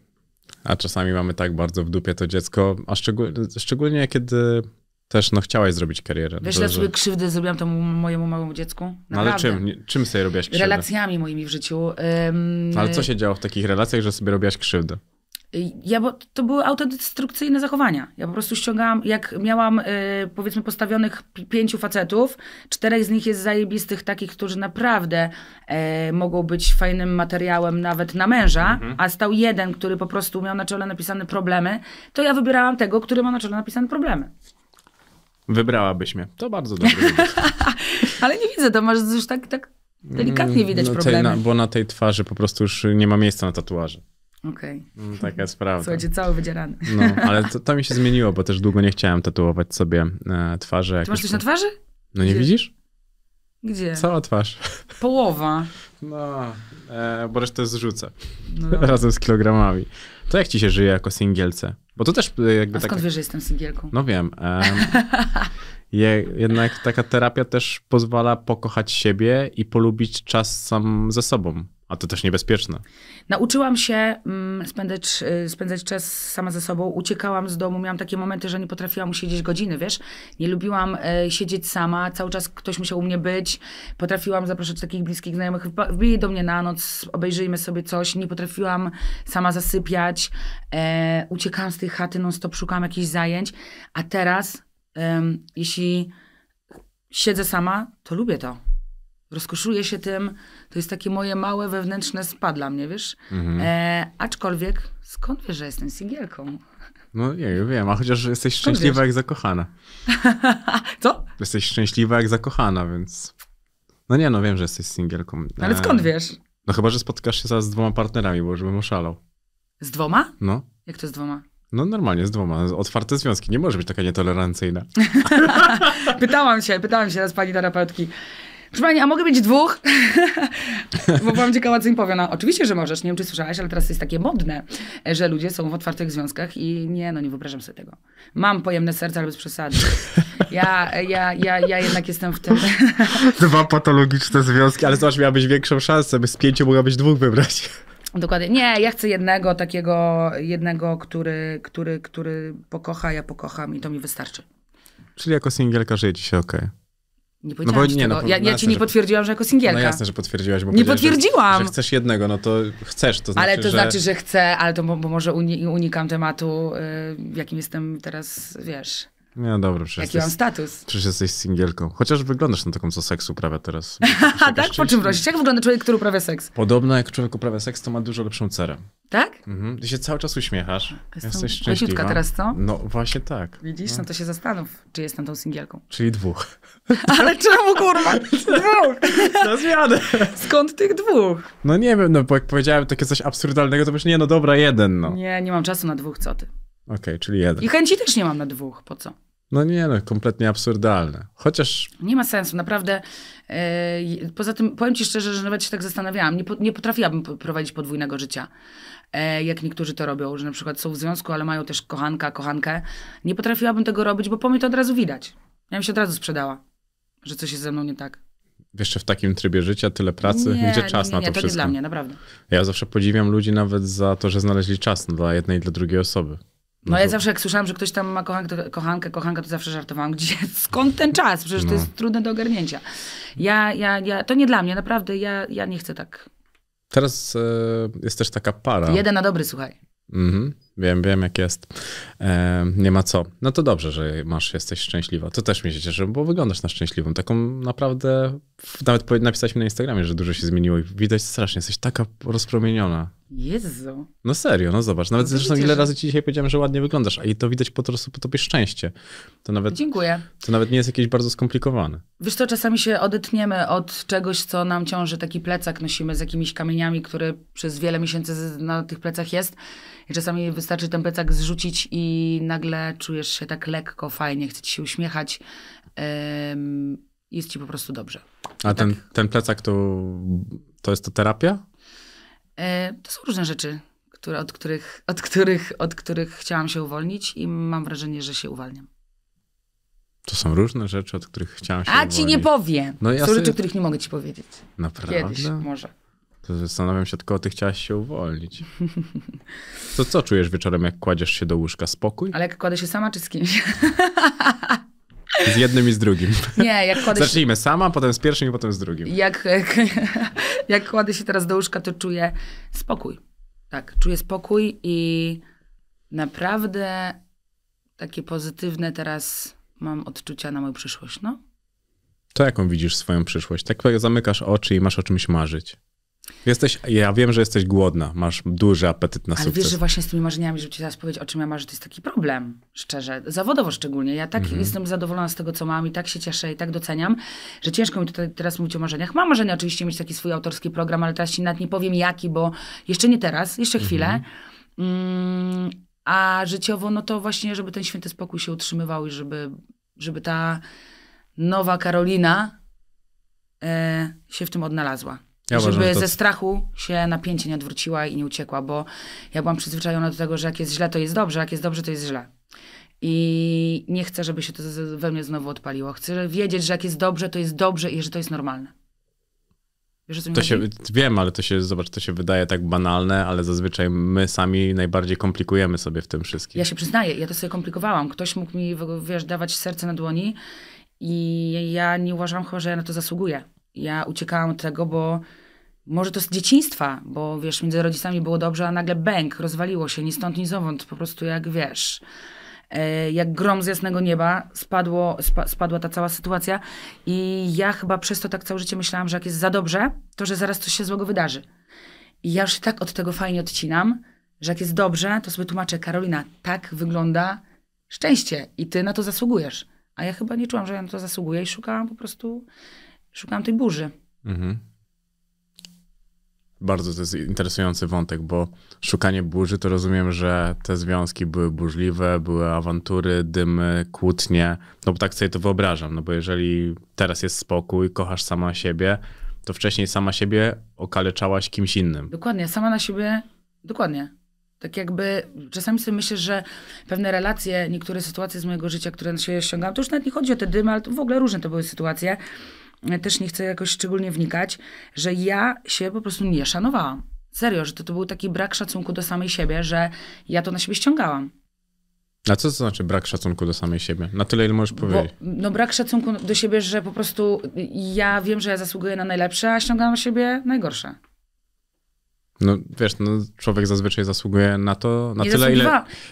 A czasami mamy tak bardzo w dupie to dziecko, a szczegól, szczególnie kiedy też no chciałaś zrobić karierę. Wiesz, że... sobie krzywdy zrobiłam temu mojemu małemu dziecku? No, ale czym? Czym sobie robiłaś krzywdę? Relacjami moimi w życiu. Ym... Ale co się działo w takich relacjach, że sobie robiłaś krzywdę? Ja, bo to były autodestrukcyjne zachowania. Ja po prostu ściągałam, jak miałam y, powiedzmy postawionych pięciu facetów, czterech z nich jest zajebistych, takich, którzy naprawdę y, mogą być fajnym materiałem nawet na męża, mhm. a stał jeden, który po prostu miał na czele napisane problemy, to ja wybierałam tego, który ma na czele napisane problemy. Wybrałabyś mnie. To bardzo dobry [LAUGHS] Ale nie widzę, to masz już tak, tak delikatnie widać mm, no, problemy. na, bo na tej twarzy po prostu już nie ma miejsca na tatuaże. Okej. Okay. No, taka jest prawda. Słuchajcie, cały wydzierany. No, ale to, to, mi się zmieniło, bo też długo nie chciałem tatuować sobie e, twarzy. Ty masz coś na twarzy? No nie Gdzie? widzisz? Gdzie? Cała twarz. Połowa. No, e, bo resztę zrzucę. No. [LAUGHS] Razem z kilogramami. To jak ci się żyje jako singielce? Bo to też e, jakby A skąd tak... wiesz, że jestem singielką? No wiem. je, jednak taka terapia też pozwala pokochać siebie i polubić czas sam ze sobą. A to też niebezpieczne. Nauczyłam się mm, spędzać, y, spędzać czas sama ze sobą. Uciekałam z domu, miałam takie momenty, że nie potrafiłam siedzieć godziny, wiesz? Nie lubiłam y, siedzieć sama, cały czas ktoś musiał u mnie być. Potrafiłam zapraszać takich bliskich znajomych, wbili do mnie na noc, obejrzyjmy sobie coś. Nie potrafiłam sama zasypiać. E, uciekałam z tej chaty non-stop, szukałam jakichś zajęć. A teraz, jeśli siedzę sama, to lubię to rozkoszuję się tym. To jest takie moje małe wewnętrzne spa dla mnie, wiesz? Mhm. E, aczkolwiek skąd wiesz, że jestem singielką? No nie wiem, a chociaż jesteś szczęśliwa jak zakochana. [LAUGHS] Co? Jesteś szczęśliwa jak zakochana, więc... No nie, no wiem, że jesteś singielką. No ale e, skąd wiesz? No chyba, że spotkasz się zaraz z dwoma partnerami, bo bym oszalał. Z dwoma? No. Jak to z dwoma? No normalnie, z dwoma. Otwarte związki. Nie może być taka nietolerancyjna. [LAUGHS] pytałam się, pytałam się raz pani terapeutki. Proszę a mogę mieć dwóch? [LAUGHS] Bo byłam ciekawa, co im powiem. No, oczywiście, że możesz. Nie wiem, czy słyszałaś, ale teraz jest takie modne, że ludzie są w otwartych związkach i nie, no nie wyobrażam sobie tego. Mam pojemne serce, ale bez przesady. Ja, ja, ja, ja jednak jestem w tym... Dwa [LAUGHS] patologiczne związki, ale zobacz, miałabyś większą szansę, by z pięciu mogłabyś dwóch wybrać. Dokładnie. Nie, ja chcę jednego takiego, jednego, który, który, który pokocha, ja pokocham i to mi wystarczy. Czyli jako singielka żyje ci się okej. Okay. Nie powiedziałam no bo, nie, no, no ja, no ja, ci nie że, potwierdziłam, że jako singielka. No jasne, że potwierdziłaś, bo Nie potwierdziłam! Że, że, chcesz jednego, no to chcesz, to znaczy, Ale to że... znaczy, że chcę, ale to bo, bo może unikam tematu, y, jakim jestem teraz, wiesz... Nie, dobra, przecież. Jaki mam status? Przecież jesteś singielką. Chociaż wyglądasz na taką, co seks uprawia teraz. [LAUGHS] A tak? Po czym prosisz? Jak wygląda człowiek, który uprawia seks? Podobno jak człowiek uprawia seks, to ma dużo lepszą cerę. Tak? Mhm. Ty się cały czas uśmiechasz. Jestem jesteś szczęśliwa. teraz, co? No właśnie tak. Widzisz, no. no to się zastanów, czy jestem tą singielką. Czyli dwóch. [LAUGHS] Ale czemu, kurwa? Dwóch! Na zmianę. Skąd tych dwóch? No nie wiem, no bo jak powiedziałem takie coś absurdalnego, to myślę, nie, no dobra, jeden, no. Nie, nie mam czasu na dwóch, co ty. Okej, okay, czyli jeden. I chęci też nie mam na dwóch, po co? No nie, no, kompletnie absurdalne. Chociaż. Nie ma sensu, naprawdę. E, poza tym, powiem ci szczerze, że nawet się tak zastanawiałam. Nie, po, nie potrafiłabym prowadzić podwójnego życia, e, jak niektórzy to robią, że na przykład są w związku, ale mają też kochanka, kochankę. Nie potrafiłabym tego robić, bo po mnie to od razu widać. Ja mi się od razu sprzedała, że coś jest ze mną nie tak. Jeszcze w takim trybie życia, tyle pracy, nie, gdzie czas nie, nie, na to, to wszystko? Nie, to nie dla mnie, naprawdę. Ja zawsze podziwiam ludzi nawet za to, że znaleźli czas dla jednej i dla drugiej osoby. No, no ja no to... zawsze jak słyszałam, że ktoś tam ma kochankę, kochankę, kochankę, to zawsze żartowałam. [LAUGHS] Gdzie, skąd ten czas? Przecież no. to jest trudne do ogarnięcia. Ja, ja, ja, to nie dla mnie, naprawdę, ja, ja nie chcę tak. Teraz e, jest też taka para. Jeden na dobry, słuchaj. Mhm. Wiem, wiem jak jest. E, nie ma co. No to dobrze, że masz, jesteś szczęśliwa. To też mnie się cieszy, bo wyglądasz na szczęśliwą. Taką naprawdę, nawet mi na Instagramie, że dużo się zmieniło i widać strasznie, jesteś taka rozpromieniona. Jezu. No serio, no zobacz. Nawet no zresztą widzisz. ile razy ci dzisiaj powiedziałem, że ładnie wyglądasz, a i to widać po prostu po tobie szczęście. To nawet, Dziękuję. To nawet nie jest jakieś bardzo skomplikowane. Wiesz to czasami się odetniemy od czegoś, co nam ciąży. Taki plecak nosimy z jakimiś kamieniami, który przez wiele miesięcy na tych plecach jest. I czasami wystarczy ten plecak zrzucić i nagle czujesz się tak lekko, fajnie, chce ci się uśmiechać. Um, jest ci po prostu dobrze. A tak. ten, ten plecak to, to jest to terapia? E, to są różne rzeczy, które, od, których, od, których, od których chciałam się uwolnić i mam wrażenie, że się uwalniam. To są różne rzeczy, od których chciałam się A uwolnić. ci nie powiem. No, ja są sobie... rzeczy, których nie mogę ci powiedzieć. Naprawdę? Kiedyś może. To zastanawiam się, tylko ty chciałaś się uwolnić. To co czujesz wieczorem, jak kładziesz się do łóżka? Spokój? Ale jak kładę się sama, czy z kimś? [LAUGHS] Z jednym i z drugim. Nie, jak kładę Zacznijmy sama, potem z pierwszym i potem z drugim. Jak, [LAUGHS] jak, kładę się teraz do łóżka, to czuję spokój. Tak, czuję spokój i naprawdę takie pozytywne teraz mam odczucia na moją przyszłość, no. To jaką widzisz swoją przyszłość? Tak zamykasz oczy i masz o czymś marzyć. Jesteś, ja wiem, że jesteś głodna, masz duży apetyt na Ale sukces. Ale wiesz, że właśnie z tymi marzeniami, żeby ci teraz powiedzieć, o czym ja marzę, to jest taki problem, szczerze. Zawodowo szczególnie. Ja tak mhm. jestem zadowolona z tego, co mam i tak się cieszę i tak doceniam, że ciężko mi tutaj teraz mówić o marzeniach. Mam marzenie oczywiście mieć taki swój autorski program, ale teraz ci nawet nie powiem jaki, bo jeszcze nie teraz, jeszcze mhm. chwilę. Mm, a życiowo, no to właśnie, żeby ten święty spokój się utrzymywał i żeby, żeby ta nowa Karolina e, się w tym odnalazła. Ja żeby uważam, to... ze strachu się napięcie nie odwróciła i nie uciekła, bo ja byłam przyzwyczajona do tego, że jak jest źle, to jest dobrze, jak jest dobrze, to jest źle. I nie chcę, żeby się to we mnie znowu odpaliło. Chcę wiedzieć, że jak jest dobrze, to jest dobrze i że to jest normalne. Wiesz, to się, wiem, ale to się, zobacz, to się wydaje tak banalne, ale zazwyczaj my sami najbardziej komplikujemy sobie w tym wszystkim. Ja się przyznaję, ja to sobie komplikowałam. Ktoś mógł mi, wiesz, dawać serce na dłoni i ja nie uważam chyba, że ja na to zasługuję. Ja uciekałam od tego, bo może to z dzieciństwa, bo wiesz, między rodzicami było dobrze, a nagle bęk, rozwaliło się, ni stąd, ni zowąd, po prostu jak wiesz, e, jak grom z jasnego nieba spadło, spadła ta cała sytuacja i ja chyba przez to tak całe życie myślałam, że jak jest za dobrze, to że zaraz coś się złego wydarzy. I ja już się tak od tego fajnie odcinam, że jak jest dobrze, to sobie tłumaczę, Karolina, tak wygląda szczęście i ty na to zasługujesz. A ja chyba nie czułam, że ja na to zasługuję i szukałam po prostu, szukałam tej burzy. Mhm bardzo to jest interesujący wątek, bo szukanie burzy to rozumiem, że te związki były burzliwe, były awantury, dymy, kłótnie. No bo tak sobie to wyobrażam, no bo jeżeli teraz jest spokój, kochasz sama siebie, to wcześniej sama siebie okaleczałaś kimś innym. Dokładnie, sama na siebie, dokładnie. Tak jakby czasami sobie myślę, że pewne relacje, niektóre sytuacje z mojego życia, które się ściągam, to już nawet nie chodzi o te dymy, ale w ogóle różne to były sytuacje. E, też nie chcę jakoś szczególnie wnikać, że ja się po prostu nie szanowałam. Serio, że to, to był taki brak szacunku do samej siebie, że ja to na siebie ściągałam. A co to znaczy brak szacunku do samej siebie? Na tyle, ile możesz powiedzieć. Bo, no brak szacunku do siebie, że po prostu ja wiem, że ja zasługuję na najlepsze, a ściągam siebie najgorsze. No wiesz, no, człowiek zazwyczaj zasługuje na to, na, tyle, ile,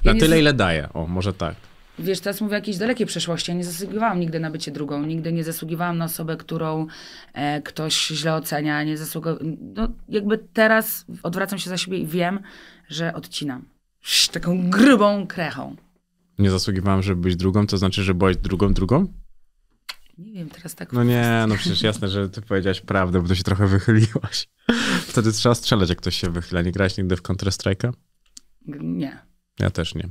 na tyle, ile daje. O, może tak wiesz, teraz mówię o jakiejś dalekiej przeszłości, ja nie zasługiwałam nigdy na bycie drugą, nigdy nie zasługiwałam na osobę, którą e, ktoś źle ocenia, nie zasługiwałam, no jakby teraz odwracam się za siebie i wiem, że odcinam taką mhm. grubą krechą. Nie zasługiwałam, żeby być drugą, to znaczy, że byłaś drugą drugą? Nie wiem, teraz tak. No nie, no przecież jasne, że ty powiedziałaś prawdę, bo to się trochę wychyliłaś. [LAUGHS] Wtedy trzeba strzelać, jak ktoś się wychyla. Nie grałeś nigdy w Counter-Strike'a? Nie. Ja też nie. [LAUGHS]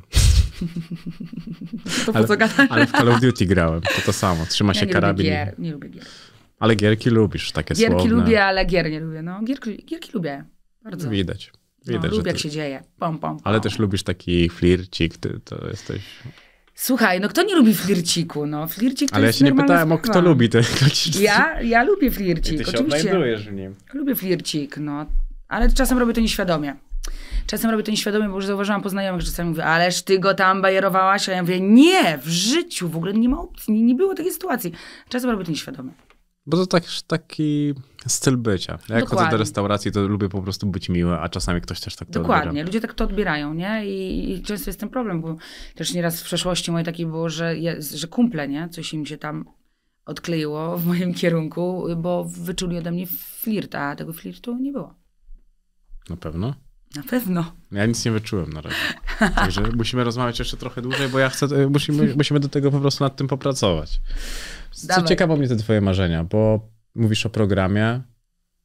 to ale, po co gadałem? Ale w Call of Duty grałem, to to samo, trzyma ja się nie Lubię gier, nie lubię gier. Ale gierki lubisz, takie gierki słowne. Gierki lubię, ale gier nie lubię. No, gierki, gierki lubię, bardzo. Widać. No, widać, no, lubię, ty... jak się dzieje. Pom, pom, pom. Ale też lubisz taki flircik, ty to jesteś... Słuchaj, no kto nie lubi flirciku? No, flircik to Ale ja się nie pytałem o kto lubi ten Ja, ja lubię flircik, I ty się oczywiście. w nim. Lubię flircik, no. Ale czasem robię to nieświadomie. Czasem robię to nieświadomie, bo już zauważyłam po znajomych, że czasami mówię, ależ ty go tam bajerowałaś, a ja mówię, nie, w życiu w ogóle nie ma opcji, nie, nie było takiej sytuacji. Czasem robię to nieświadomie. Bo to tak, taki styl bycia. Ja jak chodzę do restauracji, to lubię po prostu być miły, a czasami ktoś też tak to Dokładnie, odbiera. ludzie tak to odbierają, nie? I, I, często jest ten problem, bo też nieraz w przeszłości moje taki było, że, że kumple, nie? Coś im się tam odkleiło w moim kierunku, bo wyczuli ode mnie flirt, a tego flirtu nie było. Na pewno? Na pewno. Ja nic nie wyczułem na razie. Także [LAUGHS] musimy rozmawiać jeszcze trochę dłużej, bo ja chcę, e, musimy, musimy do tego po prostu nad tym popracować. Co Dawaj. ciekawe mnie te twoje marzenia, bo mówisz o programie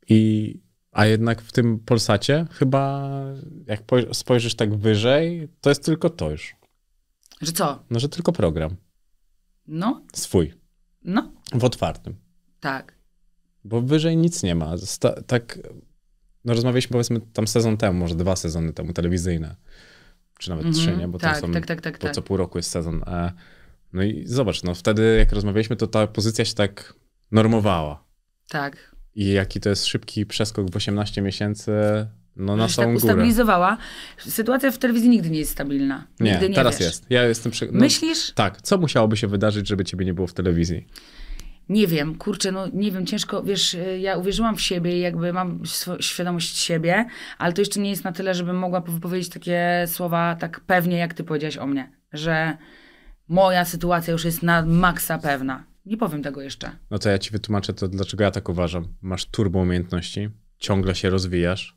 i a jednak w tym Polsacie chyba jak spojrzysz tak wyżej, to jest tylko to już. Że co? No, że tylko program. No. Swój. No. W otwartym. Tak. Bo wyżej nic nie ma. Sta tak no rozmawialiśmy powiedzmy tam sezon temu, może dwa sezony temu, telewizyjne, czy nawet mm -hmm. trzy, mhm. nie? Bo tak, tam są, tak, tak, tak, po tak. co pół roku jest sezon. E, no i zobacz, no wtedy jak rozmawialiśmy, to ta pozycja się tak normowała. Tak. I jaki to jest szybki przeskok w 18 miesięcy no, na samą tak ustabilizowała. Sytuacja w telewizji nigdy nie jest stabilna. Nie, nie teraz wiesz. jest. Ja jestem przy... no, Myślisz? Tak. Co musiałoby się wydarzyć, żeby ciebie nie było w telewizji? nie wiem, kurczę, no nie wiem, ciężko, wiesz, y, ja uwierzyłam w siebie i jakby mam świadomość siebie, ale to jeszcze nie jest na tyle, żebym mogła wypowiedzieć takie słowa tak pewnie, jak ty powiedziałeś o mnie, że moja sytuacja już jest na maksa pewna. Nie powiem tego jeszcze. No to ja ci wytłumaczę to, dlaczego ja tak uważam. Masz turbo umiejętności, ciągle się rozwijasz.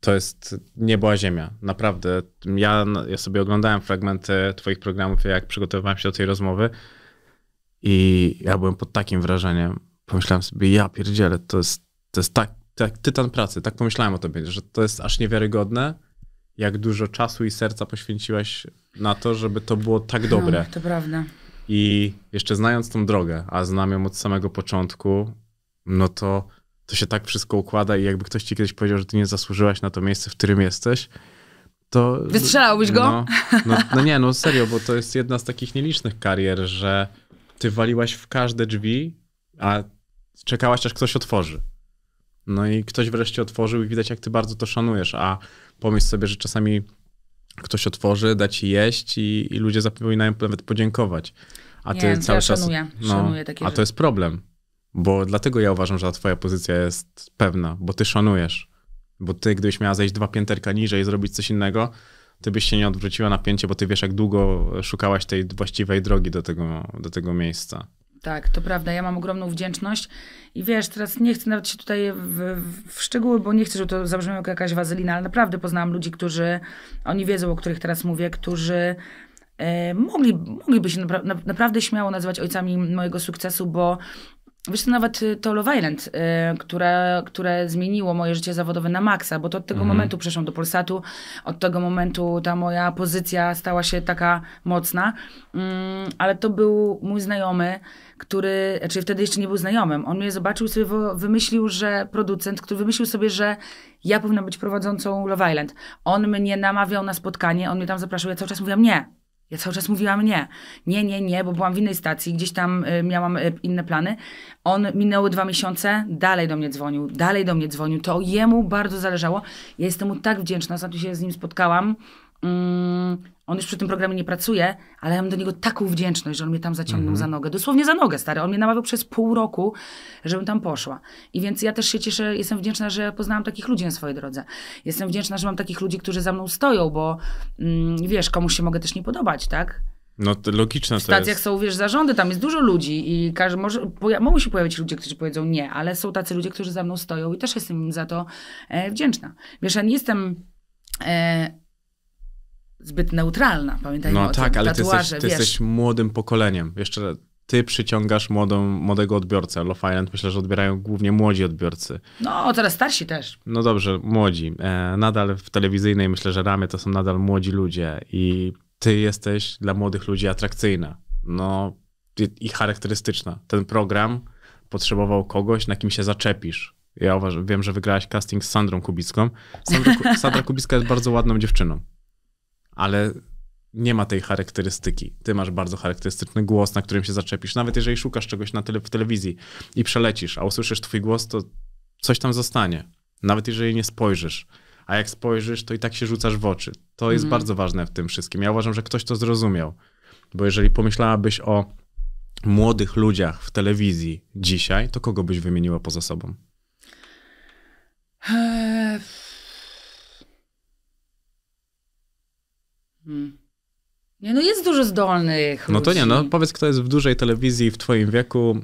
To jest niebo a ziemia. Naprawdę. Ja, ja sobie oglądałem fragmenty twoich programów, jak przygotowywałem się do tej rozmowy i ja byłem pod takim wrażeniem. Pomyślałem sobie, ja pierdzielę, to jest, to jest tak, tak tytan pracy. Tak pomyślałem o tobie, że to jest aż niewiarygodne, jak dużo czasu i serca poświęciłaś na to, żeby to było tak no, dobre. No, to prawda. I jeszcze znając tą drogę, a znam ją od samego początku, no to to się tak wszystko układa i jakby ktoś ci kiedyś powiedział, że ty nie zasłużyłaś na to miejsce, w którym jesteś, to... Wystrzelałbyś go? No, no, no nie, no serio, bo to jest jedna z takich nielicznych karier, że ty waliłaś w każde drzwi, a czekałaś, aż ktoś otworzy. No i ktoś wreszcie otworzył i widać, jak ty bardzo to szanujesz, a pomyśl sobie, że czasami ktoś otworzy, da ci jeść i, i ludzie zapominają nawet podziękować. A ty Nie, cały ja czas. Szanuję, no, szanuję takie a rzeczy. to jest problem. Bo dlatego ja uważam, że twoja pozycja jest pewna, bo ty szanujesz. Bo ty, gdybyś miała zejść dwa pięterka niżej i zrobić coś innego, ty byś się nie odwróciła napięcie, bo ty wiesz, jak długo szukałaś tej właściwej drogi do tego, do tego miejsca. Tak, to prawda. Ja mam ogromną wdzięczność i wiesz, teraz nie chcę nawet się tutaj w, w szczegóły, bo nie chcę, żeby to zabrzmiało jak jakaś wazelina, ale naprawdę poznałam ludzi, którzy, oni wiedzą, o których teraz mówię, którzy e, mogli, mogliby się napra naprawdę śmiało nazywać ojcami mojego sukcesu, bo Wiesz, to nawet y, to Love Island, y, które, które zmieniło moje życie zawodowe na maksa, bo to od tego mhm. momentu przeszłam do Polsatu, od tego momentu ta moja pozycja stała się taka mocna, y, ale to był mój znajomy, który, czyli znaczy wtedy jeszcze nie był znajomym, on mnie zobaczył i sobie wymyślił, że producent, który wymyślił sobie, że ja powinna być prowadzącą Love Island. On mnie namawiał na spotkanie, on mnie tam zapraszał, ja cały czas mówiłam nie, ja cały czas mówiłam nie. Nie, nie, nie, bo byłam w innej stacji, gdzieś tam y, miałam y, inne plany. On minęły dwa miesiące, dalej do mnie dzwonił, dalej do mnie dzwonił. To jemu bardzo zależało. Ja jestem mu tak wdzięczna, ostatnio się z nim spotkałam Mm, on już przy tym programie nie pracuje, ale ja mam do niego taką wdzięczność, że on mnie tam zaciągnął mhm. za nogę. Dosłownie za nogę, stary. On mnie namawiał przez pół roku, żebym tam poszła. I więc ja też się cieszę, jestem wdzięczna, że poznałam takich ludzi na swojej drodze. Jestem wdzięczna, że mam takich ludzi, którzy za mną stoją, bo mm, wiesz, komuś się mogę też nie podobać, tak? No to logiczne W stacjach to jest. są, wiesz, zarządy, tam jest dużo ludzi i każdy, może, mogą się pojawić ludzie, którzy powiedzą nie, ale są tacy ludzie, którzy za mną stoją i też jestem im za to e, wdzięczna. Wiesz, ja nie jestem... E, zbyt neutralna, pamiętajmy no, o tak, tym. ale Tatuaże, ty, jesteś, ty jesteś, młodym pokoleniem. Jeszcze ty przyciągasz młodą, młodego odbiorcę. Love Island myślę, że odbierają głównie młodzi odbiorcy. No, teraz starsi też. No dobrze, młodzi. E, nadal w telewizyjnej myślę, że ramy to są nadal młodzi ludzie i ty jesteś dla młodych ludzi atrakcyjna. No i charakterystyczna. Ten program potrzebował kogoś, na kim się zaczepisz. Ja uważam, wiem, że wygrałaś casting z Sandrą Kubicką. Sandra, [LAUGHS] Sandra Kubicka jest bardzo ładną dziewczyną ale nie ma tej charakterystyki. Ty masz bardzo charakterystyczny głos, na którym się zaczepisz. Nawet jeżeli szukasz czegoś na tele, w telewizji i przelecisz, a usłyszysz twój głos, to coś tam zostanie. Nawet jeżeli nie spojrzysz. A jak spojrzysz, to i tak się rzucasz w oczy. To jest mm. bardzo ważne w tym wszystkim. Ja uważam, że ktoś to zrozumiał. Bo jeżeli pomyślałabyś o młodych ludziach w telewizji dzisiaj, to kogo byś wymieniła poza sobą? Eee, Nie, no jest dużo zdolnych. No to nie, no powiedz, kto jest w dużej telewizji w twoim wieku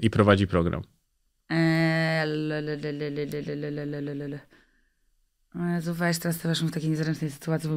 i prowadzi program. Jezu, weź, teraz stawiasz w takiej niezręcznej sytuacji. Bo...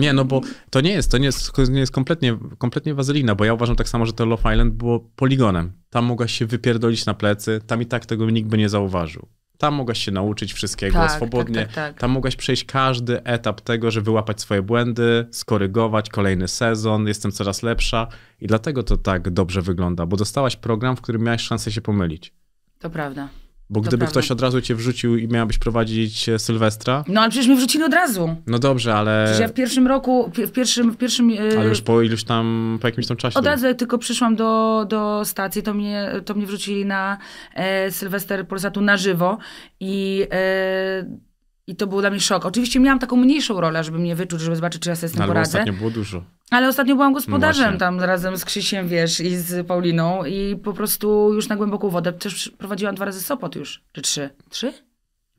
Nie, no bo to nie jest, to nie jest, nie jest kompletnie, kompletnie wazelina, bo ja uważam tak samo, że to Love Island było poligonem. Tam mogłaś się wypierdolić na plecy, tam i tak tego nikt by nie zauważył. Tam mogłaś się nauczyć wszystkiego tak, swobodnie. Tak, tak, tak. Tam mogłaś przejść każdy etap tego, że wyłapać swoje błędy, skorygować kolejny sezon, jestem coraz lepsza. I dlatego to tak dobrze wygląda, bo dostałaś program, w którym miałaś szansę się pomylić. To prawda. Bo to gdyby prawda. ktoś od razu cię wrzucił i miałabyś prowadzić e, Sylwestra. No ale przecież mi wrzucili od razu. No dobrze, ale. Przecież ja w pierwszym roku, w pierwszym. W pierwszym yy... Ale już po iluś tam, po jakimś tam czasie. Od razu, jak tylko przyszłam do, do stacji, to mnie, to mnie wrzucili na e, Sylwester Polsatu na żywo i e, i to był dla mnie szok. Oczywiście miałam taką mniejszą rolę, żeby mnie wyczuć, żeby zobaczyć, czy ja sobie z tym Ale poradzę. ostatnio było dużo. Ale ostatnio byłam gospodarzem no tam razem z Krzysiem, wiesz, i z Pauliną. I po prostu już na głęboką wodę też prowadziłam dwa razy Sopot już. Czy trzy? Trzy?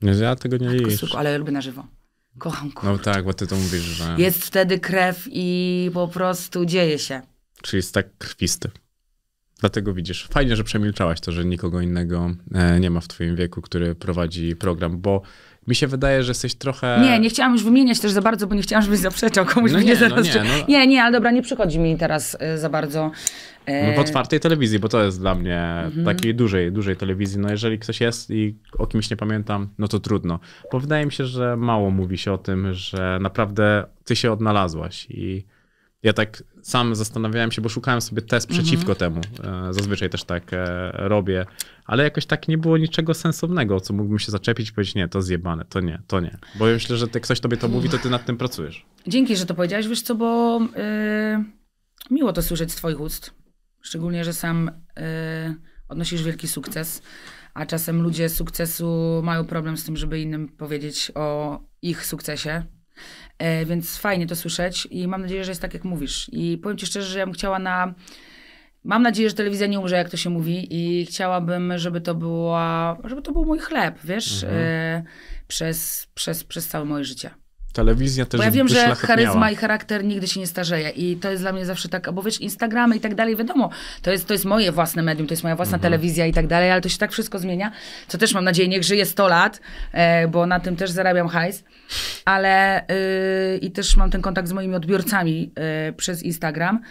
Nie, ja tego nie liczę. Ale ja lubię na żywo. Kocham kurczę. No tak, bo ty to mówisz, że... Jest wtedy krew i po prostu dzieje się. Czyli jest tak krwisty. Dlatego widzisz, fajnie, że przemilczałaś to, że nikogo innego e, nie ma w twoim wieku, który prowadzi program, bo mi się wydaje, że jesteś trochę... Nie, nie chciałam już wymieniać też za bardzo, bo nie chciałam, żebyś zaprzeczał komuś. No nie, no zaraz... no nie, no... nie, nie, ale dobra, nie przychodzi mi teraz e, za bardzo. E, no w otwartej telewizji, bo to jest dla mnie mhm. takiej dużej, dużej telewizji. No jeżeli ktoś jest i o kimś nie pamiętam, no to trudno. Bo wydaje mi się, że mało mówi się o tym, że naprawdę ty się odnalazłaś i ja tak sam zastanawiałem się, bo szukałem sobie test mhm. przeciwko temu. E, zazwyczaj też tak e, robię, ale jakoś tak nie było niczego sensownego, co mógłbym się zaczepić i powiedzieć, nie, to zjebane, to nie, to nie. Bo ja myślę, że ktoś tobie to mówi, to ty nad tym pracujesz. Dzięki, że to powiedziałeś, wiesz co, bo yy, miło to słyszeć z twoich ust. Szczególnie, że sam yy, odnosisz wielki sukces, a czasem ludzie sukcesu mają problem z tym, żeby innym powiedzieć o ich sukcesie E, więc fajnie to słyszeć i mam nadzieję, że jest tak, jak mówisz. I powiem ci szczerze, że ja bym chciała na. Mam nadzieję, że telewizja nie umrze, jak to się mówi, i chciałabym, żeby to była, żeby to był mój chleb, wiesz, mhm. E, przez, przez, przez całe moje życie telewizja też Bo ja wiem, że charyzma i charakter nigdy się nie starzeje i to jest dla mnie zawsze tak, bo wiesz, Instagramy i tak dalej, wiadomo, to jest, to jest moje własne medium, to jest moja własna mhm. telewizja i tak dalej, ale to się tak wszystko zmienia, co też mam nadzieję, niech żyje 100 lat, e, bo na tym też zarabiam hajs, ale y, i też mam ten kontakt z moimi odbiorcami e, przez Instagram,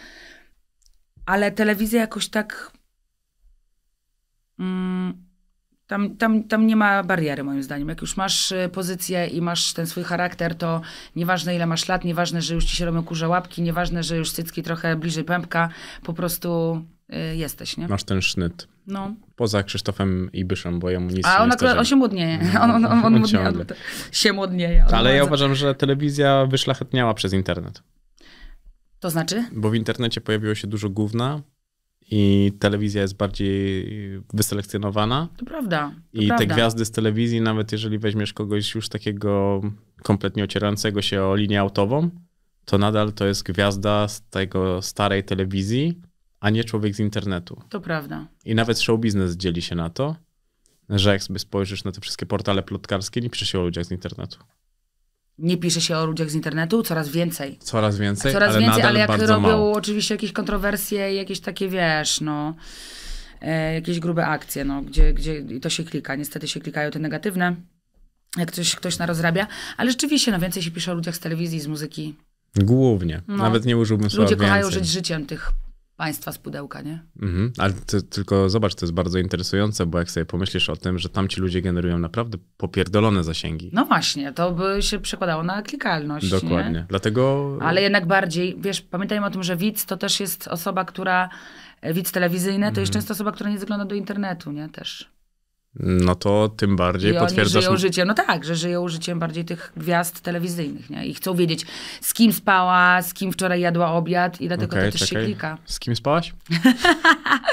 ale telewizja jakoś tak... Mm, tam, tam, tam nie ma bariery, moim zdaniem. Jak już masz e, pozycję i masz ten swój charakter, to nieważne ile masz lat, nieważne, że już ci się robią kurze łapki, nieważne, że już cycki trochę bliżej pępka, po prostu y, jesteś, nie? Masz ten sznyt. No. Poza Krzysztofem i Byszem, bo ja mu nic A on nie akurat, no, [LAUGHS] on się młodnieje. on, on, on, on młodnieje, on się młodnieje. Ale ja uważam, że telewizja wyszlachetniała przez internet. To znaczy? Bo w internecie pojawiło się dużo gówna, i telewizja jest bardziej wyselekcjonowana. To prawda. To I prawda. te gwiazdy z telewizji, nawet jeżeli weźmiesz kogoś już takiego kompletnie ocierającego się o linię autową, to nadal to jest gwiazda z tego starej telewizji, a nie człowiek z internetu. To prawda. I nawet show business dzieli się na to, że jak sobie spojrzysz na te wszystkie portale plotkarskie, nie pisze się o ludziach z internetu nie pisze się o ludziach z internetu, coraz więcej. Coraz więcej, coraz ale więcej, ale jak robią mało. oczywiście jakieś kontrowersje, jakieś takie, wiesz, no, e, jakieś grube akcje, no, gdzie, gdzie i to się klika. Niestety się klikają te negatywne, jak coś ktoś narozrabia, ale rzeczywiście, no, więcej się pisze o ludziach z telewizji, z muzyki. Głównie. No. Nawet nie użyłbym słowa Ludzie kochają więcej. żyć życiem tych państwa z pudełka, nie? Mhm. Ale ty, tylko zobacz, to jest bardzo interesujące, bo jak sobie pomyślisz o tym, że tam ci ludzie generują naprawdę popierdolone zasięgi. No właśnie, to by się przekładało na klikalność. Dokładnie. Nie? Dlatego. Ale jednak bardziej, wiesz, pamiętajmy o tym, że widz to też jest osoba, która. Widz telewizyjny to mhm. jest często osoba, która nie zagląda do internetu, nie? Też no to tym bardziej I potwierdzasz... żyją życiem, no tak, że żyją życiem bardziej tych gwiazd telewizyjnych, nie? I chcą wiedzieć, z kim spała, z kim wczoraj jadła obiad i dlatego okay, to też czekaj. się klika. Z kim spałaś?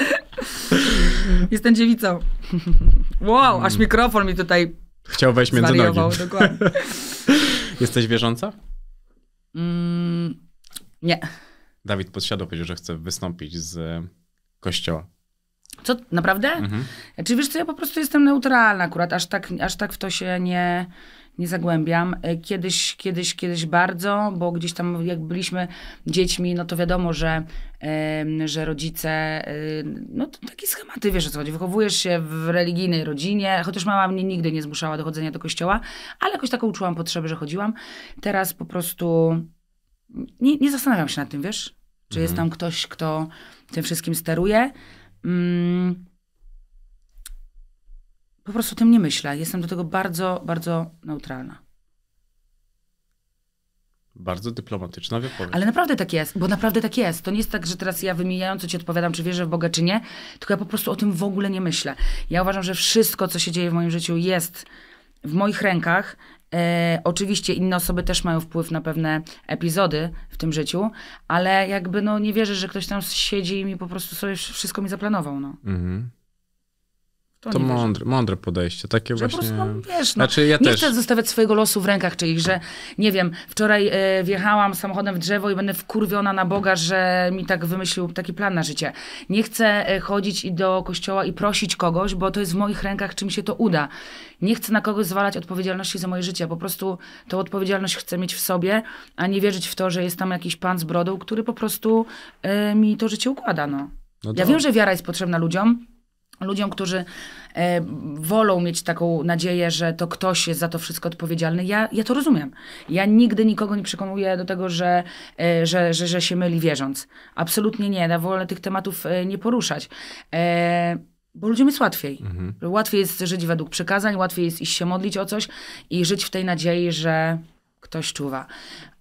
[LAUGHS] Jestem dziewicą. [LAUGHS] Wow, aż hmm. mikrofon mi tutaj Chciał wejść między nogi. dokładnie. [LAUGHS] Jesteś wierząca? Mm, nie. Dawid Podsiadło powiedział, że chce wystąpić z kościoła. Co, naprawdę? Mhm. Czy wiesz co, ja po prostu jestem neutralna akurat, aż tak, aż tak w to się nie, nie zagłębiam. E, kiedyś, kiedyś, kiedyś bardzo, bo gdzieś tam jak byliśmy dziećmi, no to wiadomo, że, że rodzice, e, no to takie schematy, wiesz o co chodzi, wychowujesz się w religijnej rodzinie, chociaż mama mnie nigdy nie zmuszała do chodzenia do kościoła, ale jakoś taką uczułam potrzebę, że chodziłam. Teraz po prostu nie, nie zastanawiam się nad tym, wiesz? Czy mhm. jest tam ktoś, kto tym wszystkim steruje. Mm, po prostu o tym nie myślę. Jestem do tego bardzo, bardzo neutralna. Bardzo dyplomatyczna wypowiedź. Ale naprawdę tak jest, bo naprawdę tak jest. To nie jest tak, że teraz ja wymijająco ci odpowiadam, czy wierzę w Boga, czy nie, tylko ja po prostu o tym w ogóle nie myślę. Ja uważam, że wszystko, co się dzieje w moim życiu, jest w moich rękach E, oczywiście inne osoby też mają wpływ na pewne epizody w tym życiu, ale jakby no nie wierzę, że ktoś tam siedzi i mi po prostu sobie wszystko mi zaplanował. No. Mhm. To, to mądre, mądre podejście, takie że właśnie... Po prostu, no, wiesz, no, znaczy, ja nie też. chcę zostawiać swojego losu w rękach czyichś, że nie wiem, wczoraj y, wjechałam samochodem w drzewo i będę wkurwiona na Boga, że mi tak wymyślił taki plan na życie. Nie chcę e, chodzić i do kościoła i prosić kogoś, bo to jest w moich rękach, czy mi się to uda. Nie chcę na kogoś zwalać odpowiedzialności za moje życie, po prostu tą odpowiedzialność chcę mieć w sobie, a nie wierzyć w to, że jest tam jakiś pan z brodą, który po prostu y, mi to życie układa, no. no to... Ja wiem, że wiara jest potrzebna ludziom, ludziom, którzy e, wolą mieć taką nadzieję, że to ktoś jest za to wszystko odpowiedzialny, ja, ja to rozumiem. Ja nigdy nikogo nie przekonuję do tego, że, e, że, że, że się myli wierząc. Absolutnie nie. Ja wolę tych tematów e, nie poruszać. bo ludziom jest łatwiej. Mhm. Łatwiej jest żyć według przekazań, łatwiej jest iść się modlić o coś i żyć w tej nadziei, że ktoś czuwa.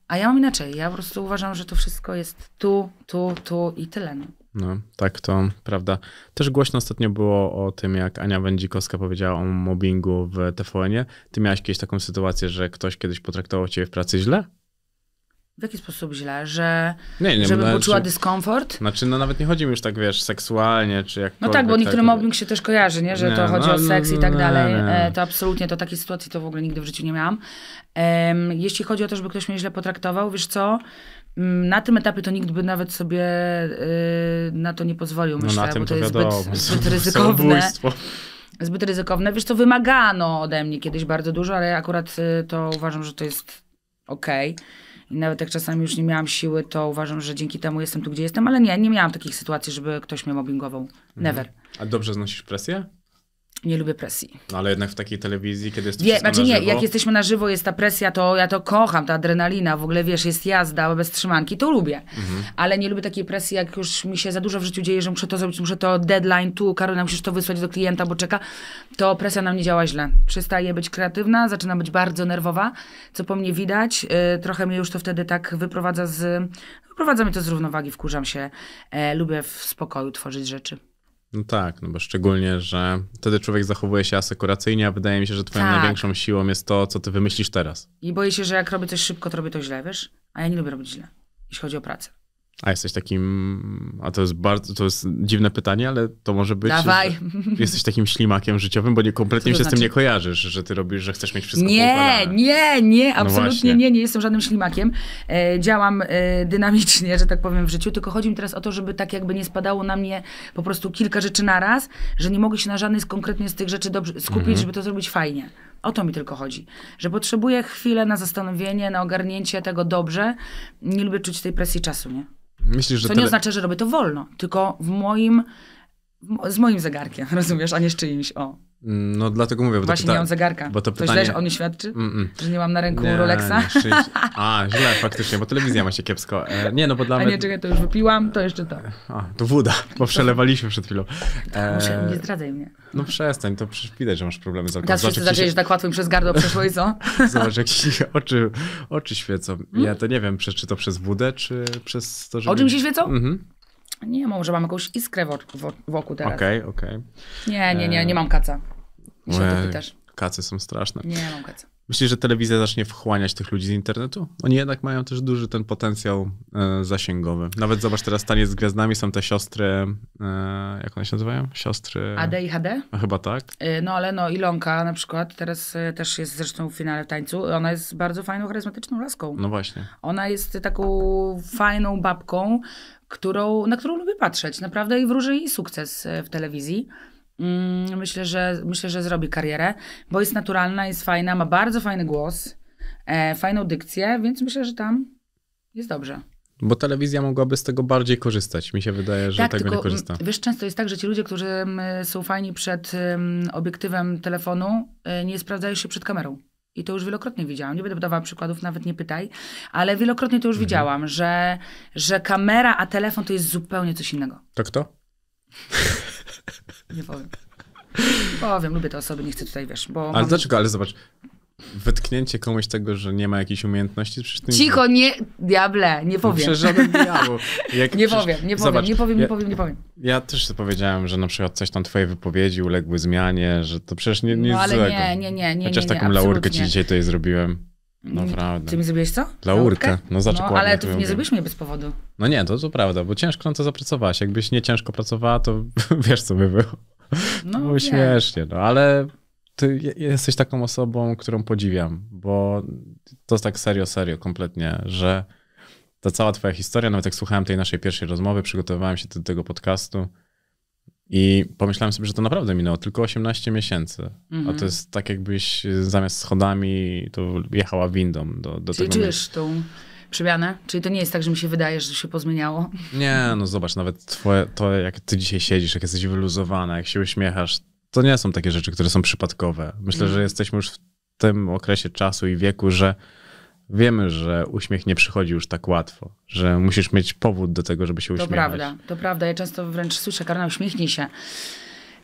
A ja mam inaczej. Ja po prostu uważam, że to wszystko jest tu, tu, tu i tyle. No. No, tak to prawda. Też głośno ostatnio było o tym, jak Ania Wędzikowska powiedziała o mobbingu w TVN-ie. Ty miałeś kiedyś taką sytuację, że ktoś kiedyś potraktował cię w pracy źle? W jaki sposób źle? Że, nie, nie, żeby no, poczuła znaczy- dyskomfort? Znaczy, no nawet nie chodzi mi już tak, wiesz, seksualnie, czy jak. No tak, bo tak niektórym tak, mobbing się też kojarzy, nie? Że nie, to chodzi no, o no, seks i no, tak dalej. E, to absolutnie, to takiej sytuacji to w ogóle nigdy w życiu nie miałam. jeśli chodzi o to, żeby ktoś mnie źle potraktował, wiesz co? Mm, na tym etapie to nikt by nawet sobie y, na to nie pozwolił, myślę, no na tym bo to, to jest zbyt, zbyt ryzykowne zbyt ryzykowne. Wiesz, to wymagano ode mnie kiedyś bardzo dużo, ale akurat y, to uważam, że to jest okej. Okay i nawet jak czasami już nie miałam siły, to uważam, że dzięki temu jestem tu, gdzie jestem, ale nie, nie miałam takich sytuacji, żeby ktoś mnie mobbingował. Never. Mhm. A dobrze znosisz presję? nie lubię presji. No, ale jednak w takiej telewizji, kiedy jest Wie, znaczy nie, żywo... jak jesteśmy na żywo, jest ta presja, to ja to kocham, ta adrenalina, w ogóle wiesz, jest jazda bez trzymanki, to lubię. Mhm. Ale nie lubię takiej presji, jak już mi się za dużo w życiu dzieje, że muszę to zrobić, muszę to deadline tu, Karolina, musisz to wysłać do klienta, bo czeka. To presja nam nie działa źle. Przestaje być kreatywna, zaczyna być bardzo nerwowa, co po mnie widać. Yy, trochę mnie już to wtedy tak wyprowadza z... Wyprowadza mnie to z równowagi, wkurzam się. E, lubię w spokoju tworzyć rzeczy. No tak, no bo szczególnie, że wtedy człowiek zachowuje się asekuracyjnie, a wydaje mi się, że twoją tak. największą siłą jest to, co ty wymyślisz teraz. I boję się, że jak robię coś szybko, to robię to źle, wiesz? A ja nie lubię robić źle, jeśli chodzi o pracę. A jesteś takim, a to jest bardzo, to jest dziwne pytanie, ale to może być. Dawaj. Jesteś takim ślimakiem życiowym, bo nie, kompletnie się znaczy? z tym znaczy? nie kojarzysz, że ty robisz, że chcesz mieć wszystko Nie, nie, nie, no absolutnie no nie, nie jestem żadnym ślimakiem. E, działam e, dynamicznie, że tak powiem, w życiu, tylko chodzi mi teraz o to, żeby tak jakby nie spadało na mnie po prostu kilka rzeczy na raz, że nie mogę się na żadnej z konkretnie z tych rzeczy dobrze skupić, mhm. żeby to zrobić fajnie. O to mi tylko chodzi, że potrzebuję chwilę na zastanowienie, na ogarnięcie tego dobrze. Nie lubię czuć tej presji czasu, nie? Myślisz, że to nie oznacza, że robię to wolno, tylko w moim, z moim zegarkiem, [LAUGHS] rozumiesz, a nie z czyimś, o. Mm, no dlatego mówię, bo Właśnie pyta... nie mam zegarka. Bo to, to źle, że on mi świadczy? Mm -mm. Że nie mam na ręku nie, Rolexa? Nie, szczęś... [LAUGHS] A, źle, faktycznie, bo telewizja ma się kiepsko. E, nie, no bo dla mnie... A nie, czekaj, to już wypiłam, to jeszcze to. A, to woda, bo przelewaliśmy przed chwilą. E... Muszę, nie zdradzaj mnie. No przestań, to przecież widać, że masz problemy z alkoholem. Teraz wszyscy się... że tak łatwo przez gardło [LAUGHS] przeszło i co? Zobacz, jak ci oczy, oczy świecą. Hmm? Ja to nie wiem, czy to przez wódę, czy przez to, że... Oczy mi się świecą? Mhm. Nie, może mam jakąś iskrę wokół teraz. Okej, okay, okej. Okay. Nie, nie, nie, e. nie mam kaca. I się o to pytasz. Kace są straszne. Nie mam kacy. Myślisz, że telewizja zacznie wchłaniać tych ludzi z internetu? Oni jednak mają też duży ten potencjał e, zasięgowy. Nawet zobacz teraz taniec z gwiazdami, są te siostry, e, jak one się nazywają? Siostry... AD i HD? No, chyba tak. E, no ale no Ilonka na przykład, teraz e, też jest zresztą w finale w tańcu, ona jest bardzo fajną, charyzmatyczną laską. No właśnie. Ona jest taką fajną babką, którą, na którą lubię patrzeć naprawdę i wróży jej sukces e, w telewizji. Mm, myślę, że myślę, że zrobi karierę, bo jest naturalna, jest fajna, ma bardzo fajny głos, e, fajną dykcję, więc myślę, że tam jest dobrze. Bo telewizja mogłaby z tego bardziej korzystać. Mi się wydaje, że tak, tego tylko, nie mm, korzysta. Wiesz, często jest tak, że ci ludzie, którzy mm, są fajni przed um, obiektywem telefonu, e, nie sprawdzają się przed kamerą. I to już wielokrotnie widziałam. Nie będę podawała przykładów, nawet nie pytaj, ale wielokrotnie to już mhm. widziałam, że, że kamera a telefon to jest zupełnie coś innego. To kto? [LAUGHS] Nie powiem. Powiem, lubię te osoby, nie chcę tutaj, wiesz, bo... Ale mam... dlaczego? Ale zobacz, wytknięcie komuś tego, że nie ma jakiejś umiejętności, przecież Cicho, nie, diable, nie powiem. Przecież żaden Jak nie, przecież... powiem, nie, powiem, Zobacz, nie powiem, nie powiem, nie powiem, nie powiem. Ja też powiedziałem, że na przykład coś tam twoje wypowiedzi uległy zmianie, że to przecież nie, nie no, ale złego. nie, nie, nie, nie, Chociaż nie, nie, taką laurkę ci dzisiaj tutaj zrobiłem. Naprawdę. No mm. Ty mi zrobiłeś co? Laurkę. urkę, No, znaczy, no ale tu nie zrobisz mnie bez powodu. No nie, to, to prawda, bo ciężko na to zapracowałaś. Jakbyś nie ciężko pracowała, to [LAUGHS] wiesz, co by było. No, było śmiesznie, no ale ty jesteś taką osobą, którą podziwiam, bo to jest tak serio, serio, kompletnie, że ta cała twoja historia, nawet jak słuchałem tej naszej pierwszej rozmowy, przygotowywałem się do tego podcastu, i pomyślałem sobie, że to naprawdę minęło tylko 18 miesięcy. Mm -hmm. A to mhm. jest tak, jakbyś y, zamiast schodami to jechała windą do, do Czyli tego. Czujesz tą przemianę? Czyli to nie jest tak, że mi się wydaje, że się pozmieniało? Nie, no zobacz, nawet twoje, to, jak ty dzisiaj siedzisz, jak jesteś wyluzowana, jak się uśmiechasz, to nie są takie rzeczy, które są przypadkowe. Myślę, mm. że jesteśmy już w tym okresie czasu i wieku, że Wiemy, że uśmiech nie przychodzi już tak łatwo, że musisz mieć powód do tego, żeby się uśmiechać. To prawda, to prawda. Ja często wręcz słyszę, Karna, uśmiechnij się.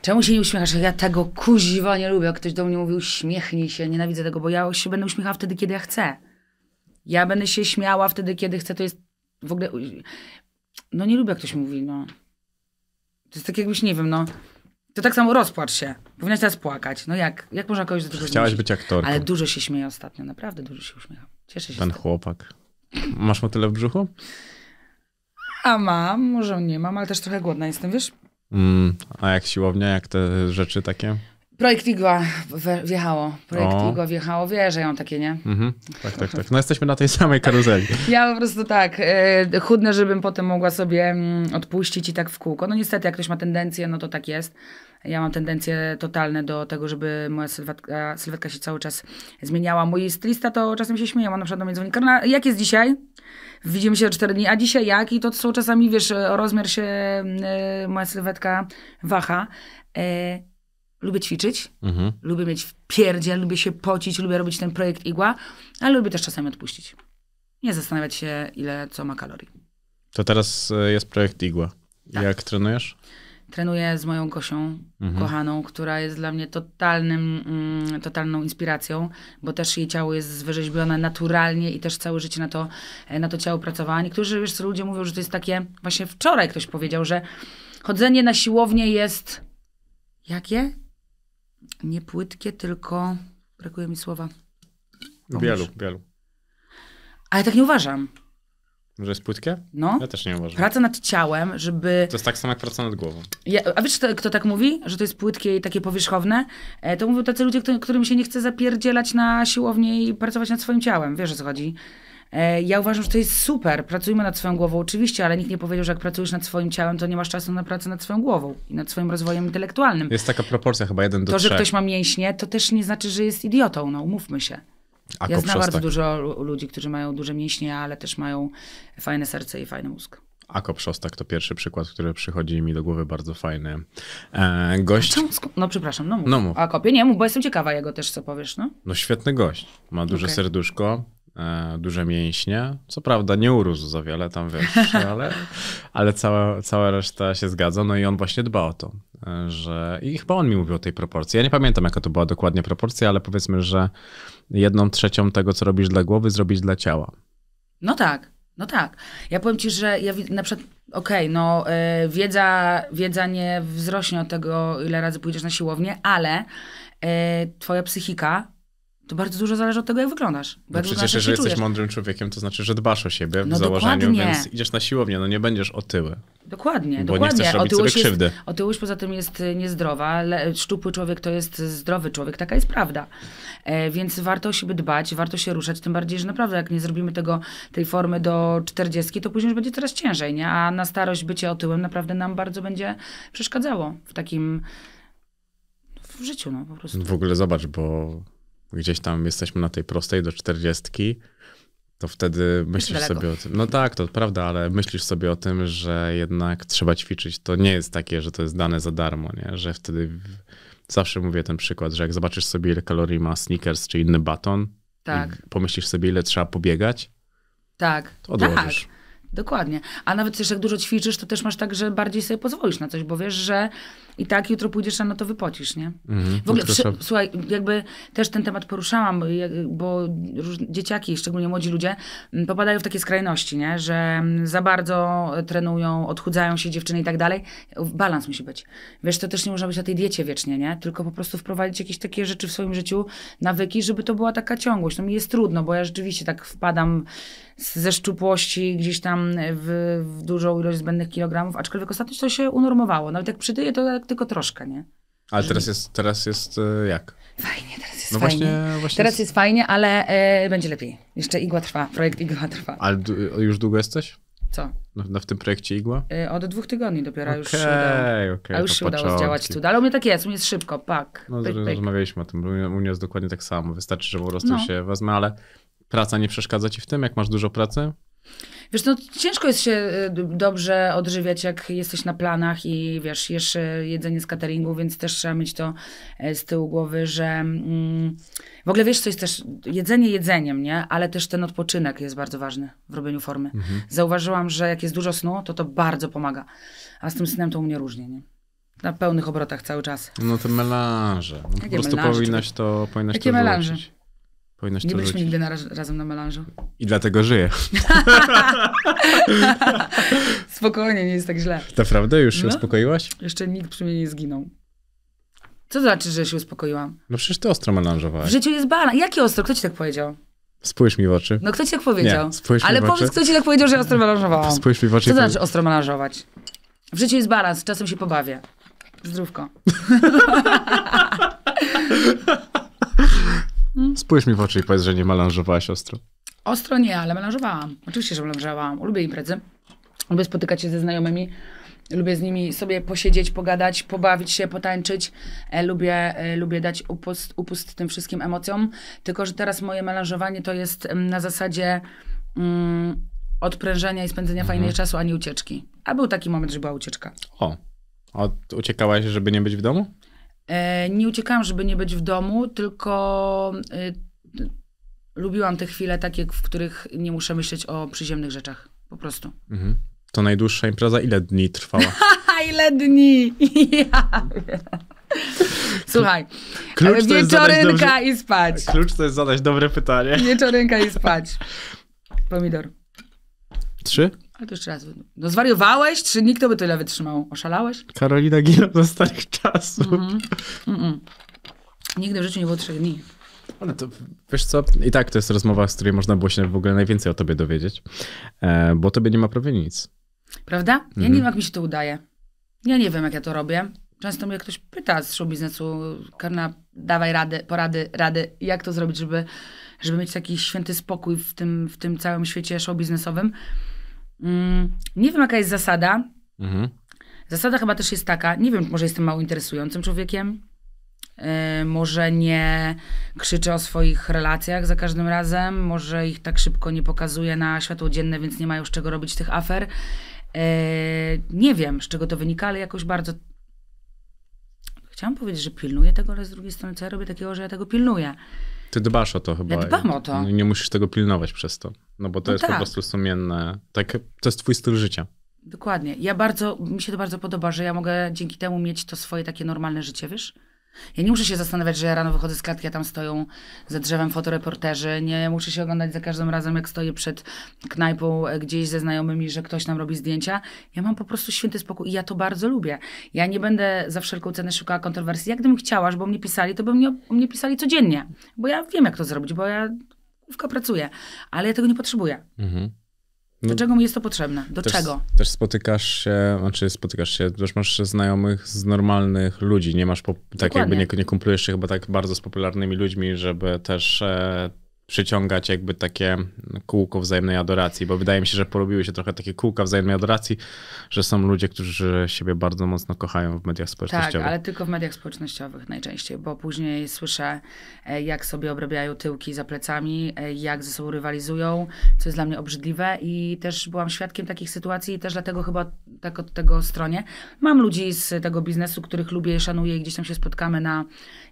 Czemu się nie uśmiechasz? Ja tego kuziwa nie lubię. Jak ktoś do mnie mówił, uśmiechnij się, nienawidzę tego, bo ja się będę uśmiechała wtedy, kiedy ja chcę. Ja będę się śmiała wtedy, kiedy chcę. To jest w ogóle... No nie lubię, jak ktoś mówi, no. To jest tak jakbyś, nie wiem, no... To tak samo rozpłacz się. Powinnaś teraz płakać. No jak, jak można kogoś do tego Chciałaś zmusić? być aktorką. Ale dużo się śmieję ostatnio, naprawdę dużo się uśmiecham. Cieszę się. Ten chłopak. Masz motyle w brzuchu? A mam, może nie mam, ale też trochę głodna jestem, wiesz? Mm, a jak siłownia, jak te rzeczy takie? Projekt Igła wjechało. Projekt o. Igła wjechało. Wie, że ją takie, nie? Mhm. Tak, tak, tak. No jesteśmy na tej samej karuzeli. [LAUGHS] ja po prostu tak. E, Chudne, żebym potem mogła sobie mm, odpuścić i tak w kółko. No niestety, jak ktoś ma tendencję, no to tak jest. Ja mam tendencję totalne do tego, żeby moja sylwetka, sylwetka się cały czas zmieniała. Mój stylista to czasem się śmieje, mam na przykład do mnie Karna, jak jest dzisiaj? Widzimy się cztery dni, a dzisiaj jak? I to są czasami, wiesz, rozmiar się, e, moja sylwetka waha. E, lubię ćwiczyć, mhm. lubię mieć w pierdzie, lubię się pocić, lubię robić ten projekt igła, ale lubię też czasami odpuścić. Nie zastanawiać się, ile co ma kalorii. To teraz e, jest projekt igła. Tak. Jak trenujesz? trenuję z moją Gosią, mhm. kochaną, która jest dla mnie totalnym, mm, totalną inspiracją, bo też jej ciało jest wyrzeźbione naturalnie i też całe życie na to, e, na to ciało pracowała. Niektórzy wiesz, ludzie mówią, że to jest takie, właśnie wczoraj ktoś powiedział, że chodzenie na siłownię jest jakie? Nie płytkie, tylko brakuje mi słowa. Wielu, wielu. Ale tak nie uważam. Że jest płytkie? No. Ja też nie uważam. Praca nad ciałem, żeby... To jest tak samo jak praca nad głową. Ja, a wiesz, kto, tak mówi? Że to jest płytkie i takie powierzchowne? E, to mówią tacy ludzie, którym się nie chce zapierdzielać na siłowni i pracować nad swoim ciałem. Wiesz, o co chodzi? E, ja uważam, że to jest super. Pracujmy nad swoją głową, oczywiście, ale nikt nie powiedział, że jak pracujesz nad swoim ciałem, to nie masz czasu na pracę nad swoją głową i nad swoim rozwojem intelektualnym. Jest taka proporcja chyba jeden do To, że ktoś ma mięśnie, to też nie znaczy, że jest idiotą, no umówmy się. Ako ja znam bardzo dużo ludzi, którzy mają duże mięśnie, ale też mają fajne serce i fajny mózg. Ako Przostak to pierwszy przykład, który przychodzi mi do głowy bardzo fajny. E, gość. No, przepraszam, no mów. No mów. Akopie nie mów, bo jestem ciekawa jego też, co powiesz, no. No świetny gość. Ma duże okay. serduszko, e, duże mięśnie. Co prawda nie urósł za wiele tam, wiesz, [LAUGHS] ale, ale cała, cała reszta się zgadza. No i on właśnie dba o to, e, że... I chyba on mi mówił o tej proporcji. Ja nie pamiętam, jaka to była dokładnie proporcja, ale powiedzmy, że jedną trzecią tego, co robisz dla głowy, zrobić dla ciała. No tak, no tak. Ja powiem ci, że ja na przykład, okej, okay, no y, wiedza, wiedza nie wzrośnie od tego, ile razy pójdziesz na siłownię, ale y, twoja psychika to bardzo dużo zależy od tego, jak wyglądasz. No przecież, znaczy, jeżeli jesteś czujesz. mądrym człowiekiem, to znaczy, że dbasz o siebie no w założeniu, dokładnie. więc idziesz na siłownię, no nie będziesz otyły. Dokładnie, bo dokładnie. Nie chcesz robić otyłość sobie krzywdy. Jest, otyłość poza tym jest y, niezdrowa. Le, szczupły człowiek to jest zdrowy człowiek, taka jest prawda. E, więc warto o siebie dbać, warto się ruszać, tym bardziej, że naprawdę jak nie zrobimy tego, tej formy do 40, to później już będzie coraz ciężej, nie? A na starość bycie otyłym naprawdę nam bardzo będzie przeszkadzało w takim w życiu, no po prostu. W ogóle zobacz, bo gdzieś tam jesteśmy na tej prostej do czterdziestki, to wtedy myślisz sobie o tym. No tak, to prawda, ale myślisz sobie o tym, że jednak trzeba ćwiczyć. To nie jest takie, że to jest dane za darmo, nie? że wtedy zawsze mówię ten przykład, że jak zobaczysz sobie, ile kalorii ma sneakers czy inny baton, tak. pomyślisz sobie, ile trzeba pobiegać, tak. to odłożysz. Tak. Dokładnie. A nawet też jak dużo ćwiczysz, to też masz tak, że bardziej sobie pozwolisz na coś, bo wiesz, że i tak jutro pójdziesz no to wypocisz, nie? Mhm. W ogóle, słuchaj, jakby też ten temat poruszałam, bo dzieciaki, szczególnie młodzi ludzie, mm, popadają w takie skrajności, nie? Że mm, za bardzo trenują, odchudzają się dziewczyny i tak dalej. Balans musi być. Wiesz, to też nie można być na tej diecie wiecznie, nie? Tylko po prostu wprowadzić jakieś takie rzeczy w swoim życiu, nawyki, żeby to była taka ciągłość. No mi jest trudno, bo ja rzeczywiście tak wpadam ze szczupłości gdzieś tam w, w dużą ilość zbędnych kilogramów, aczkolwiek ostatnio to się unormowało. Nawet jak przytyję, to tak tylko troszkę, nie? Ale teraz jest, teraz jest e, jak? Fajnie, teraz jest no fajnie. Właśnie, właśnie teraz jest... jest fajnie, ale y, będzie lepiej. Jeszcze igła trwa, projekt igła trwa. Ale już długo jesteś? Co? No, no w tym projekcie igła? Y, od dwóch tygodni dopiero okay, już się udało. Okay, a już się udało zdziałać cud. Ale u mnie tak jest, u mnie jest szybko, pak. No, pyk, pyk. rozmawialiśmy o tym, u mnie jest dokładnie tak samo. Wystarczy, że po prostu no. się wezmę, ale praca nie przeszkadza ci w tym, jak masz dużo pracy? Wiesz, no ciężko jest się y, dobrze odżywiać, jak jesteś na planach i wiesz, jesz y, jedzenie z cateringu, więc też trzeba mieć to y, z tyłu głowy, że mm, w ogóle wiesz, co jest też jedzenie jedzeniem, nie? Ale też ten odpoczynek jest bardzo ważny w robieniu formy. Mhm. Zauważyłam, że jak jest dużo snu, to to bardzo pomaga. A z tym snem to u mnie różnie, nie? Na pełnych obrotach cały czas. No to melanże. No, po prostu melanże, powinnaś to powinnaś Jakie to melanże? Wyleczyć. Powinnaś nie byliśmy nigdy na, razem na melanżu. I dlatego żyję. [LAUGHS] Spokojnie, nie jest tak źle. Naprawdę? Już się no? uspokoiłaś? Jeszcze nikt przy mnie nie zginął. Co to znaczy, że się uspokoiłam? No przecież ty ostro melanżowałeś. W życiu jest balans. Jakie ostro? Kto ci tak powiedział? Spójrz mi w oczy. No kto ci tak powiedział? Nie, spójrz Ale mi w oczy. powiedz, kto ci tak powiedział, że ja ostro melanżowałam. Spójrz mi w oczy. Co to znaczy ostro melanżować? W życiu jest balans, czasem się pobawię. Zdrówko. [LAUGHS] Hmm? Spójrz mi w oczy i powiedz, że nie melanżowałaś ostro. Ostro nie, ale melanżowałam. Oczywiście, że melanżowałam. Lubię imprezy. Lubię spotykać się ze znajomymi. Lubię z nimi sobie posiedzieć, pogadać, pobawić się, potańczyć. E, lubię, e, lubię dać upust, upust tym wszystkim emocjom. Tylko, że teraz moje melanżowanie to jest mm, na zasadzie mm, odprężenia i spędzenia mhm. fajnego czasu, a nie ucieczki. A był taki moment, że była ucieczka. O, a uciekałaś, żeby nie być w domu? E, nie uciekałam, żeby nie być w domu, tylko y, lubiłam te chwile takie, w których nie muszę myśleć o przyziemnych rzeczach. Po prostu. Mhm. To najdłuższa impreza ile dni trwała? [LAUGHS] ile dni! Słuchaj, Klucz wieczorynka i spać. Klucz to jest zadać dobre pytanie. Wieczorynka i spać. Pomidor. Trzy? Ale to jeszcze raz. No zwariowałeś? czy nikt by tyle wytrzymał? Oszalałeś? Karolina Gila do starych czasów. Mm -mm. Nigdy w życiu nie było trzech dni. Ale to wiesz co, i tak to jest rozmowa, z której można było się w ogóle najwięcej o tobie dowiedzieć, e, bo tobie nie ma prawie nic. Prawda? Ja -hmm. nie wiem, jak mi się to udaje. Ja nie wiem, jak ja to robię. Często mnie ktoś pyta z show biznesu, Karna, dawaj rady, porady, rady, jak to zrobić, żeby, żeby mieć taki święty spokój w tym, w tym całym świecie show biznesowym. Mm, nie wiem, jaka jest zasada. Mhm. Zasada chyba też jest taka, nie wiem, może jestem mało interesującym człowiekiem, yy, może nie krzyczę o swoich relacjach za każdym razem, może ich tak szybko nie pokazuję na światło dzienne, więc nie mają z czego robić tych afer. Yy, nie wiem, z czego to wynika, ale jakoś bardzo chciałam powiedzieć, że pilnuję tego, ale z drugiej strony co ja robię takiego, że ja tego pilnuję. Ty dbasz o to chyba. Ja dbam o to. Nie musisz tego pilnować przez to. No bo to no jest tak. po prostu sumienne. Tak, to jest twój styl życia. Dokładnie. Ja bardzo, mi się to bardzo podoba, że ja mogę dzięki temu mieć to swoje takie normalne życie, wiesz? Ja nie muszę się zastanawiać, że ja rano wychodzę z klatki, a tam stoją za drzewem fotoreporterzy. Nie muszę się oglądać za każdym razem, jak stoję przed knajpą e, gdzieś ze znajomymi, że ktoś nam robi zdjęcia. Ja mam po prostu święty spokój i ja to bardzo lubię. Ja nie będę za wszelką cenę szukała kontrowersji. Jak gdybym chciała, żeby mnie pisali, to by mnie, o mnie pisali codziennie. Bo ja wiem, jak to zrobić, bo ja tylko pracuję. Ale ja tego nie potrzebuję. Mhm do no. czego mi jest to potrzebne? Do też, czego? Też spotykasz się, znaczy spotykasz się, też masz znajomych z normalnych ludzi, nie masz, po, tak Dokładnie. jakby nie, nie kumplujesz się chyba tak bardzo z popularnymi ludźmi, żeby też e, przyciągać jakby takie kółko wzajemnej adoracji, bo wydaje mi się, że porobiły się trochę takie kółka wzajemnej adoracji, że są ludzie, którzy siebie bardzo mocno kochają w mediach społecznościowych. Tak, ale tylko w mediach społecznościowych najczęściej, bo później słyszę, e, jak sobie obrabiają tyłki za plecami, e, jak ze sobą rywalizują, co jest dla mnie obrzydliwe i też byłam świadkiem takich sytuacji i też dlatego chyba tak od tego stronie. Mam ludzi z tego biznesu, których lubię i szanuję i gdzieś tam się spotkamy na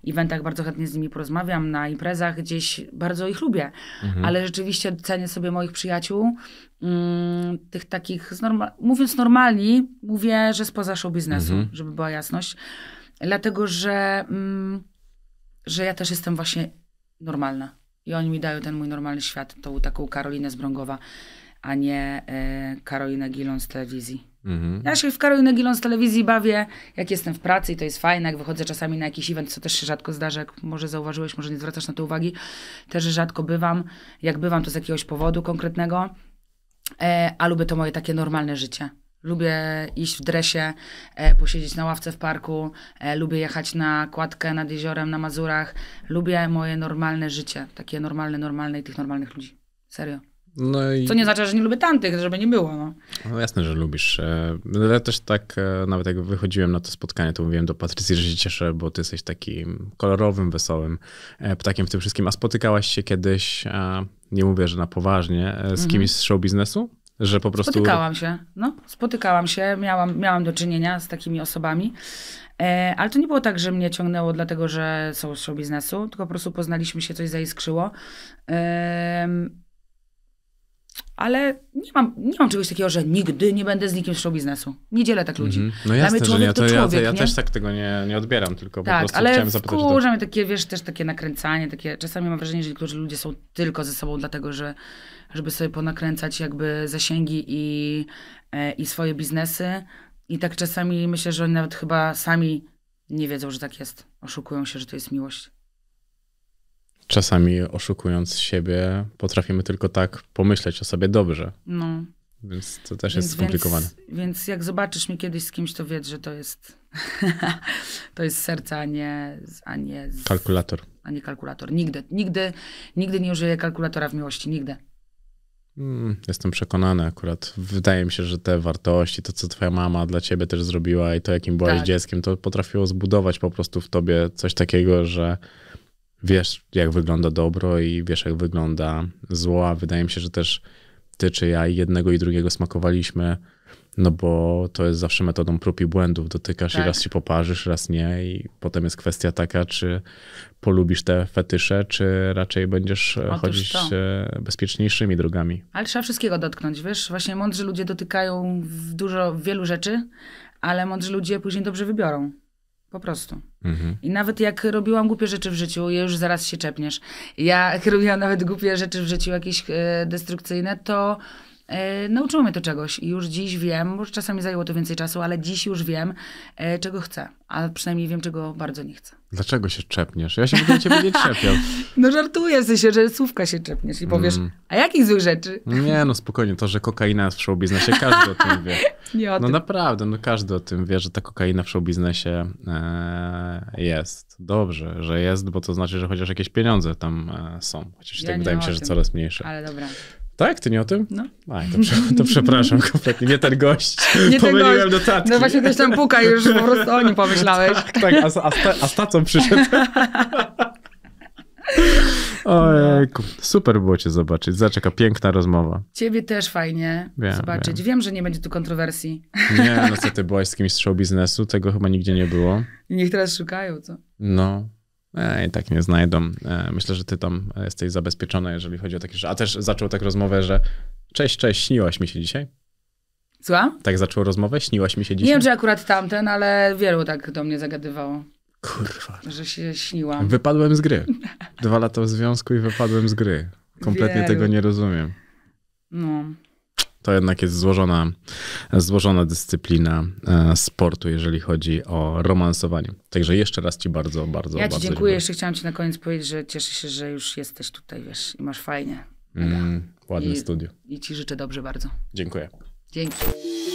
eventach bardzo chętnie z nimi porozmawiam, na imprezach gdzieś bardzo ich lubię, mhm. ale rzeczywiście cenię sobie moich przyjaciół, mm, tych takich, mówiąc normalni, mówię, że spoza show biznesu, mhm. żeby była jasność, dlatego że, mm, że ja też jestem właśnie normalna i oni mi dają ten mój normalny świat, tą taką Karolinę Zbrągowa, a nie y, Karolinę Gilon z telewizji. Mhm. Ja się w Karolinę Gilon z telewizji bawię, jak jestem w pracy i to jest fajne, jak wychodzę czasami na jakiś event, co też się rzadko zdarza, jak może zauważyłeś, może nie zwracasz na to uwagi, też rzadko bywam. Jak bywam, to z jakiegoś powodu konkretnego, e, a lubię to moje takie normalne życie. Lubię iść w dresie, e, posiedzieć na ławce w parku, e, lubię jechać na kładkę nad jeziorem, na Mazurach. Lubię moje normalne życie, takie normalne, normalne i tych normalnych ludzi. Serio. No i... Co nie znaczy, że nie lubię tamtych, żeby nie było. No, no jasne, że lubisz. E, no ja też tak, e, nawet jak wychodziłem na to spotkanie, to mówiłem do Patrycji, że się cieszę, bo ty jesteś takim kolorowym, wesołym e, ptakiem w tym wszystkim. A spotykałaś się kiedyś, nie mówię, że na poważnie, z mhm. kimś z show biznesu? Że po prostu... Spotykałam się, no. Spotykałam się, miałam, miałam do czynienia z takimi osobami. Ale to nie było tak, że mnie ciągnęło dlatego, że są z show biznesu, tylko po prostu poznaliśmy się, coś zaiskrzyło ale nie mam, nie mam czegoś takiego, że nigdy nie będę z nikim z show biznesu. Nie dzielę tak ludzi. Mm -hmm. No jasne, Dla mnie człowiek nie, to, to człowiek, ja, ja też tak tego nie, nie odbieram, tylko tak, po prostu ale chciałem zapytać. Tak, ale takie, wiesz, też takie nakręcanie, takie, czasami mam wrażenie, że niektórzy ludzie są tylko ze sobą dlatego, że żeby sobie ponakręcać jakby zasięgi i, e, i swoje biznesy i tak czasami myślę, że oni nawet chyba sami nie wiedzą, że tak jest. Oszukują się, że to jest miłość czasami oszukując siebie, potrafimy tylko tak pomyśleć o sobie dobrze. No. Więc to też więc, jest skomplikowane. Więc, więc, jak zobaczysz mnie kiedyś z kimś, to wiedz, że to jest [LAUGHS] to jest serce, a nie, a nie z, kalkulator. A nie kalkulator. Nigdy, nigdy, nigdy nie użyję kalkulatora w miłości, nigdy. Hmm, jestem przekonany akurat. Wydaje mi się, że te wartości, to co twoja mama dla ciebie też zrobiła i to jakim byłaś tak. dzieckiem, to potrafiło zbudować po prostu w tobie coś takiego, że wiesz, jak wygląda dobro i wiesz, jak wygląda zło. Wydaje mi się, że też ty czy ja jednego i drugiego smakowaliśmy, no bo to jest zawsze metodą prób i błędów. Dotykasz tak. i raz się poparzysz, raz nie i potem jest kwestia taka, czy polubisz te fetysze, czy raczej będziesz e, Otóż chodzić to. E, bezpieczniejszymi drogami. Ale trzeba wszystkiego dotknąć, wiesz? Właśnie mądrzy ludzie dotykają w dużo, w wielu rzeczy, ale mądrzy ludzie później dobrze wybiorą. Po prostu. Mhm. I nawet jak robiłam głupie rzeczy w życiu, ja już zaraz się czepniesz. Ja jak robiłam nawet głupie rzeczy w życiu, jakieś e, destrukcyjne, to E, nauczyło mnie to czegoś i już dziś wiem, może czasami zajęło to więcej czasu, ale dziś już wiem, e, czego chcę, a przynajmniej wiem, czego bardzo nie chcę. Dlaczego się czepniesz? Ja się w ciebie nie [LAUGHS] czepiał. no żartuję, w że słówka się czepniesz i powiesz, mm. a jakich złych rzeczy? Nie, no spokojnie, to, że kokaina w showbiznesie, każdy o tym wie. [LAUGHS] nie o no tym. naprawdę, no każdy o tym wie, że ta kokaina w showbiznesie e, jest. Dobrze, że jest, bo to znaczy, że chociaż jakieś pieniądze tam e, są. Chociaż tak ja tak wydaje mi się, że coraz mniejsze. Ale dobra. Tak? Ty nie o tym? No. Aj, to, to przepraszam kompletnie, nie ten gość. [LAUGHS] Nie Pomyliłem ten gość. notatki. No właśnie ktoś tam puka i już po prostu o nim pomyślałeś. Tak, tak a, a, sta, a stacą przyszedł. [LAUGHS] Ojejku, super było cię zobaczyć. Zaczeka piękna rozmowa. Ciebie też fajnie wiem, zobaczyć. Wiem. wiem. że nie będzie tu kontrowersji. Nie, no co ty byłaś z kimś z show biznesu, tego chyba nigdzie nie było. Niech teraz szukają, co? No, E, I tak nie znajdą. E, myślę, że ty tam jesteś zabezpieczona, jeżeli chodzi o takie rzeczy. A też zaczął tak rozmowę, że cześć, cześć, śniłaś mi się dzisiaj. zła Tak zaczął rozmowę, śniłaś mi się dzisiaj. Nie wiem, czy akurat tamten, ale wielu tak do mnie zagadywało. Kurwa. Że się śniłam. Wypadłem z gry. Dwa lata w związku i wypadłem z gry. Kompletnie Wielu. tego nie rozumiem. No, to jednak jest złożona, złożona dyscyplina e, sportu, jeżeli chodzi o romansowanie. Także jeszcze raz ci bardzo, bardzo, ja ci bardzo dziękuję. Jeszcze chciałam ci na koniec powiedzieć, że cieszę się, że już jesteś tutaj, wiesz, i masz fajnie. Mm, ładne I, studio. I ci życzę dobrze bardzo. Dziękuję. Dzięki.